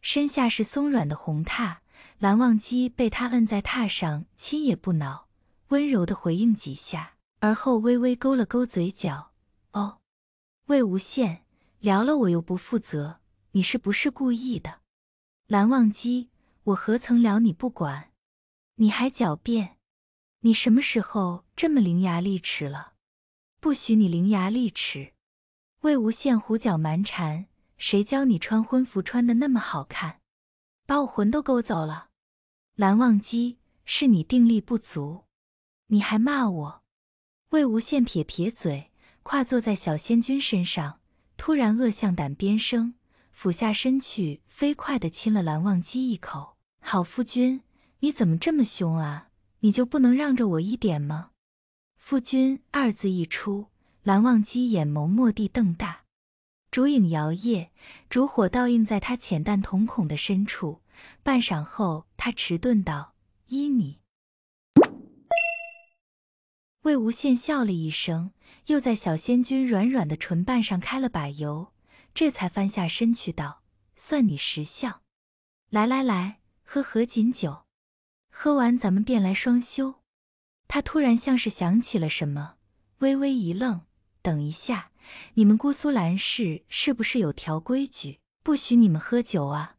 身下是松软的红榻，蓝忘机被他摁在榻上亲也不恼，温柔的回应几下，而后微微勾了勾嘴角：“哦，魏无羡，聊了我又不负责，你是不是故意的？”蓝忘机，我何曾了你不管？你还狡辩？你什么时候这么伶牙俐齿了？不许你伶牙俐齿！魏无羡胡搅蛮缠，谁教你穿婚服穿的那么好看，把我魂都勾走了？蓝忘机，是你定力不足，你还骂我？魏无羡撇撇嘴，跨坐在小仙君身上，突然恶向胆边生。俯下身去，飞快地亲了蓝忘机一口。好夫君，你怎么这么凶啊？你就不能让着我一点吗？“夫君”二字一出，蓝忘机眼眸蓦地瞪大，烛影摇曳，烛火倒映在他浅淡瞳孔的深处。半晌后，他迟钝道：“依你。”魏无羡笑了一声，又在小仙君软软的唇瓣上开了把油。这才翻下身去道：“算你识相，来来来，喝合卺酒，喝完咱们便来双修。”他突然像是想起了什么，微微一愣：“等一下，你们姑苏蓝氏是不是有条规矩，不许你们喝酒啊？”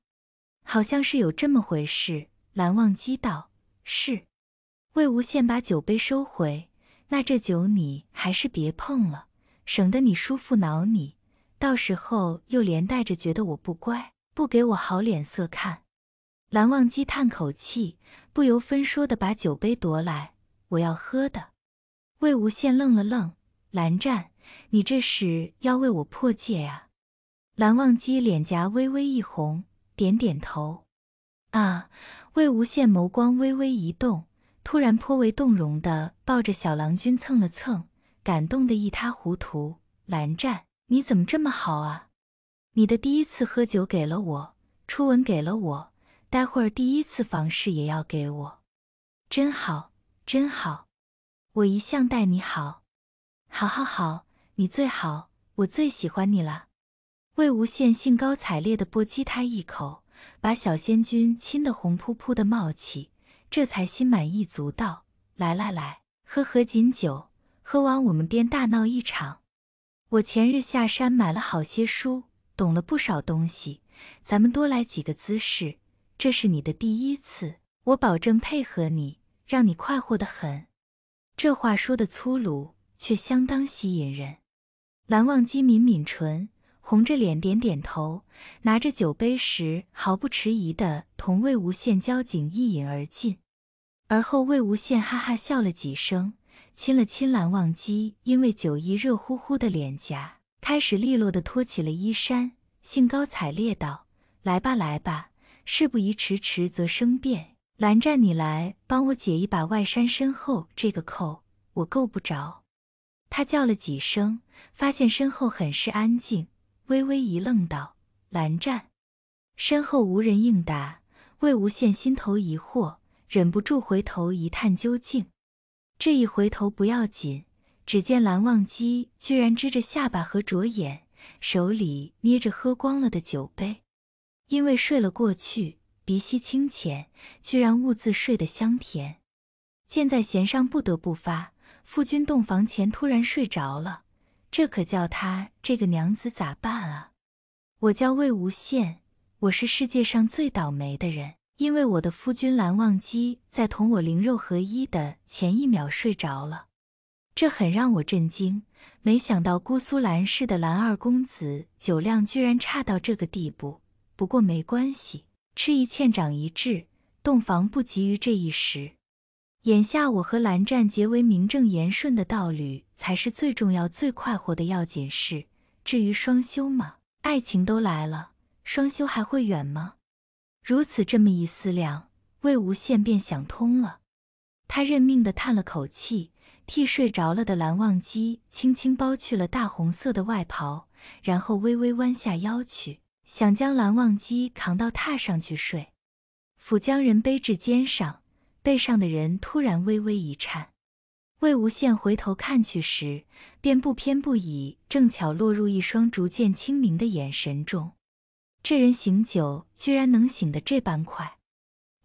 好像是有这么回事。蓝忘机道：“是。”魏无羡把酒杯收回：“那这酒你还是别碰了，省得你叔父恼你。”到时候又连带着觉得我不乖，不给我好脸色看。蓝忘机叹口气，不由分说的把酒杯夺来，我要喝的。魏无羡愣了愣，蓝湛，你这是要为我破戒啊？蓝忘机脸颊微微一红，点点头。啊！魏无羡眸光微微一动，突然颇为动容的抱着小郎君蹭了蹭，感动的一塌糊涂。蓝湛。你怎么这么好啊？你的第一次喝酒给了我，初吻给了我，待会儿第一次房事也要给我，真好，真好！我一向待你好，好，好，好，你最好，我最喜欢你了。魏无羡兴高采烈的啵击他一口，把小仙君亲得红扑扑的冒起，这才心满意足道：“来来来，喝合锦酒，喝完我们便大闹一场。”我前日下山买了好些书，懂了不少东西。咱们多来几个姿势，这是你的第一次，我保证配合你，让你快活的很。这话说的粗鲁，却相当吸引人。蓝忘机抿抿唇，红着脸点点头，拿着酒杯时毫不迟疑的同魏无羡交警一饮而尽。而后魏无羡哈哈笑了几声。亲了亲蓝忘机，因为酒意热乎乎的脸颊，开始利落的脱起了衣衫，兴高采烈道：“来吧，来吧，事不宜迟，迟则生变。”蓝湛，你来帮我解一把外衫身后这个扣，我够不着。”他叫了几声，发现身后很是安静，微微一愣道：“蓝湛。”身后无人应答，魏无羡心头疑惑，忍不住回头一探究竟。这一回头不要紧，只见蓝忘机居然支着下巴和着眼，手里捏着喝光了的酒杯，因为睡了过去，鼻息清浅，居然兀自睡得香甜。箭在弦上，不得不发。夫君洞房前突然睡着了，这可叫他这个娘子咋办啊？我叫魏无羡，我是世界上最倒霉的人。因为我的夫君蓝忘机在同我灵肉合一的前一秒睡着了，这很让我震惊。没想到姑苏蓝氏的蓝二公子酒量居然差到这个地步。不过没关系，吃一堑长一智，洞房不急于这一时。眼下我和蓝湛结为名正言顺的道侣才是最重要、最快活的要紧事。至于双修嘛，爱情都来了，双修还会远吗？如此这么一思量，魏无羡便想通了。他认命的叹了口气，替睡着了的蓝忘机轻轻包去了大红色的外袍，然后微微弯下腰去，想将蓝忘机扛到榻上去睡。府将人背至肩上，背上的人突然微微一颤。魏无羡回头看去时，便不偏不倚，正巧落入一双逐渐清明的眼神中。这人醒酒居然能醒得这般快，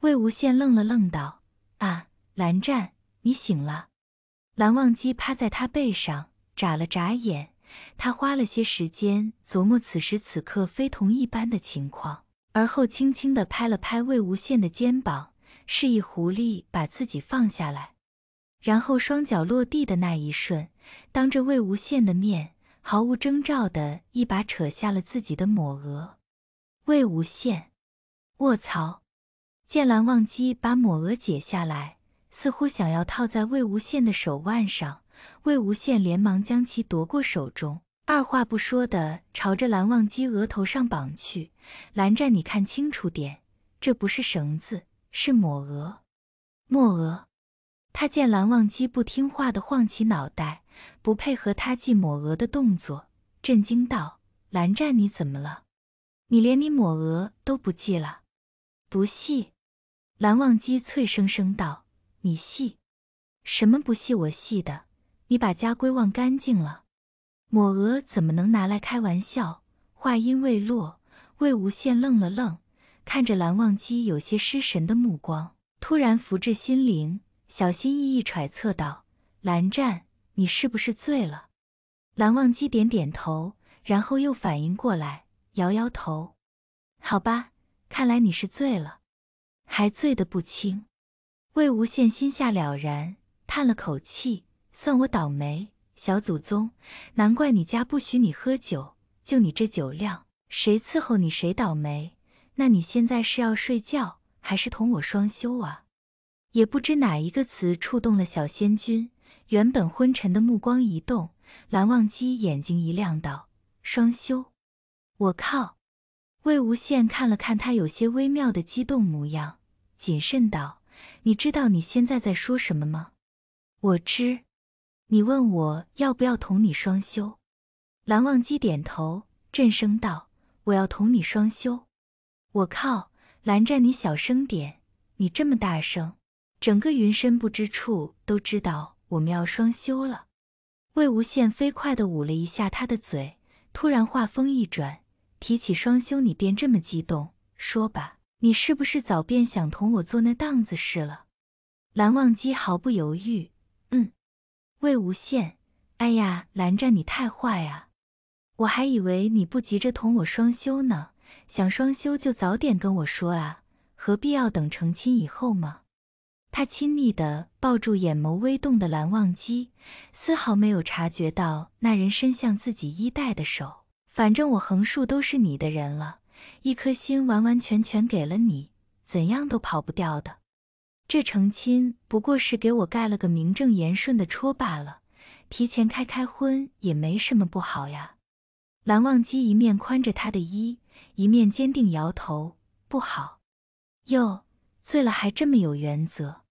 魏无羡愣了愣，道：“啊，蓝湛，你醒了。”蓝忘机趴在他背上，眨了眨眼。他花了些时间琢磨此时此刻非同一般的情况，而后轻轻地拍了拍魏无羡的肩膀，示意狐狸把自己放下来。然后双脚落地的那一瞬，当着魏无羡的面，毫无征兆地一把扯下了自己的抹额。魏无羡，卧槽！见蓝忘机把抹额解下来，似乎想要套在魏无羡的手腕上。魏无羡连忙将其夺过手中，二话不说的朝着蓝忘机额头上绑去。蓝湛，你看清楚点，这不是绳子，是抹额。抹额！他见蓝忘机不听话的晃起脑袋，不配合他系抹额的动作，震惊道：“蓝湛，你怎么了？”你连你抹额都不记了，不系？蓝忘机脆生生道：“你系，什么不系？我系的。你把家规忘干净了，抹额怎么能拿来开玩笑？”话音未落，魏无羡愣了愣，看着蓝忘机有些失神的目光，突然福至心灵，小心翼翼揣测道：“蓝湛，你是不是醉了？”蓝忘机点点头，然后又反应过来。摇摇头，好吧，看来你是醉了，还醉得不轻。魏无羡心下了然，叹了口气，算我倒霉。小祖宗，难怪你家不许你喝酒，就你这酒量，谁伺候你谁倒霉。那你现在是要睡觉，还是同我双修啊？也不知哪一个词触动了小仙君，原本昏沉的目光一动，蓝忘机眼睛一亮道：“双修。”我靠！魏无羡看了看他有些微妙的激动模样，谨慎道：“你知道你现在在说什么吗？”“我知。”你问我要不要同你双修？蓝忘机点头，震声道：“我要同你双修。”我靠！蓝湛，你小声点！你这么大声，整个云深不知处都知道我们要双修了。魏无羡飞快地捂了一下他的嘴，突然话锋一转。提起双修，你便这么激动？说吧，你是不是早便想同我做那档子事了？蓝忘机毫不犹豫，嗯。魏无羡，哎呀，蓝湛，你太坏啊！我还以为你不急着同我双修呢，想双修就早点跟我说啊，何必要等成亲以后吗？他亲昵地抱住眼眸微动的蓝忘机，丝毫没有察觉到那人伸向自己衣带的手。反正我横竖都是你的人了，一颗心完完全全给了你，怎样都跑不掉的。这成亲不过是给我盖了个名正言顺的戳罢了，提前开开荤也没什么不好呀。蓝忘机一面宽着他的衣，一面坚定摇头：“不好。”哟，醉了还这么有原则。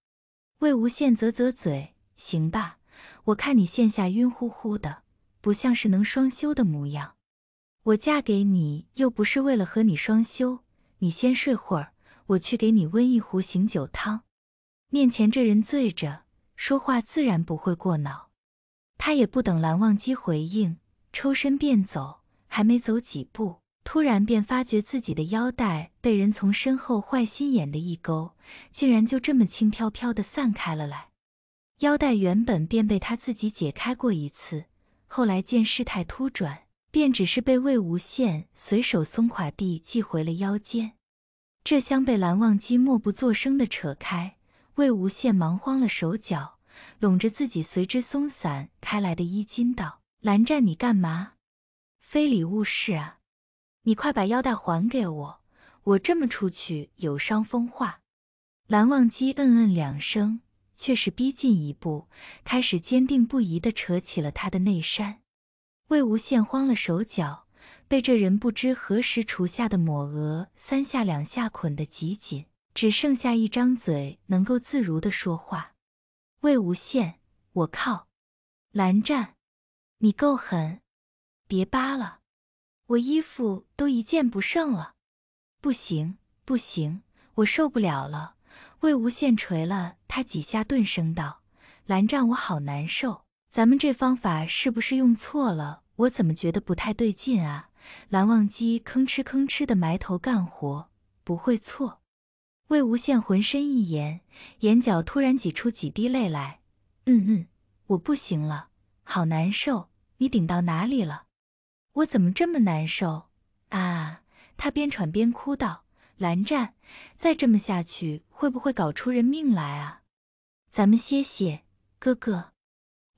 魏无羡啧啧嘴：“行吧，我看你现下晕乎乎的，不像是能双修的模样。”我嫁给你又不是为了和你双修，你先睡会儿，我去给你温一壶醒酒汤。面前这人醉着说话自然不会过脑，他也不等蓝忘机回应，抽身便走。还没走几步，突然便发觉自己的腰带被人从身后坏心眼的一勾，竟然就这么轻飘飘的散开了来。腰带原本便被他自己解开过一次，后来见事态突转。便只是被魏无羡随手松垮地系回了腰间，这香被蓝忘机默不作声地扯开，魏无羡忙慌了手脚，拢着自己随之松散开来的衣襟道：“蓝湛，你干嘛？非礼勿视啊！你快把腰带还给我，我这么出去有伤风化。”蓝忘机嗯嗯两声，却是逼近一步，开始坚定不移地扯起了他的内衫。魏无羡慌了手脚，被这人不知何时除下的抹额三下两下捆得极紧，只剩下一张嘴能够自如的说话。魏无羡，我靠！蓝湛，你够狠！别扒了，我衣服都一件不剩了。不行，不行，我受不了了。魏无羡捶了他几下，顿声道：“蓝湛，我好难受。”咱们这方法是不是用错了？我怎么觉得不太对劲啊？蓝忘机吭哧吭哧的埋头干活，不会错。魏无羡浑身一严，眼角突然挤出几滴泪来。嗯嗯，我不行了，好难受。你顶到哪里了？我怎么这么难受啊？他边喘边哭道：“蓝湛，再这么下去会不会搞出人命来啊？咱们歇歇，哥哥。”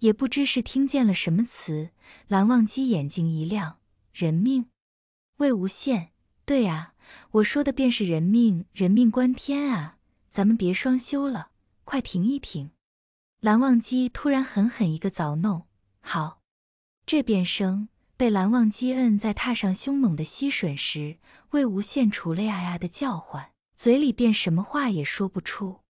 也不知是听见了什么词，蓝忘机眼睛一亮。人命？魏无羡？对呀，我说的便是人命，人命关天啊！咱们别双修了，快停一停！蓝忘机突然狠狠一个凿弄，好，这变声被蓝忘机摁在榻上，凶猛的吸吮时，魏无羡除了呀呀的叫唤，嘴里便什么话也说不出，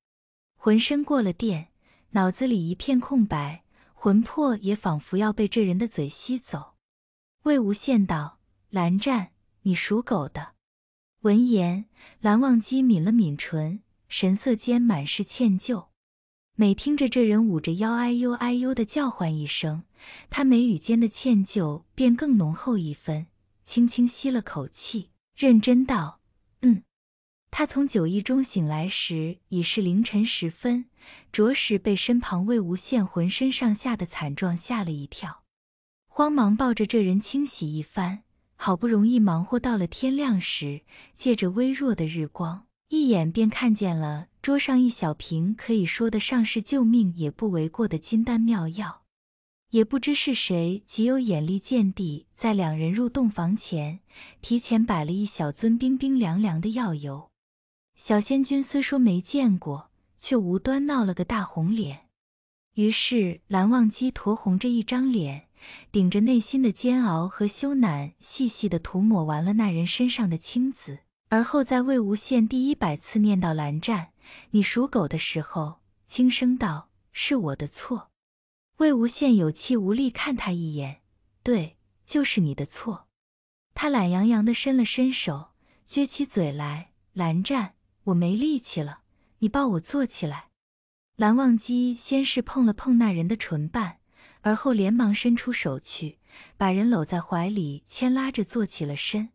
浑身过了电，脑子里一片空白。魂魄也仿佛要被这人的嘴吸走。魏无羡道：“蓝湛，你属狗的。”闻言，蓝忘机抿了抿唇，神色间满是歉疚。每听着这人捂着腰，哎呦哎呦的叫唤一声，他眉宇间的歉疚便更浓厚一分。轻轻吸了口气，认真道。他从酒意中醒来时已是凌晨时分，着实被身旁魏无羡浑身上下的惨状吓了一跳，慌忙抱着这人清洗一番，好不容易忙活到了天亮时，借着微弱的日光，一眼便看见了桌上一小瓶可以说得上是救命也不为过的金丹妙药，也不知是谁极有眼力见地，在两人入洞房前提前摆了一小樽冰冰凉凉的药油。小仙君虽说没见过，却无端闹了个大红脸。于是蓝忘机驼红着一张脸，顶着内心的煎熬和羞赧，细细地涂抹完了那人身上的青紫。而后，在魏无羡第一百次念到“蓝湛，你属狗”的时候，轻声道：“是我的错。”魏无羡有气无力看他一眼，对，就是你的错。他懒洋洋地伸了伸手，撅起嘴来，蓝湛。我没力气了，你抱我坐起来。蓝忘机先是碰了碰那人的唇瓣，而后连忙伸出手去，把人搂在怀里，牵拉着坐起了身。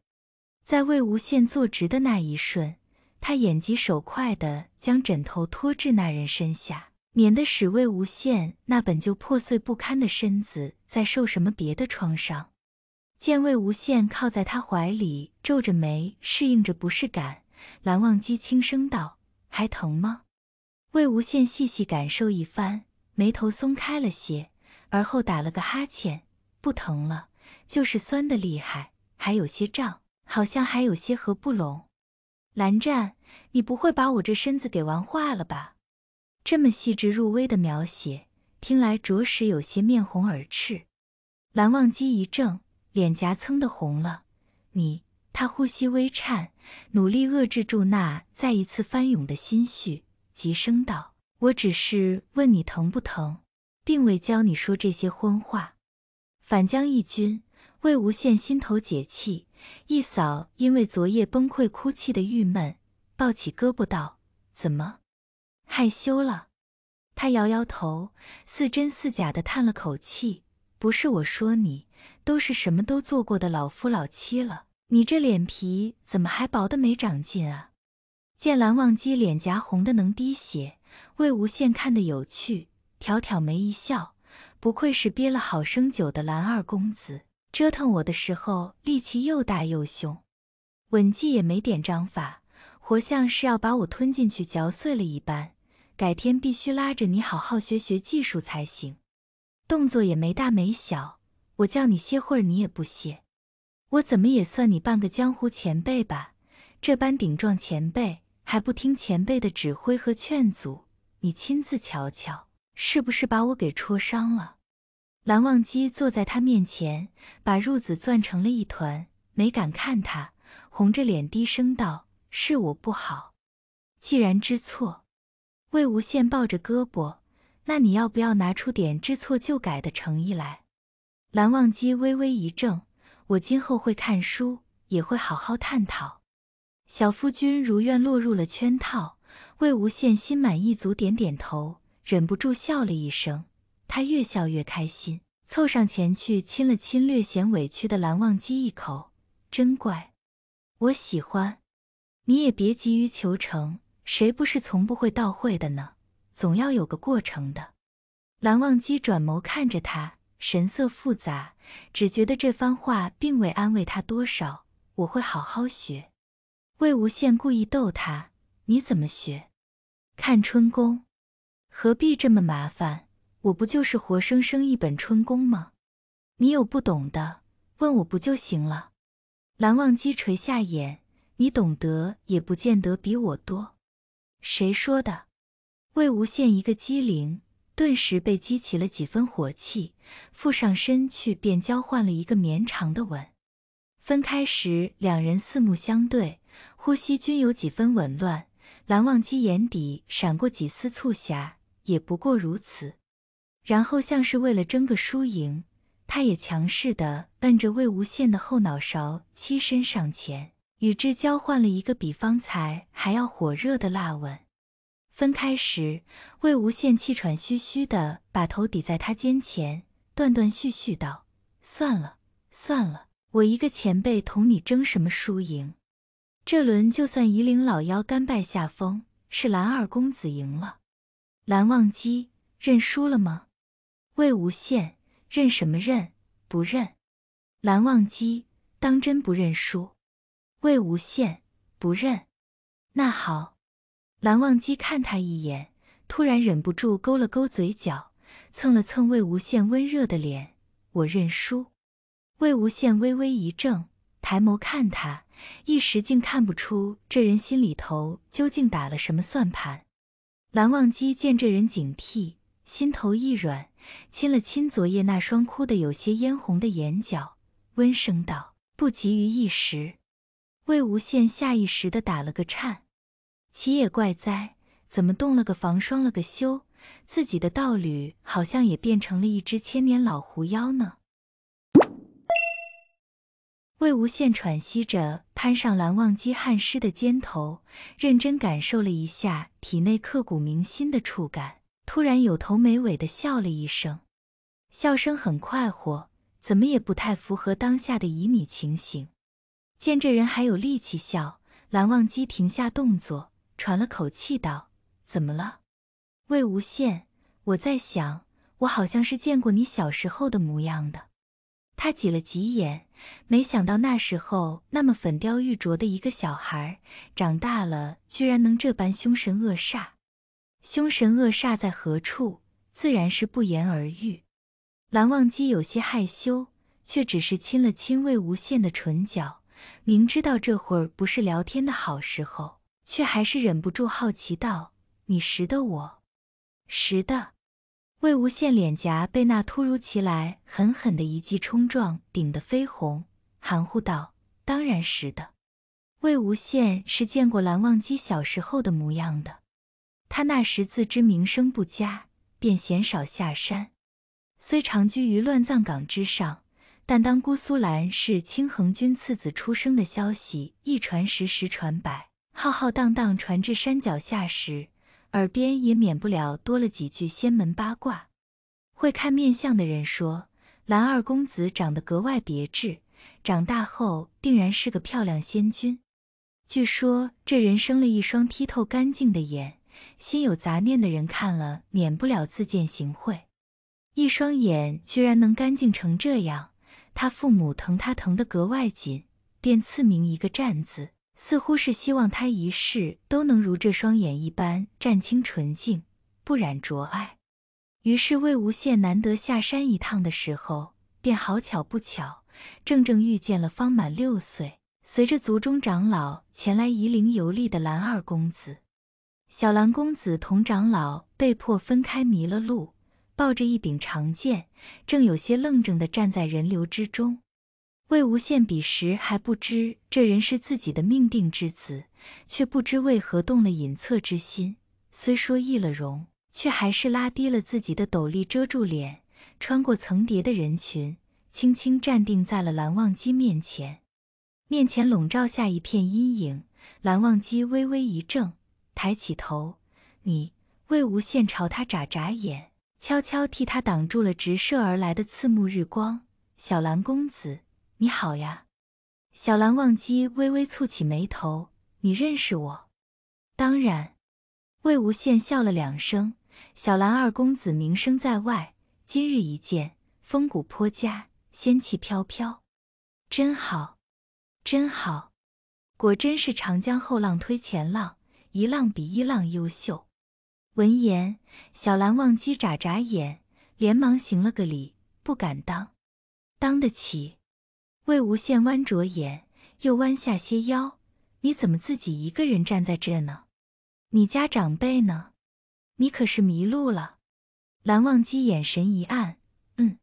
在魏无羡坐直的那一瞬，他眼疾手快地将枕头拖至那人身下，免得使魏无羡那本就破碎不堪的身子再受什么别的创伤。见魏无羡靠在他怀里，皱着眉适应着不适感。蓝忘机轻声道：“还疼吗？”魏无羡细细感受一番，眉头松开了些，而后打了个哈欠：“不疼了，就是酸的厉害，还有些胀，好像还有些合不拢。”蓝湛，你不会把我这身子给玩化了吧？这么细致入微的描写，听来着实有些面红耳赤。蓝忘机一怔，脸颊蹭的红了：“你……”他呼吸微颤，努力遏制住那再一次翻涌的心绪，急声道：“我只是问你疼不疼，并未教你说这些荤话。”反将一军，魏无羡心头解气，一扫因为昨夜崩溃哭泣的郁闷，抱起胳膊道：“怎么，害羞了？”他摇摇头，似真似假的叹了口气：“不是我说你，都是什么都做过的老夫老妻了。”你这脸皮怎么还薄的没长进啊？见蓝忘机脸颊红的能滴血，魏无羡看得有趣，挑挑眉一笑，不愧是憋了好生久的蓝二公子，折腾我的时候力气又大又凶，吻技也没点章法，活像是要把我吞进去嚼碎了一般。改天必须拉着你好好学学技术才行，动作也没大没小，我叫你歇会儿你也不歇。我怎么也算你半个江湖前辈吧？这般顶撞前辈，还不听前辈的指挥和劝阻，你亲自瞧瞧，是不是把我给戳伤了？蓝忘机坐在他面前，把褥子攥成了一团，没敢看他，红着脸低声道：“是我不好。”既然知错，魏无羡抱着胳膊，那你要不要拿出点知错就改的诚意来？蓝忘机微微一怔。我今后会看书，也会好好探讨。小夫君如愿落入了圈套，魏无羡心满意足，点点头，忍不住笑了一声。他越笑越开心，凑上前去亲了亲略显委屈的蓝忘机一口，真乖，我喜欢。你也别急于求成，谁不是从不会到会的呢？总要有个过程的。蓝忘机转眸看着他。神色复杂，只觉得这番话并未安慰他多少。我会好好学。魏无羡故意逗他：“你怎么学？看春宫？何必这么麻烦？我不就是活生生一本春宫吗？你有不懂的问我不就行了？”蓝忘机垂下眼：“你懂得也不见得比我多。”谁说的？魏无羡一个机灵。顿时被激起了几分火气，附上身去便交换了一个绵长的吻。分开时，两人四目相对，呼吸均有几分紊乱。蓝忘机眼底闪过几丝促狭，也不过如此。然后，像是为了争个输赢，他也强势的摁着魏无羡的后脑勺，栖身上前，与之交换了一个比方才还要火热的辣吻。分开时，魏无羡气喘吁吁的把头抵在他肩前，断断续续道：“算了，算了，我一个前辈同你争什么输赢？这轮就算夷陵老妖甘拜下风，是蓝二公子赢了。蓝忘机认输了吗？魏无羡认什么认？不认？蓝忘机当真不认输？魏无羡不认。那好。”蓝忘机看他一眼，突然忍不住勾了勾嘴角，蹭了蹭魏无羡温热的脸。我认输。魏无羡微微一怔，抬眸看他，一时竟看不出这人心里头究竟打了什么算盘。蓝忘机见这人警惕，心头一软，亲了亲昨夜那双哭得有些嫣红的眼角，温声道：“不急于一时。”魏无羡下意识的打了个颤。奇也怪哉，怎么动了个防双了个修，自己的道侣好像也变成了一只千年老狐妖呢？魏无羡喘息着攀上蓝忘机汗湿的肩头，认真感受了一下体内刻骨铭心的触感，突然有头没尾的笑了一声，笑声很快活，怎么也不太符合当下的旖旎情形。见这人还有力气笑，蓝忘机停下动作。喘了口气道：“怎么了，魏无羡？我在想，我好像是见过你小时候的模样的。”他挤了挤眼，没想到那时候那么粉雕玉琢的一个小孩，长大了居然能这般凶神恶煞。凶神恶煞在何处，自然是不言而喻。蓝忘机有些害羞，却只是亲了亲魏无羡的唇角，明知道这会儿不是聊天的好时候。却还是忍不住好奇道：“你识的我，识的？”魏无羡脸颊被那突如其来狠狠的一记冲撞顶得绯红，含糊道：“当然识的。”魏无羡是见过蓝忘机小时候的模样的，他那时自知名声不佳，便鲜少下山。虽长居于乱葬岗之上，但当姑苏蓝是清衡君次子出生的消息一传十，十传百。浩浩荡荡传至山脚下时，耳边也免不了多了几句仙门八卦。会看面相的人说，蓝二公子长得格外别致，长大后定然是个漂亮仙君。据说这人生了一双剔透干净的眼，心有杂念的人看了免不了自惭形秽。一双眼居然能干净成这样，他父母疼他疼得格外紧，便赐名一个“湛”字。似乎是希望他一世都能如这双眼一般湛清纯净，不染浊爱。于是魏无羡难得下山一趟的时候，便好巧不巧，正正遇见了方满六岁，随着族中长老前来夷陵游历的蓝二公子。小蓝公子同长老被迫分开，迷了路，抱着一柄长剑，正有些愣怔地站在人流之中。魏无羡彼时还不知这人是自己的命定之子，却不知为何动了隐恻之心。虽说易了容，却还是拉低了自己的斗笠遮住脸，穿过层叠的人群，轻轻站定在了蓝忘机面前。面前笼罩下一片阴影，蓝忘机微微一怔，抬起头。你，魏无羡朝他眨眨眼，悄悄替他挡住了直射而来的刺目日光。小蓝公子。你好呀，小蓝忘机微微蹙起眉头。你认识我？当然。魏无羡笑了两声。小蓝二公子名声在外，今日一见，风骨颇佳，仙气飘飘，真好，真好。果真是长江后浪推前浪，一浪比一浪优秀。闻言，小蓝忘机眨眨眼，连忙行了个礼：“不敢当，当得起。”魏无羡弯着眼，又弯下些腰：“你怎么自己一个人站在这呢？你家长辈呢？你可是迷路了？”蓝忘机眼神一暗：“嗯。”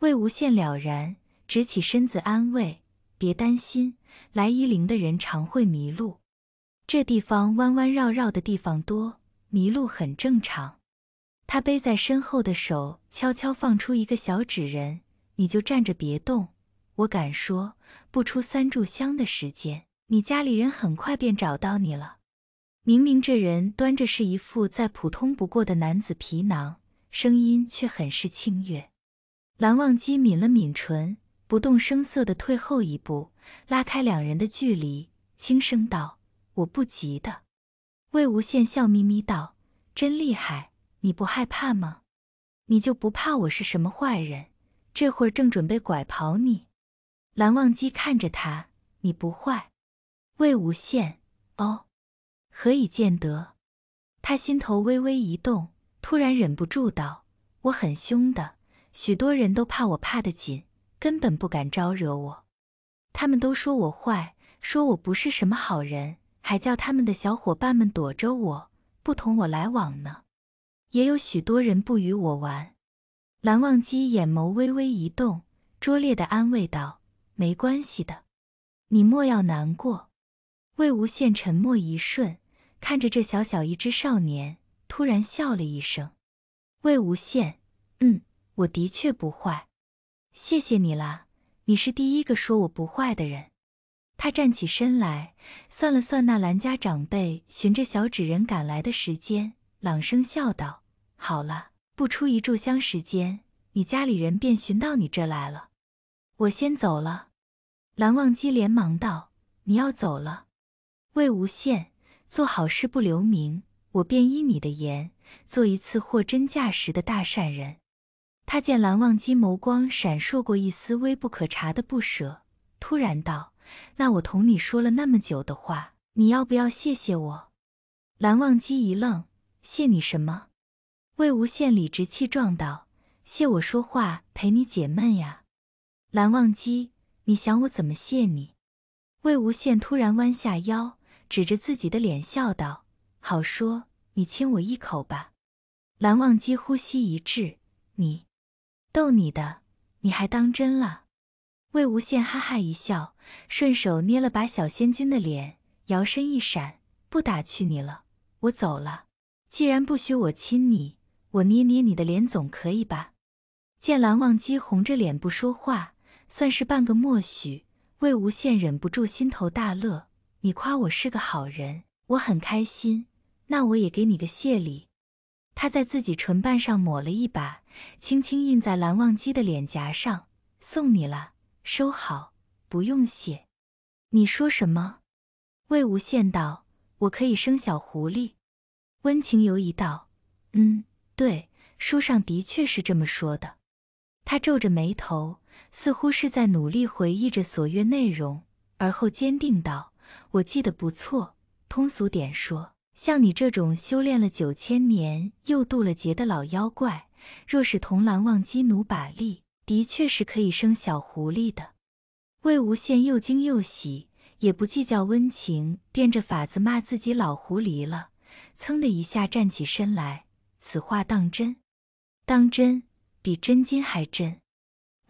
魏无羡了然，直起身子安慰：“别担心，来夷陵的人常会迷路。这地方弯弯绕绕的地方多，迷路很正常。”他背在身后的手悄悄放出一个小纸人：“你就站着别动。”我敢说，不出三炷香的时间，你家里人很快便找到你了。明明这人端着是一副再普通不过的男子皮囊，声音却很是清越。蓝忘机抿了抿唇，不动声色地退后一步，拉开两人的距离，轻声道：“我不急的。”魏无羡笑眯眯道：“真厉害，你不害怕吗？你就不怕我是什么坏人？这会儿正准备拐跑你。”蓝忘机看着他，你不坏，魏无羡。哦，何以见得？他心头微微一动，突然忍不住道：“我很凶的，许多人都怕我，怕得紧，根本不敢招惹我。他们都说我坏，说我不是什么好人，还叫他们的小伙伴们躲着我，不同我来往呢。也有许多人不与我玩。”蓝忘机眼眸微微一动，拙劣的安慰道。没关系的，你莫要难过。魏无羡沉默一瞬，看着这小小一只少年，突然笑了一声。魏无羡，嗯，我的确不坏，谢谢你啦，你是第一个说我不坏的人。他站起身来，算了算那兰家长辈寻着小纸人赶来的时间，朗声笑道：“好了，不出一炷香时间，你家里人便寻到你这来了。我先走了。”蓝忘机连忙道：“你要走了。”魏无羡：“做好事不留名，我便依你的言，做一次货真价实的大善人。”他见蓝忘机眸光闪烁过一丝微不可察的不舍，突然道：“那我同你说了那么久的话，你要不要谢谢我？”蓝忘机一愣：“谢你什么？”魏无羡理直气壮道：“谢我说话陪你解闷呀。”蓝忘机。你想我怎么谢你？魏无羡突然弯下腰，指着自己的脸笑道：“好说，你亲我一口吧。”蓝忘机呼吸一滞：“你，逗你的，你还当真了？”魏无羡哈哈一笑，顺手捏了把小仙君的脸，摇身一闪，不打趣你了，我走了。既然不许我亲你，我捏捏你的脸总可以吧？见蓝忘机红着脸不说话。算是半个默许，魏无羡忍不住心头大乐。你夸我是个好人，我很开心。那我也给你个谢礼。他在自己唇瓣上抹了一把，轻轻印在蓝忘机的脸颊上，送你了。收好，不用谢。你说什么？魏无羡道：“我可以生小狐狸。”温情犹疑道：“嗯，对，书上的确是这么说的。”他皱着眉头。似乎是在努力回忆着所阅内容，而后坚定道：“我记得不错。通俗点说，像你这种修炼了九千年又渡了劫的老妖怪，若是同蓝忘机努把力，的确是可以生小狐狸的。”魏无羡又惊又喜，也不计较温情变着法子骂自己老狐狸了，噌的一下站起身来：“此话当真？当真比真金还真？”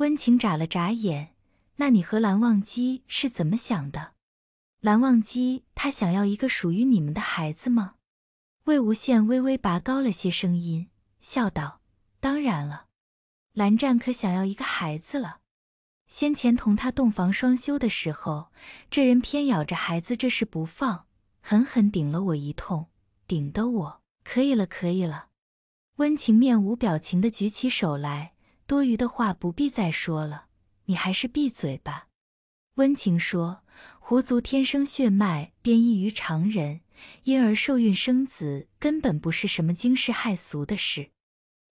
温情眨了眨眼，那你和蓝忘机是怎么想的？蓝忘机，他想要一个属于你们的孩子吗？魏无羡微微拔高了些声音，笑道：“当然了，蓝湛可想要一个孩子了。先前同他洞房双修的时候，这人偏咬着孩子这事不放，狠狠顶了我一通，顶得我可以了，可以了。”温情面无表情的举起手来。多余的话不必再说了，你还是闭嘴吧。温情说：“狐族天生血脉便异于常人，因而受孕生子根本不是什么惊世骇俗的事。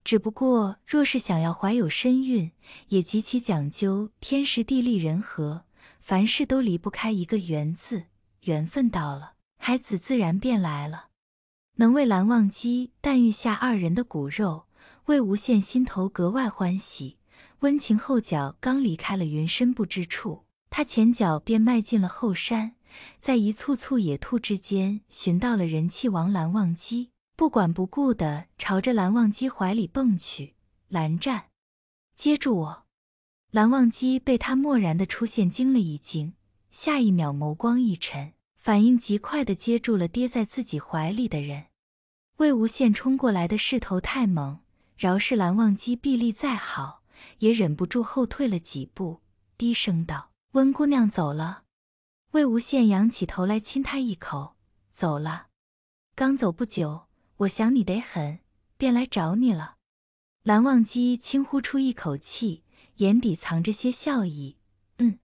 只不过，若是想要怀有身孕，也极其讲究天时地利人和，凡事都离不开一个缘字。缘分到了，孩子自然便来了。能为蓝忘机诞育下二人的骨肉。”魏无羡心头格外欢喜，温情后脚刚离开了云深不知处，他前脚便迈进了后山，在一簇簇野兔之间寻到了人气王蓝忘机，不管不顾的朝着蓝忘机怀里蹦去。蓝湛，接住我！蓝忘机被他漠然的出现惊了一惊，下一秒眸光一沉，反应极快的接住了跌在自己怀里的人。魏无羡冲过来的势头太猛。饶是蓝忘机臂力再好，也忍不住后退了几步，低声道：“温姑娘走了。”魏无羡仰起头来亲他一口：“走了。”刚走不久，我想你得很，便来找你了。”蓝忘机轻呼出一口气，眼底藏着些笑意：“嗯。”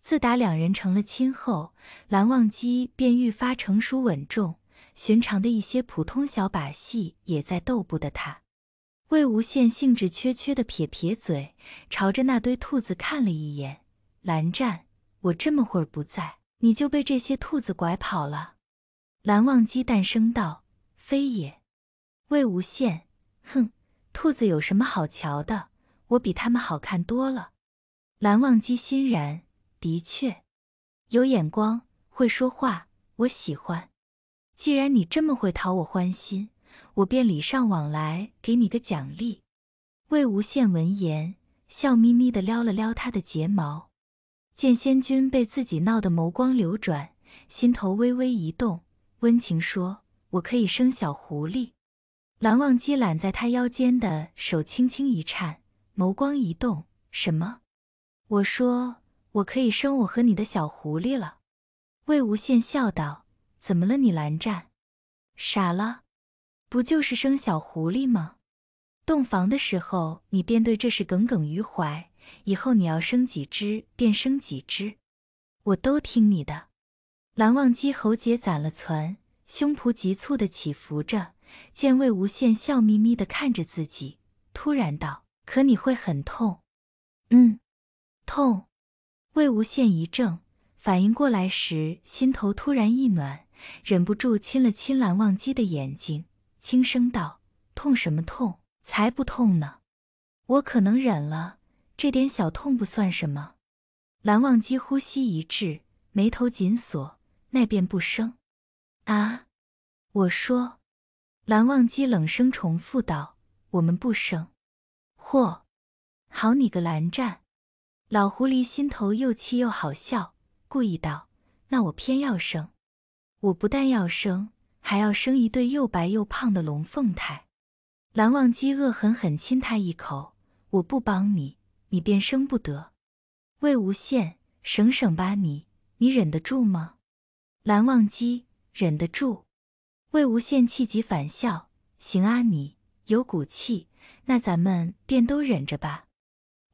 自打两人成了亲后，蓝忘机便愈发成熟稳重，寻常的一些普通小把戏也在逗不得他。魏无羡兴致缺缺地撇撇嘴，朝着那堆兔子看了一眼。蓝湛，我这么会儿不在，你就被这些兔子拐跑了？蓝忘机淡声道：“非也。”魏无羡，哼，兔子有什么好瞧的？我比他们好看多了。蓝忘机欣然，的确，有眼光，会说话，我喜欢。既然你这么会讨我欢心。我便礼尚往来，给你个奖励。魏无羡闻言，笑眯眯地撩了撩他的睫毛。见仙君被自己闹得眸光流转，心头微微一动，温情说：“我可以生小狐狸。”蓝忘机揽在他腰间的手轻轻一颤，眸光一动：“什么？”我说：“我可以生我和你的小狐狸了。”魏无羡笑道：“怎么了，你蓝湛？傻了？”不就是生小狐狸吗？洞房的时候，你便对这事耿耿于怀。以后你要生几只，便生几只，我都听你的。蓝忘机喉结攒了攒，胸脯急促的起伏着，见魏无羡笑眯眯的看着自己，突然道：“可你会很痛？”“嗯，痛。”魏无羡一怔，反应过来时，心头突然一暖，忍不住亲了亲蓝忘机的眼睛。轻声道：“痛什么痛？才不痛呢！我可能忍了，这点小痛不算什么。”蓝忘机呼吸一滞，眉头紧锁：“那便不生？”啊！我说，蓝忘机冷声重复道：“我们不生。”嚯！好你个蓝湛，老狐狸心头又气又好笑，故意道：“那我偏要生！我不但要生。”还要生一对又白又胖的龙凤胎，蓝忘机恶狠狠亲他一口。我不帮你，你便生不得。魏无羡，省省吧你，你忍得住吗？蓝忘机忍得住。魏无羡气急反笑，行啊，你有骨气，那咱们便都忍着吧。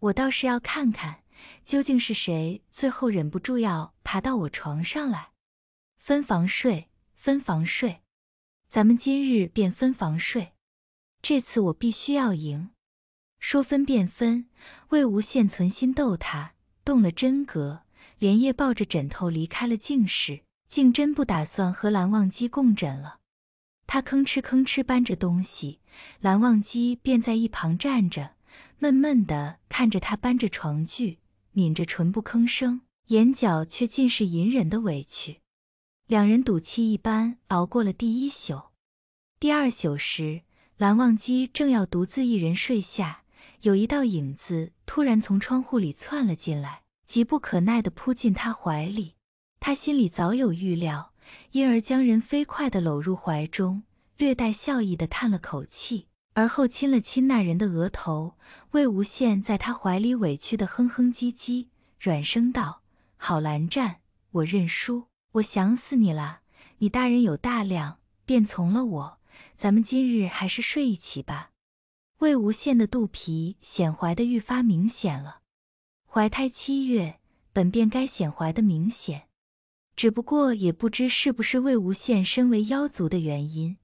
我倒是要看看，究竟是谁最后忍不住要爬到我床上来，分房睡。分房睡，咱们今日便分房睡。这次我必须要赢。说分便分，魏无羡存心逗他，动了真格，连夜抱着枕头离开了静室。竟真不打算和蓝忘机共枕了。他吭哧吭哧搬着东西，蓝忘机便在一旁站着，闷闷的看着他搬着床具，抿着唇不吭声，眼角却尽是隐忍的委屈。两人赌气一般熬过了第一宿，第二宿时，蓝忘机正要独自一人睡下，有一道影子突然从窗户里窜了进来，急不可耐地扑进他怀里。他心里早有预料，因而将人飞快地搂入怀中，略带笑意地叹了口气，而后亲了亲那人的额头。魏无羡在他怀里委屈地哼哼唧唧，软声道：“好，蓝湛，我认输。”我想死你了！你大人有大量，便从了我。咱们今日还是睡一起吧。魏无羡的肚皮显怀的愈发明显了，怀胎七月本便该显怀的明显，只不过也不知是不是魏无羡身为妖族的原因，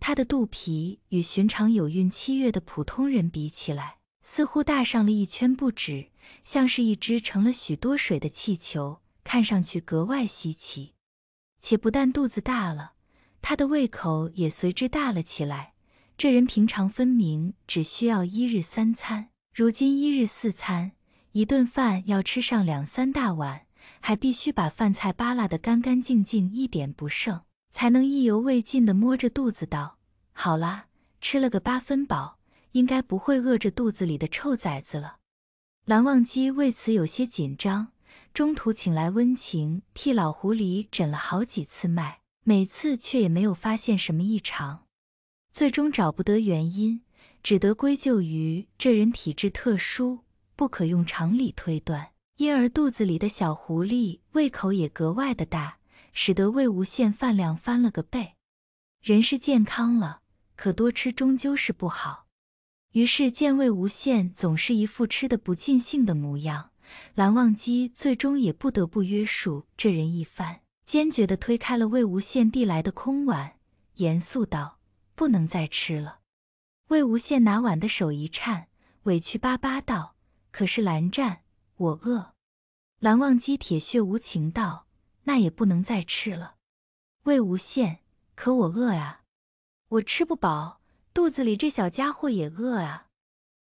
他的肚皮与寻常有孕七月的普通人比起来，似乎大上了一圈不止，像是一只盛了许多水的气球。看上去格外稀奇，且不但肚子大了，他的胃口也随之大了起来。这人平常分明只需要一日三餐，如今一日四餐，一顿饭要吃上两三大碗，还必须把饭菜扒拉得干干净净，一点不剩，才能意犹未尽地摸着肚子道：“好啦，吃了个八分饱，应该不会饿着肚子里的臭崽子了。”蓝忘机为此有些紧张。中途请来温情替老狐狸诊了好几次脉，每次却也没有发现什么异常，最终找不得原因，只得归咎于这人体质特殊，不可用常理推断。因而肚子里的小狐狸胃口也格外的大，使得魏无羡饭量翻了个倍。人是健康了，可多吃终究是不好。于是见魏无羡总是一副吃的不尽兴的模样。蓝忘机最终也不得不约束这人一番，坚决地推开了魏无羡递来的空碗，严肃道：“不能再吃了。”魏无羡拿碗的手一颤，委屈巴巴道：“可是蓝湛，我饿。”蓝忘机铁血无情道：“那也不能再吃了。”魏无羡：“可我饿啊，我吃不饱，肚子里这小家伙也饿啊，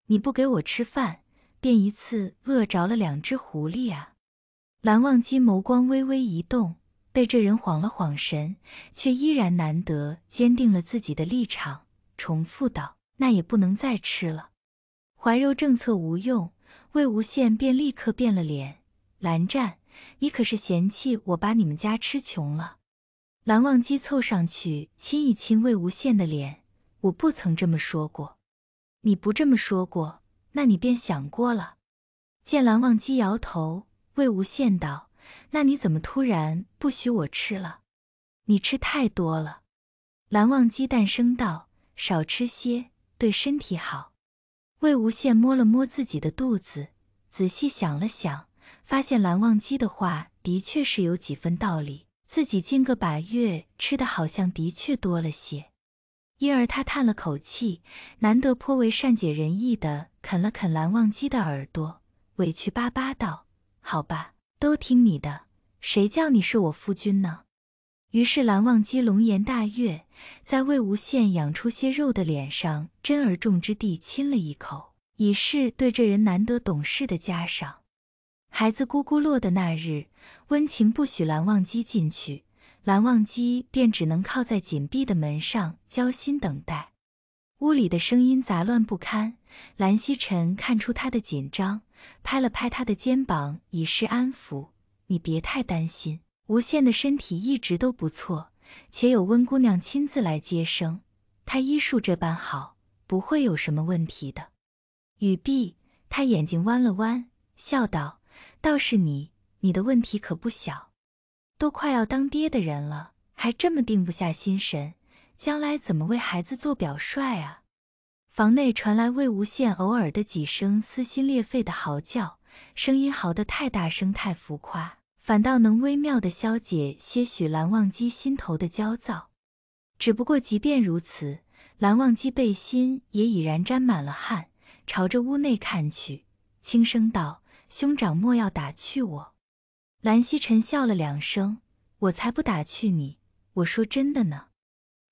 你不给我吃饭。”便一次饿着了两只狐狸啊！蓝忘机眸光微微一动，被这人晃了晃神，却依然难得坚定了自己的立场，重复道：“那也不能再吃了。”怀柔政策无用，魏无羡便立刻变了脸：“蓝湛，你可是嫌弃我把你们家吃穷了？”蓝忘机凑上去亲一亲魏无羡的脸：“我不曾这么说过，你不这么说过。”那你便想过了。见蓝忘机摇头，魏无羡道：“那你怎么突然不许我吃了？你吃太多了。”蓝忘机淡声道：“少吃些，对身体好。”魏无羡摸了摸自己的肚子，仔细想了想，发现蓝忘机的话的确是有几分道理。自己近个把月吃的好像的确多了些。因而他叹了口气，难得颇为善解人意的啃了啃蓝忘机的耳朵，委屈巴巴道：“好吧，都听你的，谁叫你是我夫君呢？”于是蓝忘机龙颜大悦，在魏无羡养出些肉的脸上，真而重之地亲了一口，以示对这人难得懂事的嘉赏。孩子咕咕落的那日，温情不许蓝忘机进去。蓝忘机便只能靠在紧闭的门上，焦心等待。屋里的声音杂乱不堪，蓝曦臣看出他的紧张，拍了拍他的肩膀以示安抚：“你别太担心，无羡的身体一直都不错，且有温姑娘亲自来接生，她医术这般好，不会有什么问题的。”语毕，他眼睛弯了弯，笑道：“倒是你，你的问题可不小。”都快要当爹的人了，还这么定不下心神，将来怎么为孩子做表率啊？房内传来魏无羡偶尔的几声撕心裂肺的嚎叫，声音嚎得太大声太浮夸，反倒能微妙的消解些许蓝忘机心头的焦躁。只不过即便如此，蓝忘机背心也已然沾满了汗，朝着屋内看去，轻声道：“兄长莫要打趣我。”蓝曦臣笑了两声，我才不打趣你，我说真的呢，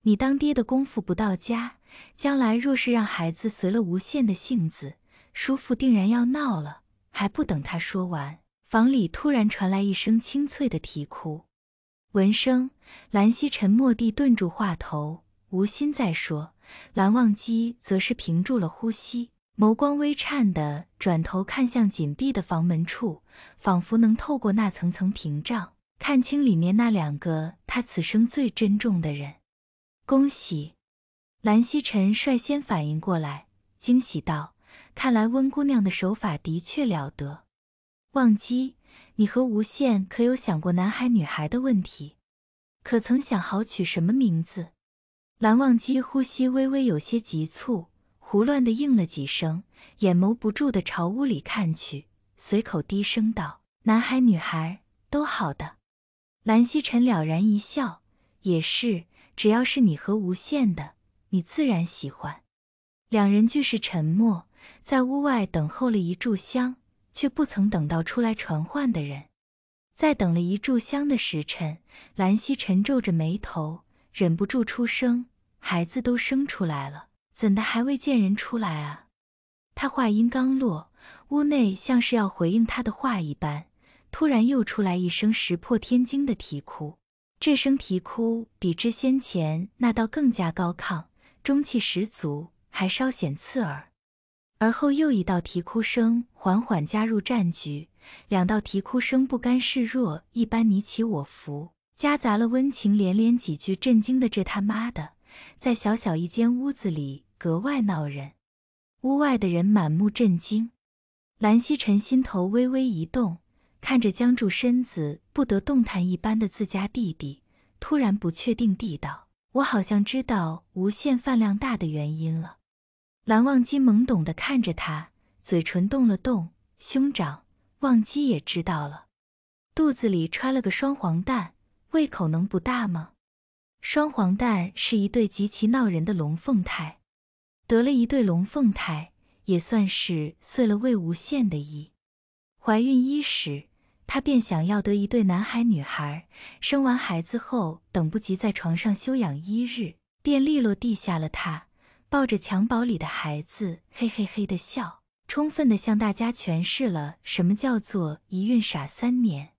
你当爹的功夫不到家，将来若是让孩子随了无限的性子，叔父定然要闹了。还不等他说完，房里突然传来一声清脆的啼哭。闻声，蓝曦臣蓦地顿住话头，无心再说；蓝忘机则是屏住了呼吸。眸光微颤的转头看向紧闭的房门处，仿佛能透过那层层屏障看清里面那两个他此生最珍重的人。恭喜，蓝曦臣率先反应过来，惊喜道：“看来温姑娘的手法的确了得。”忘机，你和无羡可有想过男孩女孩的问题？可曾想好取什么名字？蓝忘机呼吸微微有些急促。胡乱的应了几声，眼眸不住的朝屋里看去，随口低声道：“男孩女孩都好的。”蓝曦臣了然一笑：“也是，只要是你和无限的，你自然喜欢。”两人俱是沉默，在屋外等候了一炷香，却不曾等到出来传唤的人。再等了一炷香的时辰，蓝曦臣皱着眉头，忍不住出声：“孩子都生出来了。”怎的还未见人出来啊？他话音刚落，屋内像是要回应他的话一般，突然又出来一声石破天惊的啼哭。这声啼哭比之先前那道更加高亢，中气十足，还稍显刺耳。而后又一道啼哭声缓缓加入战局，两道啼哭声不甘示弱，一般你起我伏，夹杂了温情，连连几句震惊的“这他妈的！”在小小一间屋子里。格外闹人，屋外的人满目震惊，蓝曦臣心头微微一动，看着僵住身子不得动弹一般的自家弟弟，突然不确定地道：“我好像知道无限饭量大的原因了。”蓝忘机懵懂的看着他，嘴唇动了动，兄长，忘机也知道了，肚子里揣了个双黄蛋，胃口能不大吗？双黄蛋是一对极其闹人的龙凤胎。得了一对龙凤胎，也算是遂了魏无羡的意。怀孕伊始，他便想要得一对男孩女孩。生完孩子后，等不及在床上休养一日，便利落地下了榻，抱着襁褓里的孩子，嘿嘿嘿的笑，充分的向大家诠释了什么叫做一孕傻三年。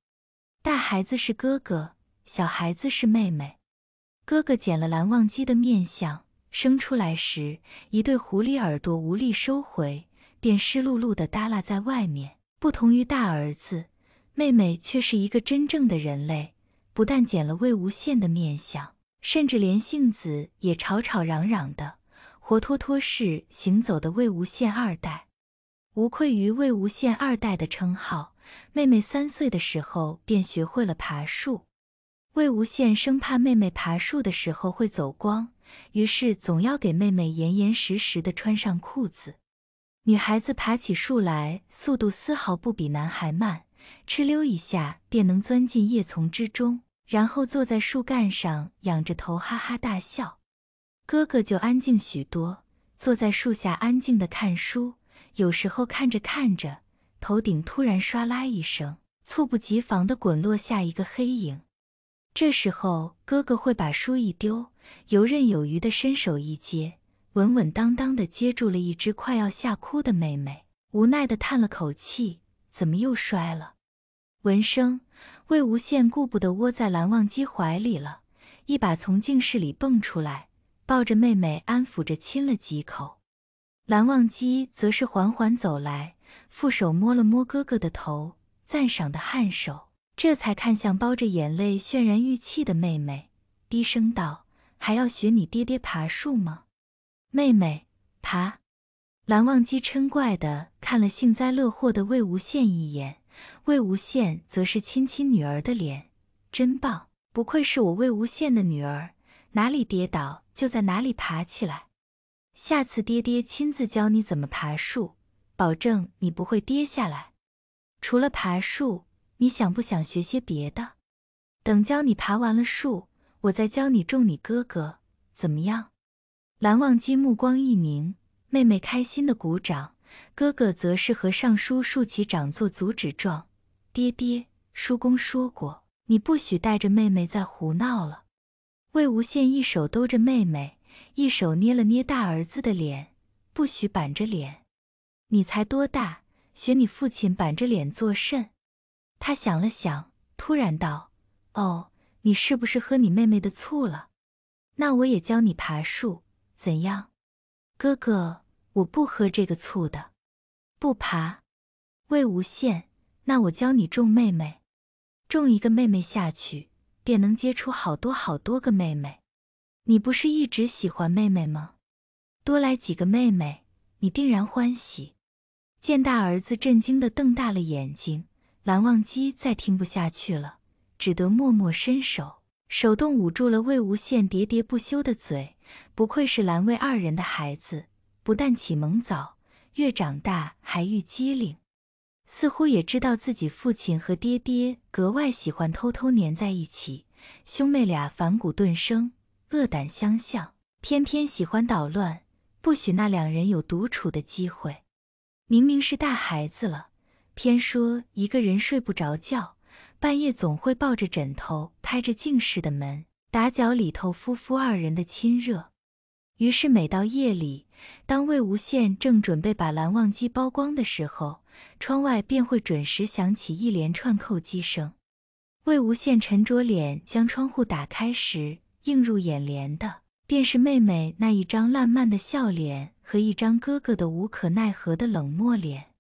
大孩子是哥哥，小孩子是妹妹。哥哥捡了蓝忘机的面相。生出来时，一对狐狸耳朵无力收回，便湿漉漉的耷拉在外面。不同于大儿子，妹妹却是一个真正的人类，不但剪了魏无羡的面相，甚至连性子也吵吵嚷嚷的，活脱脱是行走的魏无羡二代，无愧于魏无羡二代的称号。妹妹三岁的时候便学会了爬树，魏无羡生怕妹妹爬树的时候会走光。于是总要给妹妹严严实实的穿上裤子。女孩子爬起树来，速度丝毫不比男孩慢，哧溜一下便能钻进叶丛之中，然后坐在树干上，仰着头哈哈大笑。哥哥就安静许多，坐在树下安静的看书。有时候看着看着，头顶突然唰啦一声，猝不及防地滚落下一个黑影。这时候哥哥会把书一丢。游刃有余地伸手一接，稳稳当当地接住了一只快要吓哭的妹妹，无奈地叹了口气：“怎么又摔了？”闻声，魏无羡顾不得窝在蓝忘机怀里了，一把从静室里蹦出来，抱着妹妹安抚着，亲了几口。蓝忘机则是缓缓走来，负手摸了摸哥哥的头，赞赏的颔首，这才看向包着眼泪、泫然欲泣的妹妹，低声道。还要学你爹爹爬树吗，妹妹？爬。蓝忘机嗔怪的看了幸灾乐祸的魏无羡一眼，魏无羡则是亲亲女儿的脸，真棒，不愧是我魏无羡的女儿，哪里跌倒就在哪里爬起来。下次爹爹亲自教你怎么爬树，保证你不会跌下来。除了爬树，你想不想学些别的？等教你爬完了树。我在教你种，你哥哥怎么样？蓝忘机目光一凝，妹妹开心的鼓掌，哥哥则是和尚书竖起掌做阻止状。爹爹，叔公说过，你不许带着妹妹再胡闹了。魏无羡一手兜着妹妹，一手捏了捏大儿子的脸，不许板着脸。你才多大，学你父亲板着脸作甚？他想了想，突然道：“哦。”你是不是喝你妹妹的醋了？那我也教你爬树，怎样？哥哥，我不喝这个醋的，不爬。魏无羡，那我教你种妹妹，种一个妹妹下去，便能结出好多好多个妹妹。你不是一直喜欢妹妹吗？多来几个妹妹，你定然欢喜。见大儿子震惊的瞪大了眼睛，蓝忘机再听不下去了。只得默默伸手，手动捂住了魏无羡喋喋不休的嘴。不愧是蓝魏二人的孩子，不但启蒙早，越长大还愈机灵。似乎也知道自己父亲和爹爹格外喜欢偷偷黏在一起，兄妹俩反骨顿生，恶胆相向，偏偏喜欢捣乱，不许那两人有独处的机会。明明是大孩子了，偏说一个人睡不着觉。半夜总会抱着枕头拍着静室的门，打搅里头夫妇二人的亲热。于是每到夜里，当魏无羡正准备把蓝忘机剥光的时候，窗外便会准时响起一连串叩击声。魏无羡沉着脸将窗户打开时，映入眼帘的便是妹妹那一张烂漫的笑脸和一张哥哥的无可奈何的冷漠脸。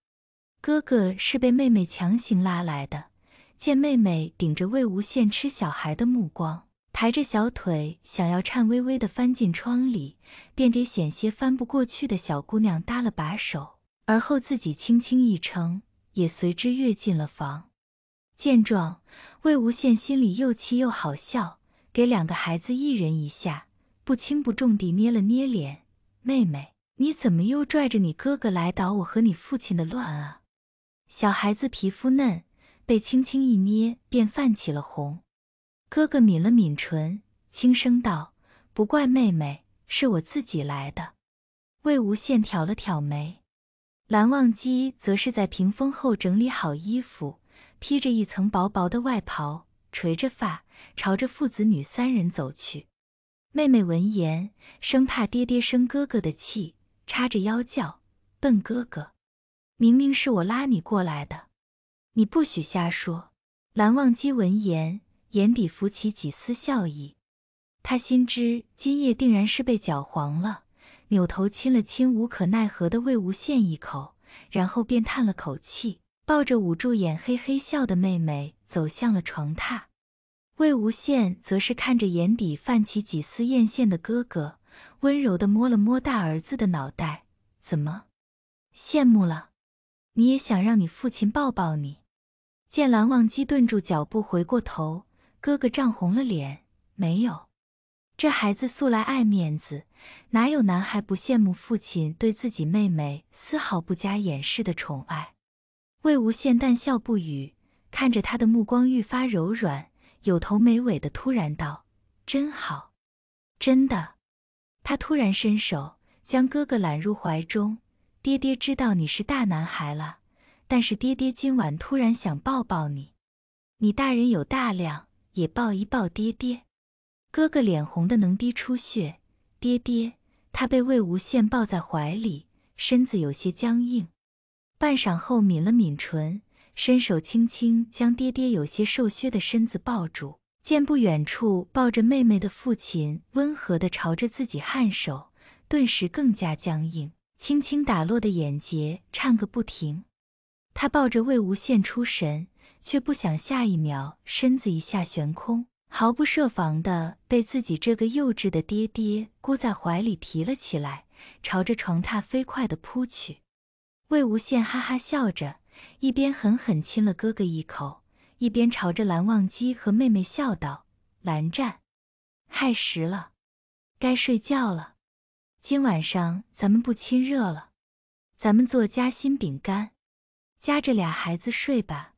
哥哥是被妹妹强行拉来的。见妹妹顶着魏无羡吃小孩的目光，抬着小腿想要颤巍巍地翻进窗里，便给险些翻不过去的小姑娘搭了把手，而后自己轻轻一撑，也随之跃进了房。见状，魏无羡心里又气又好笑，给两个孩子一人一下不轻不重地捏了捏脸：“妹妹，你怎么又拽着你哥哥来捣我和你父亲的乱啊？小孩子皮肤嫩。”被轻轻一捏，便泛起了红。哥哥抿了抿唇，轻声道：“不怪妹妹，是我自己来的。”魏无羡挑了挑眉，蓝忘机则是在屏风后整理好衣服，披着一层薄薄的外袍，垂着发，朝着父子女三人走去。妹妹闻言，生怕爹爹生哥哥的气，叉着腰叫：“笨哥哥，明明是我拉你过来的。”你不许瞎说！蓝忘机闻言，眼底浮起几丝笑意。他心知今夜定然是被搅黄了，扭头亲了亲无可奈何的魏无羡一口，然后便叹了口气，抱着捂住眼嘿嘿笑的妹妹走向了床榻。魏无羡则是看着眼底泛起几丝艳羡的哥哥，温柔地摸了摸大儿子的脑袋：“怎么，羡慕了？你也想让你父亲抱抱你？”见蓝忘机顿住脚步，回过头，哥哥涨红了脸，没有。这孩子素来爱面子，哪有男孩不羡慕父亲对自己妹妹丝毫不加掩饰的宠爱？魏无羡淡笑不语，看着他的目光愈发柔软，有头没尾的突然道：“真好，真的。”他突然伸手将哥哥揽入怀中，爹爹知道你是大男孩了。但是爹爹今晚突然想抱抱你，你大人有大量也抱一抱爹爹。哥哥脸红的能滴出血。爹爹，他被魏无羡抱在怀里，身子有些僵硬。半晌后抿了抿唇，伸手轻轻将爹爹有些瘦削的身子抱住。见不远处抱着妹妹的父亲温和的朝着自己颔首，顿时更加僵硬，轻轻打落的眼睫颤个不停。他抱着魏无羡出神，却不想下一秒身子一下悬空，毫不设防的被自己这个幼稚的爹爹箍在怀里提了起来，朝着床榻飞快的扑去。魏无羡哈哈笑着，一边狠狠亲了哥哥一口，一边朝着蓝忘机和妹妹笑道：“蓝湛，亥时了，该睡觉了。今晚上咱们不亲热了，咱们做夹心饼干。”夹着俩孩子睡吧。